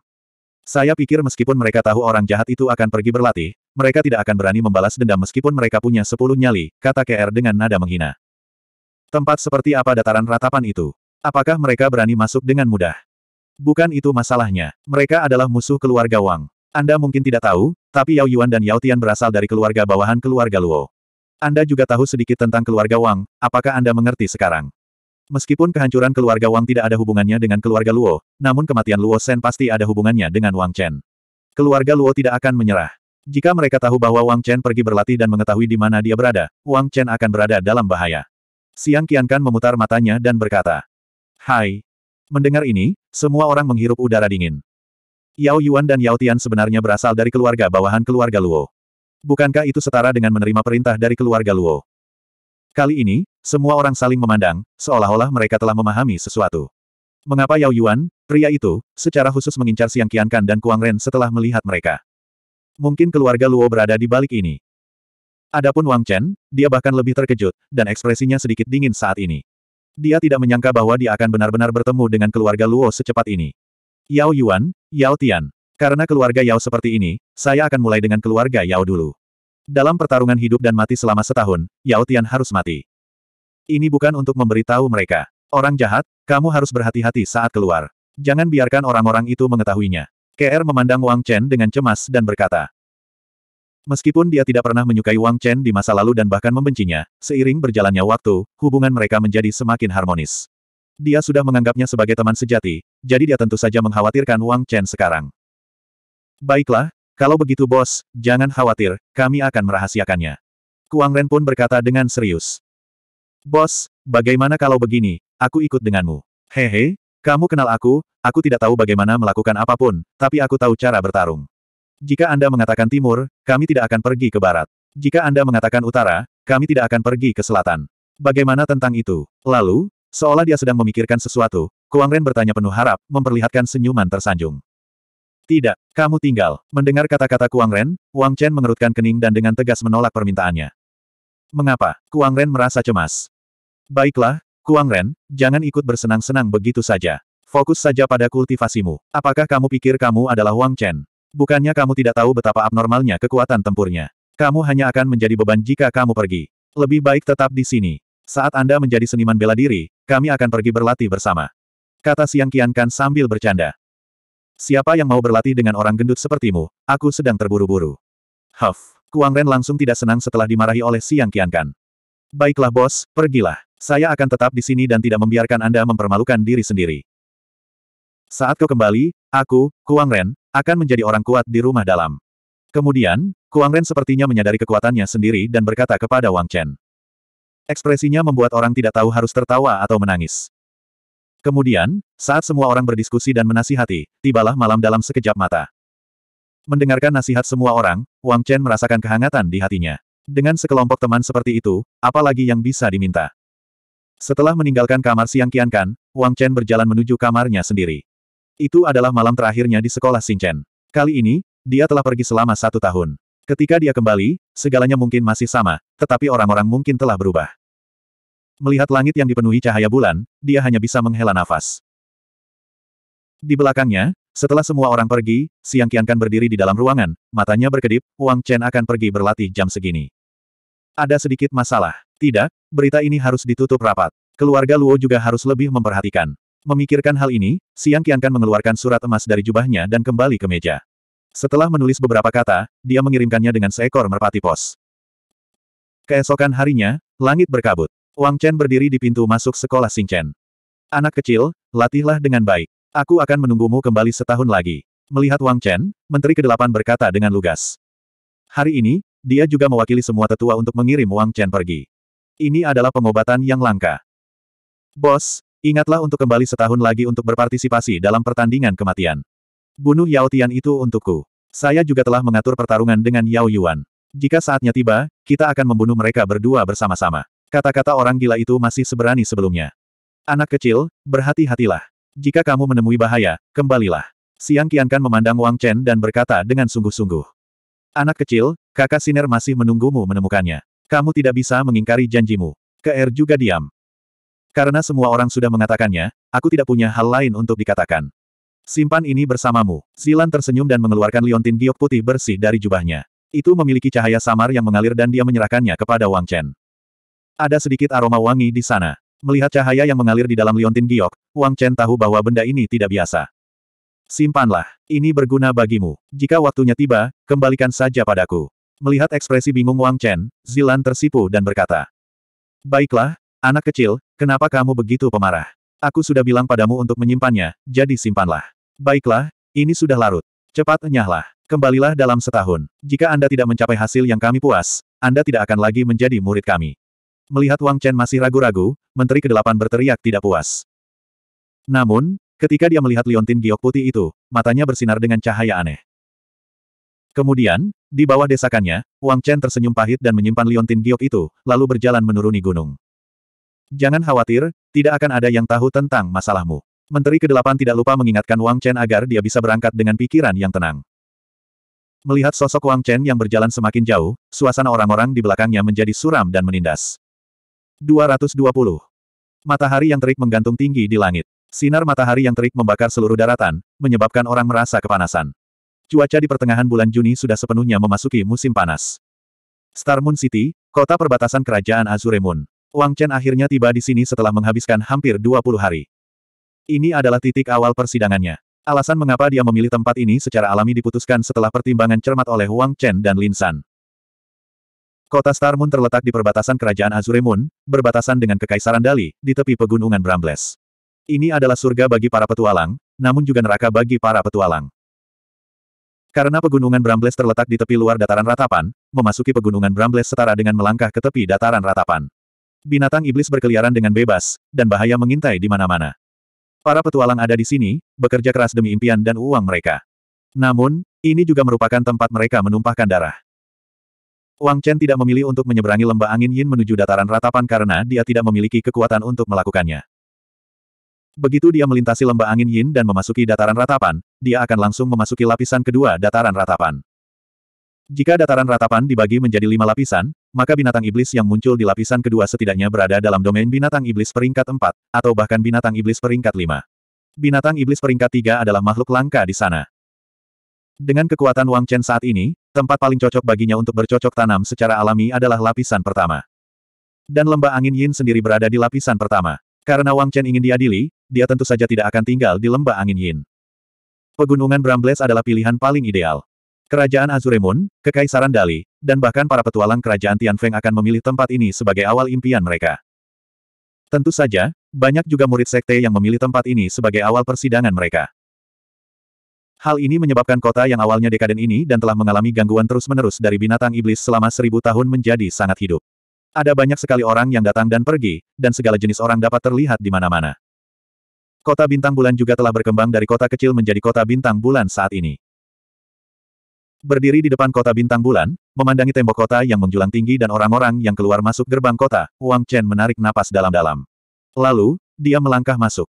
Saya pikir meskipun mereka tahu orang jahat itu akan pergi berlatih, mereka tidak akan berani membalas dendam meskipun mereka punya sepuluh nyali, kata KR dengan nada menghina. Tempat seperti apa dataran ratapan itu? Apakah mereka berani masuk dengan mudah? Bukan itu masalahnya. Mereka adalah musuh keluarga Wang. Anda mungkin tidak tahu, tapi Yao Yuan dan Yao Tian berasal dari keluarga bawahan keluarga Luo. Anda juga tahu sedikit tentang keluarga Wang, apakah Anda mengerti sekarang? Meskipun kehancuran keluarga Wang tidak ada hubungannya dengan keluarga Luo, namun kematian Luo Shen pasti ada hubungannya dengan Wang Chen. Keluarga Luo tidak akan menyerah. Jika mereka tahu bahwa Wang Chen pergi berlatih dan mengetahui di mana dia berada, Wang Chen akan berada dalam bahaya. Siang Qiankan memutar matanya dan berkata, Hai. Mendengar ini, semua orang menghirup udara dingin. Yao Yuan dan Yao Tian sebenarnya berasal dari keluarga bawahan keluarga Luo. Bukankah itu setara dengan menerima perintah dari keluarga Luo? Kali ini, semua orang saling memandang, seolah-olah mereka telah memahami sesuatu. Mengapa Yao Yuan, pria itu, secara khusus mengincar Siang Qiankan dan Kuang Ren setelah melihat mereka? Mungkin keluarga Luo berada di balik ini. Adapun Wang Chen, dia bahkan lebih terkejut, dan ekspresinya sedikit dingin saat ini. Dia tidak menyangka bahwa dia akan benar-benar bertemu dengan keluarga Luo secepat ini. Yao Yuan, Yao Tian. Karena keluarga Yao seperti ini, saya akan mulai dengan keluarga Yao dulu. Dalam pertarungan hidup dan mati selama setahun, Yao Tian harus mati. Ini bukan untuk memberitahu mereka. Orang jahat, kamu harus berhati-hati saat keluar. Jangan biarkan orang-orang itu mengetahuinya. KR memandang Wang Chen dengan cemas dan berkata, Meskipun dia tidak pernah menyukai Wang Chen di masa lalu dan bahkan membencinya, seiring berjalannya waktu, hubungan mereka menjadi semakin harmonis. Dia sudah menganggapnya sebagai teman sejati, jadi dia tentu saja mengkhawatirkan Wang Chen sekarang. Baiklah, kalau begitu bos, jangan khawatir, kami akan merahasiakannya. Kuang Ren pun berkata dengan serius. Bos, bagaimana kalau begini, aku ikut denganmu. Hehe, kamu kenal aku, aku tidak tahu bagaimana melakukan apapun, tapi aku tahu cara bertarung. Jika Anda mengatakan timur, kami tidak akan pergi ke barat. Jika Anda mengatakan utara, kami tidak akan pergi ke selatan. Bagaimana tentang itu? Lalu, seolah dia sedang memikirkan sesuatu, Kuang Ren bertanya penuh harap, memperlihatkan senyuman tersanjung. Tidak, kamu tinggal. Mendengar kata-kata Kuang Ren, Wang Chen mengerutkan kening dan dengan tegas menolak permintaannya. Mengapa? Kuang Ren merasa cemas. Baiklah, Kuang Ren, jangan ikut bersenang-senang begitu saja. Fokus saja pada kultivasimu. Apakah kamu pikir kamu adalah Wang Chen? Bukannya kamu tidak tahu betapa abnormalnya kekuatan tempurnya. Kamu hanya akan menjadi beban jika kamu pergi. Lebih baik tetap di sini. Saat Anda menjadi seniman bela diri, kami akan pergi berlatih bersama. Kata Siang Kian Kan sambil bercanda. Siapa yang mau berlatih dengan orang gendut sepertimu, aku sedang terburu-buru. Huff, Kuang Ren langsung tidak senang setelah dimarahi oleh Siang Kian Kan. Baiklah bos, pergilah. Saya akan tetap di sini dan tidak membiarkan Anda mempermalukan diri sendiri. Saat kau kembali, aku, Kuang Ren, akan menjadi orang kuat di rumah dalam. Kemudian, Kuang Ren sepertinya menyadari kekuatannya sendiri dan berkata kepada Wang Chen. Ekspresinya membuat orang tidak tahu harus tertawa atau menangis. Kemudian, saat semua orang berdiskusi dan menasihati, tibalah malam dalam sekejap mata. Mendengarkan nasihat semua orang, Wang Chen merasakan kehangatan di hatinya. Dengan sekelompok teman seperti itu, apalagi yang bisa diminta. Setelah meninggalkan kamar Siang Kiankan, Wang Chen berjalan menuju kamarnya sendiri. Itu adalah malam terakhirnya di sekolah Xingchen. Kali ini, dia telah pergi selama satu tahun. Ketika dia kembali, segalanya mungkin masih sama, tetapi orang-orang mungkin telah berubah. Melihat langit yang dipenuhi cahaya bulan, dia hanya bisa menghela nafas. Di belakangnya, setelah semua orang pergi, Siang Kiankan berdiri di dalam ruangan, matanya berkedip, Wang Chen akan pergi berlatih jam segini. Ada sedikit masalah. Tidak, berita ini harus ditutup rapat. Keluarga Luo juga harus lebih memperhatikan. Memikirkan hal ini, Siang Qiankan mengeluarkan surat emas dari jubahnya dan kembali ke meja. Setelah menulis beberapa kata, dia mengirimkannya dengan seekor merpati pos. Keesokan harinya, langit berkabut. Wang Chen berdiri di pintu masuk sekolah Sing Chen. Anak kecil, latihlah dengan baik. Aku akan menunggumu kembali setahun lagi. Melihat Wang Chen, Menteri ke-8 berkata dengan lugas. Hari ini, dia juga mewakili semua tetua untuk mengirim Wang Chen pergi. Ini adalah pengobatan yang langka. Bos, Ingatlah untuk kembali setahun lagi untuk berpartisipasi dalam pertandingan kematian. Bunuh Yao Tian itu untukku. Saya juga telah mengatur pertarungan dengan Yao Yuan. Jika saatnya tiba, kita akan membunuh mereka berdua bersama-sama. Kata-kata orang gila itu masih seberani sebelumnya. Anak kecil, berhati-hatilah. Jika kamu menemui bahaya, kembalilah. Siang kan memandang Wang Chen dan berkata dengan sungguh-sungguh. Anak kecil, kakak Siner masih menunggumu menemukannya. Kamu tidak bisa mengingkari janjimu. Keer juga diam. Karena semua orang sudah mengatakannya, aku tidak punya hal lain untuk dikatakan. Simpan ini bersamamu. Zilan tersenyum dan mengeluarkan liontin giok putih bersih dari jubahnya. Itu memiliki cahaya samar yang mengalir dan dia menyerahkannya kepada Wang Chen. Ada sedikit aroma wangi di sana. Melihat cahaya yang mengalir di dalam liontin giok, Wang Chen tahu bahwa benda ini tidak biasa. Simpanlah, ini berguna bagimu. Jika waktunya tiba, kembalikan saja padaku. Melihat ekspresi bingung Wang Chen, Zilan tersipu dan berkata, Baiklah, Anak kecil, kenapa kamu begitu pemarah? Aku sudah bilang padamu untuk menyimpannya, jadi simpanlah. Baiklah, ini sudah larut. Cepat enyahlah. Kembalilah dalam setahun. Jika Anda tidak mencapai hasil yang kami puas, Anda tidak akan lagi menjadi murid kami. Melihat Wang Chen masih ragu-ragu, Menteri Kedelapan berteriak tidak puas. Namun, ketika dia melihat liontin giok putih itu, matanya bersinar dengan cahaya aneh. Kemudian, di bawah desakannya, Wang Chen tersenyum pahit dan menyimpan liontin giok itu, lalu berjalan menuruni gunung. Jangan khawatir, tidak akan ada yang tahu tentang masalahmu. Menteri ke-8 tidak lupa mengingatkan Wang Chen agar dia bisa berangkat dengan pikiran yang tenang. Melihat sosok Wang Chen yang berjalan semakin jauh, suasana orang-orang di belakangnya menjadi suram dan menindas. 220. Matahari yang terik menggantung tinggi di langit. Sinar matahari yang terik membakar seluruh daratan, menyebabkan orang merasa kepanasan. Cuaca di pertengahan bulan Juni sudah sepenuhnya memasuki musim panas. Star Moon City, kota perbatasan kerajaan Azure Moon. Wang Chen akhirnya tiba di sini setelah menghabiskan hampir 20 hari. Ini adalah titik awal persidangannya. Alasan mengapa dia memilih tempat ini secara alami diputuskan setelah pertimbangan cermat oleh Wang Chen dan Lin San. Kota Star Moon terletak di perbatasan kerajaan Azure Moon, berbatasan dengan Kekaisaran Dali, di tepi pegunungan Brambles. Ini adalah surga bagi para petualang, namun juga neraka bagi para petualang. Karena pegunungan Brambles terletak di tepi luar dataran ratapan, memasuki pegunungan Brambles setara dengan melangkah ke tepi dataran ratapan. Binatang iblis berkeliaran dengan bebas, dan bahaya mengintai di mana-mana. Para petualang ada di sini, bekerja keras demi impian dan uang mereka. Namun, ini juga merupakan tempat mereka menumpahkan darah. Wang Chen tidak memilih untuk menyeberangi lembah angin Yin menuju dataran ratapan karena dia tidak memiliki kekuatan untuk melakukannya. Begitu dia melintasi lembah angin Yin dan memasuki dataran ratapan, dia akan langsung memasuki lapisan kedua dataran ratapan. Jika dataran ratapan dibagi menjadi lima lapisan, maka binatang iblis yang muncul di lapisan kedua setidaknya berada dalam domain binatang iblis peringkat 4, atau bahkan binatang iblis peringkat 5. Binatang iblis peringkat 3 adalah makhluk langka di sana. Dengan kekuatan Wang Chen saat ini, tempat paling cocok baginya untuk bercocok tanam secara alami adalah lapisan pertama. Dan lembah angin Yin sendiri berada di lapisan pertama. Karena Wang Chen ingin diadili, dia tentu saja tidak akan tinggal di lembah angin Yin. Pegunungan Brambles adalah pilihan paling ideal. Kerajaan Azuremon, Kekaisaran Dali, dan bahkan para petualang kerajaan Tianfeng akan memilih tempat ini sebagai awal impian mereka. Tentu saja, banyak juga murid sekte yang memilih tempat ini sebagai awal persidangan mereka. Hal ini menyebabkan kota yang awalnya dekaden ini dan telah mengalami gangguan terus-menerus dari binatang iblis selama seribu tahun menjadi sangat hidup. Ada banyak sekali orang yang datang dan pergi, dan segala jenis orang dapat terlihat di mana-mana. Kota Bintang Bulan juga telah berkembang dari kota kecil menjadi kota Bintang Bulan saat ini. Berdiri di depan kota bintang bulan, memandangi tembok kota yang menjulang tinggi dan orang-orang yang keluar masuk gerbang kota, Wang Chen menarik napas dalam-dalam. Lalu, dia melangkah masuk.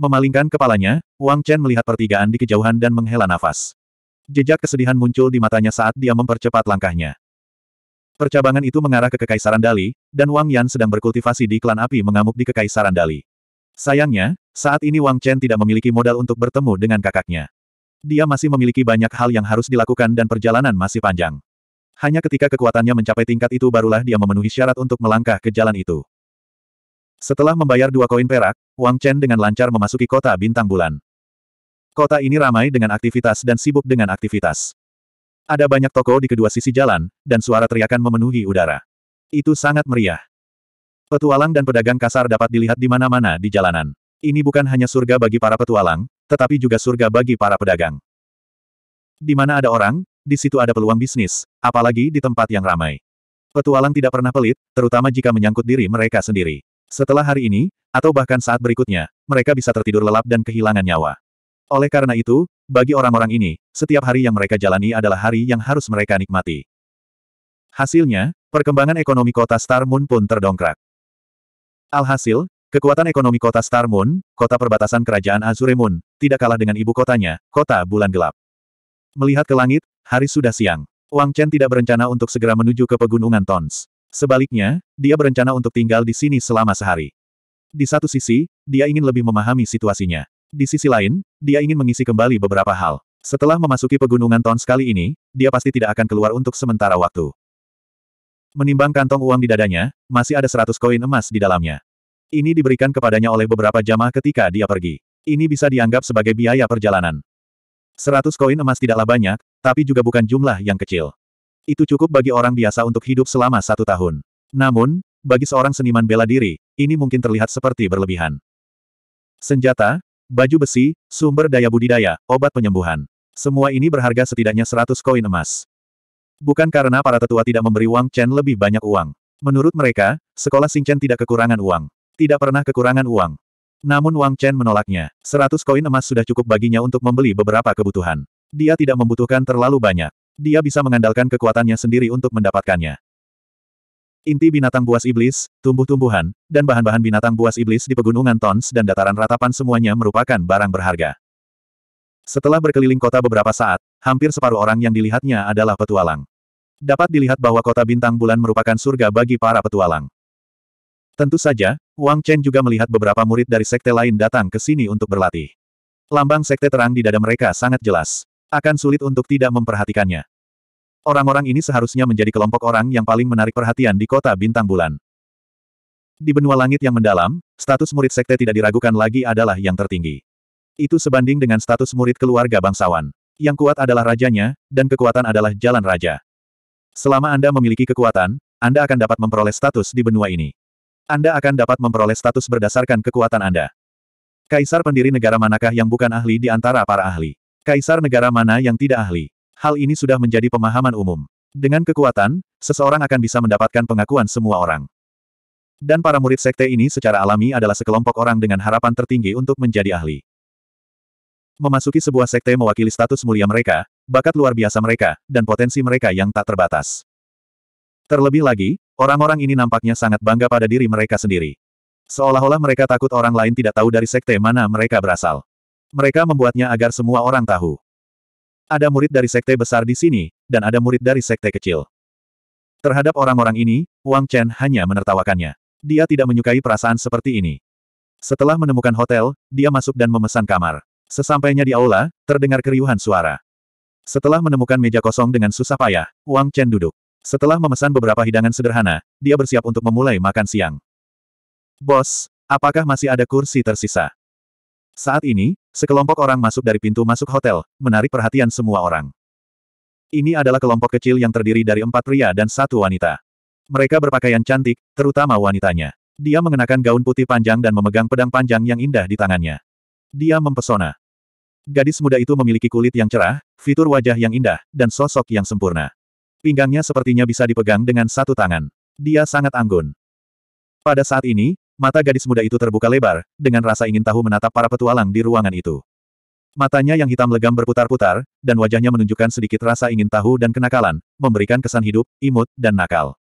Memalingkan kepalanya, Wang Chen melihat pertigaan di kejauhan dan menghela nafas. Jejak kesedihan muncul di matanya saat dia mempercepat langkahnya. Percabangan itu mengarah ke Kekaisaran Dali, dan Wang Yan sedang berkultivasi di klan api mengamuk di Kekaisaran Dali. Sayangnya, saat ini Wang Chen tidak memiliki modal untuk bertemu dengan kakaknya. Dia masih memiliki banyak hal yang harus dilakukan dan perjalanan masih panjang. Hanya ketika kekuatannya mencapai tingkat itu barulah dia memenuhi syarat untuk melangkah ke jalan itu. Setelah membayar dua koin perak, Wang Chen dengan lancar memasuki kota bintang bulan. Kota ini ramai dengan aktivitas dan sibuk dengan aktivitas. Ada banyak toko di kedua sisi jalan, dan suara teriakan memenuhi udara. Itu sangat meriah. Petualang dan pedagang kasar dapat dilihat di mana-mana di jalanan. Ini bukan hanya surga bagi para petualang, tetapi juga surga bagi para pedagang. Di mana ada orang, di situ ada peluang bisnis, apalagi di tempat yang ramai. Petualang tidak pernah pelit, terutama jika menyangkut diri mereka sendiri. Setelah hari ini, atau bahkan saat berikutnya, mereka bisa tertidur lelap dan kehilangan nyawa. Oleh karena itu, bagi orang-orang ini, setiap hari yang mereka jalani adalah hari yang harus mereka nikmati. Hasilnya, perkembangan ekonomi kota Star Moon pun terdongkrak. Alhasil, Kekuatan ekonomi kota Star Moon, kota perbatasan kerajaan Azure Moon, tidak kalah dengan ibu kotanya, kota bulan gelap. Melihat ke langit, hari sudah siang. Wang Chen tidak berencana untuk segera menuju ke pegunungan Tons. Sebaliknya, dia berencana untuk tinggal di sini selama sehari. Di satu sisi, dia ingin lebih memahami situasinya. Di sisi lain, dia ingin mengisi kembali beberapa hal. Setelah memasuki pegunungan Tons kali ini, dia pasti tidak akan keluar untuk sementara waktu. Menimbang kantong uang di dadanya, masih ada 100 koin emas di dalamnya. Ini diberikan kepadanya oleh beberapa jamaah ketika dia pergi. Ini bisa dianggap sebagai biaya perjalanan. Seratus koin emas tidaklah banyak, tapi juga bukan jumlah yang kecil. Itu cukup bagi orang biasa untuk hidup selama satu tahun. Namun, bagi seorang seniman bela diri, ini mungkin terlihat seperti berlebihan. Senjata, baju besi, sumber daya budidaya, obat penyembuhan. Semua ini berharga setidaknya 100 koin emas. Bukan karena para tetua tidak memberi Wang Chen lebih banyak uang. Menurut mereka, sekolah Sing Chen tidak kekurangan uang. Tidak pernah kekurangan uang. Namun Wang Chen menolaknya. Seratus koin emas sudah cukup baginya untuk membeli beberapa kebutuhan. Dia tidak membutuhkan terlalu banyak. Dia bisa mengandalkan kekuatannya sendiri untuk mendapatkannya. Inti binatang buas iblis, tumbuh-tumbuhan, dan bahan-bahan binatang buas iblis di pegunungan Tons dan dataran ratapan semuanya merupakan barang berharga. Setelah berkeliling kota beberapa saat, hampir separuh orang yang dilihatnya adalah petualang. Dapat dilihat bahwa kota bintang bulan merupakan surga bagi para petualang. Tentu saja, Wang Chen juga melihat beberapa murid dari sekte lain datang ke sini untuk berlatih. Lambang sekte terang di dada mereka sangat jelas. Akan sulit untuk tidak memperhatikannya. Orang-orang ini seharusnya menjadi kelompok orang yang paling menarik perhatian di kota Bintang Bulan. Di benua langit yang mendalam, status murid sekte tidak diragukan lagi adalah yang tertinggi. Itu sebanding dengan status murid keluarga bangsawan. Yang kuat adalah rajanya, dan kekuatan adalah jalan raja. Selama Anda memiliki kekuatan, Anda akan dapat memperoleh status di benua ini. Anda akan dapat memperoleh status berdasarkan kekuatan Anda. Kaisar pendiri negara manakah yang bukan ahli di antara para ahli? Kaisar negara mana yang tidak ahli? Hal ini sudah menjadi pemahaman umum. Dengan kekuatan, seseorang akan bisa mendapatkan pengakuan semua orang. Dan para murid sekte ini secara alami adalah sekelompok orang dengan harapan tertinggi untuk menjadi ahli. Memasuki sebuah sekte mewakili status mulia mereka, bakat luar biasa mereka, dan potensi mereka yang tak terbatas. Terlebih lagi, Orang-orang ini nampaknya sangat bangga pada diri mereka sendiri. Seolah-olah mereka takut orang lain tidak tahu dari sekte mana mereka berasal. Mereka membuatnya agar semua orang tahu. Ada murid dari sekte besar di sini, dan ada murid dari sekte kecil. Terhadap orang-orang ini, Wang Chen hanya menertawakannya. Dia tidak menyukai perasaan seperti ini. Setelah menemukan hotel, dia masuk dan memesan kamar. Sesampainya di aula, terdengar keriuhan suara. Setelah menemukan meja kosong dengan susah payah, Wang Chen duduk. Setelah memesan beberapa hidangan sederhana, dia bersiap untuk memulai makan siang. Bos, apakah masih ada kursi tersisa? Saat ini, sekelompok orang masuk dari pintu masuk hotel, menarik perhatian semua orang. Ini adalah kelompok kecil yang terdiri dari empat pria dan satu wanita. Mereka berpakaian cantik, terutama wanitanya. Dia mengenakan gaun putih panjang dan memegang pedang panjang yang indah di tangannya. Dia mempesona. Gadis muda itu memiliki kulit yang cerah, fitur wajah yang indah, dan sosok yang sempurna. Pinggangnya sepertinya bisa dipegang dengan satu tangan. Dia sangat anggun. Pada saat ini, mata gadis muda itu terbuka lebar, dengan rasa ingin tahu menatap para petualang di ruangan itu. Matanya yang hitam legam berputar-putar, dan wajahnya menunjukkan sedikit rasa ingin tahu dan kenakalan, memberikan kesan hidup, imut, dan nakal.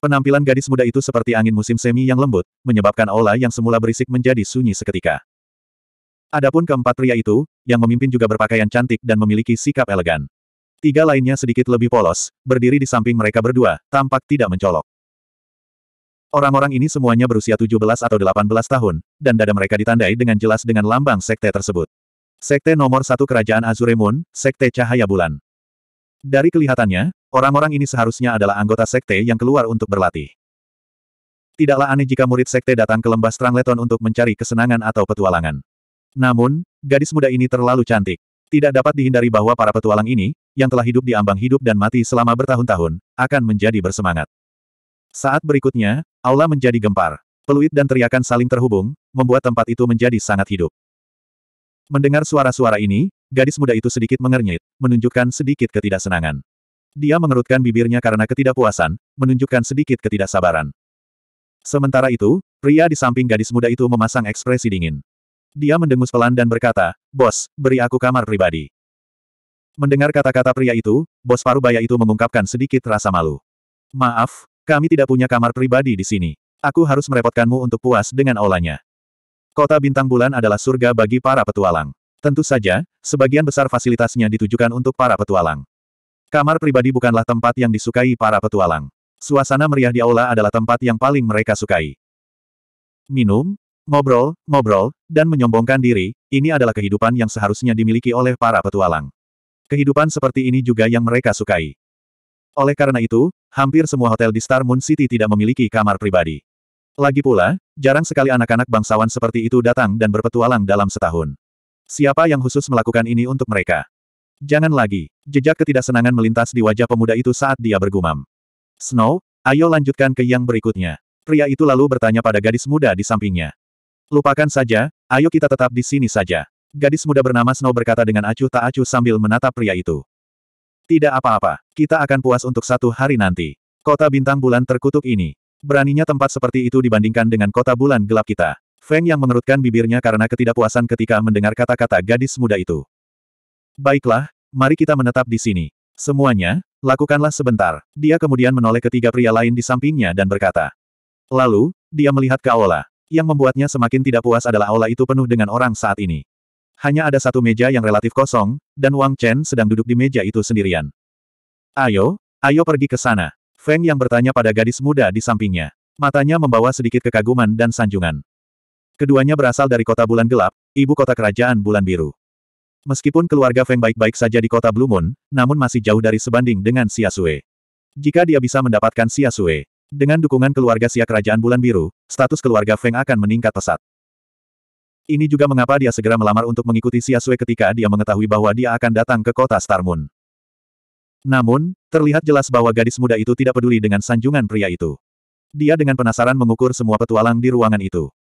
Penampilan gadis muda itu seperti angin musim semi yang lembut, menyebabkan aula yang semula berisik menjadi sunyi seketika. Adapun keempat pria itu, yang memimpin juga berpakaian cantik dan memiliki sikap elegan. Tiga lainnya sedikit lebih polos, berdiri di samping mereka berdua, tampak tidak mencolok. Orang-orang ini semuanya berusia 17 atau 18 tahun, dan dada mereka ditandai dengan jelas dengan lambang sekte tersebut. Sekte nomor satu kerajaan Azuremon, Sekte Cahaya Bulan. Dari kelihatannya, orang-orang ini seharusnya adalah anggota sekte yang keluar untuk berlatih. Tidaklah aneh jika murid sekte datang ke lembah Strangleton untuk mencari kesenangan atau petualangan. Namun, gadis muda ini terlalu cantik. Tidak dapat dihindari bahwa para petualang ini, yang telah hidup di ambang hidup dan mati selama bertahun-tahun, akan menjadi bersemangat. Saat berikutnya, aula menjadi gempar. Peluit dan teriakan saling terhubung, membuat tempat itu menjadi sangat hidup. Mendengar suara-suara ini, gadis muda itu sedikit mengernyit, menunjukkan sedikit ketidaksenangan. Dia mengerutkan bibirnya karena ketidakpuasan, menunjukkan sedikit ketidaksabaran. Sementara itu, pria di samping gadis muda itu memasang ekspresi dingin. Dia mendengus pelan dan berkata, Bos, beri aku kamar pribadi. Mendengar kata-kata pria itu, bos parubaya itu mengungkapkan sedikit rasa malu. Maaf, kami tidak punya kamar pribadi di sini. Aku harus merepotkanmu untuk puas dengan olahnya. Kota Bintang Bulan adalah surga bagi para petualang. Tentu saja, sebagian besar fasilitasnya ditujukan untuk para petualang. Kamar pribadi bukanlah tempat yang disukai para petualang. Suasana meriah di aula adalah tempat yang paling mereka sukai. Minum, Ngobrol, ngobrol, dan menyombongkan diri, ini adalah kehidupan yang seharusnya dimiliki oleh para petualang. Kehidupan seperti ini juga yang mereka sukai. Oleh karena itu, hampir semua hotel di Star Moon City tidak memiliki kamar pribadi. Lagi pula, jarang sekali anak-anak bangsawan seperti itu datang dan berpetualang dalam setahun. Siapa yang khusus melakukan ini untuk mereka? Jangan lagi, jejak ketidaksenangan melintas di wajah pemuda itu saat dia bergumam. Snow, ayo lanjutkan ke yang berikutnya. Pria itu lalu bertanya pada gadis muda di sampingnya. Lupakan saja, ayo kita tetap di sini saja. Gadis muda bernama Snow berkata dengan acuh tak acuh sambil menatap pria itu. Tidak apa-apa, kita akan puas untuk satu hari nanti. Kota bintang bulan terkutuk ini. Beraninya tempat seperti itu dibandingkan dengan kota bulan gelap kita. Feng yang mengerutkan bibirnya karena ketidakpuasan ketika mendengar kata-kata gadis muda itu. Baiklah, mari kita menetap di sini. Semuanya, lakukanlah sebentar. Dia kemudian menoleh ketiga pria lain di sampingnya dan berkata. Lalu, dia melihat ke yang membuatnya semakin tidak puas adalah aula itu penuh dengan orang saat ini. Hanya ada satu meja yang relatif kosong, dan Wang Chen sedang duduk di meja itu sendirian. Ayo, ayo pergi ke sana. Feng yang bertanya pada gadis muda di sampingnya. Matanya membawa sedikit kekaguman dan sanjungan. Keduanya berasal dari kota bulan gelap, ibu kota kerajaan bulan biru. Meskipun keluarga Feng baik-baik saja di kota Blue Moon, namun masih jauh dari sebanding dengan Sue. Jika dia bisa mendapatkan Sue, dengan dukungan keluarga Sia Kerajaan Bulan Biru, status keluarga Feng akan meningkat pesat. Ini juga mengapa dia segera melamar untuk mengikuti Sia Sui ketika dia mengetahui bahwa dia akan datang ke kota Star Moon. Namun, terlihat jelas bahwa gadis muda itu tidak peduli dengan sanjungan pria itu. Dia dengan penasaran mengukur semua petualang di ruangan itu.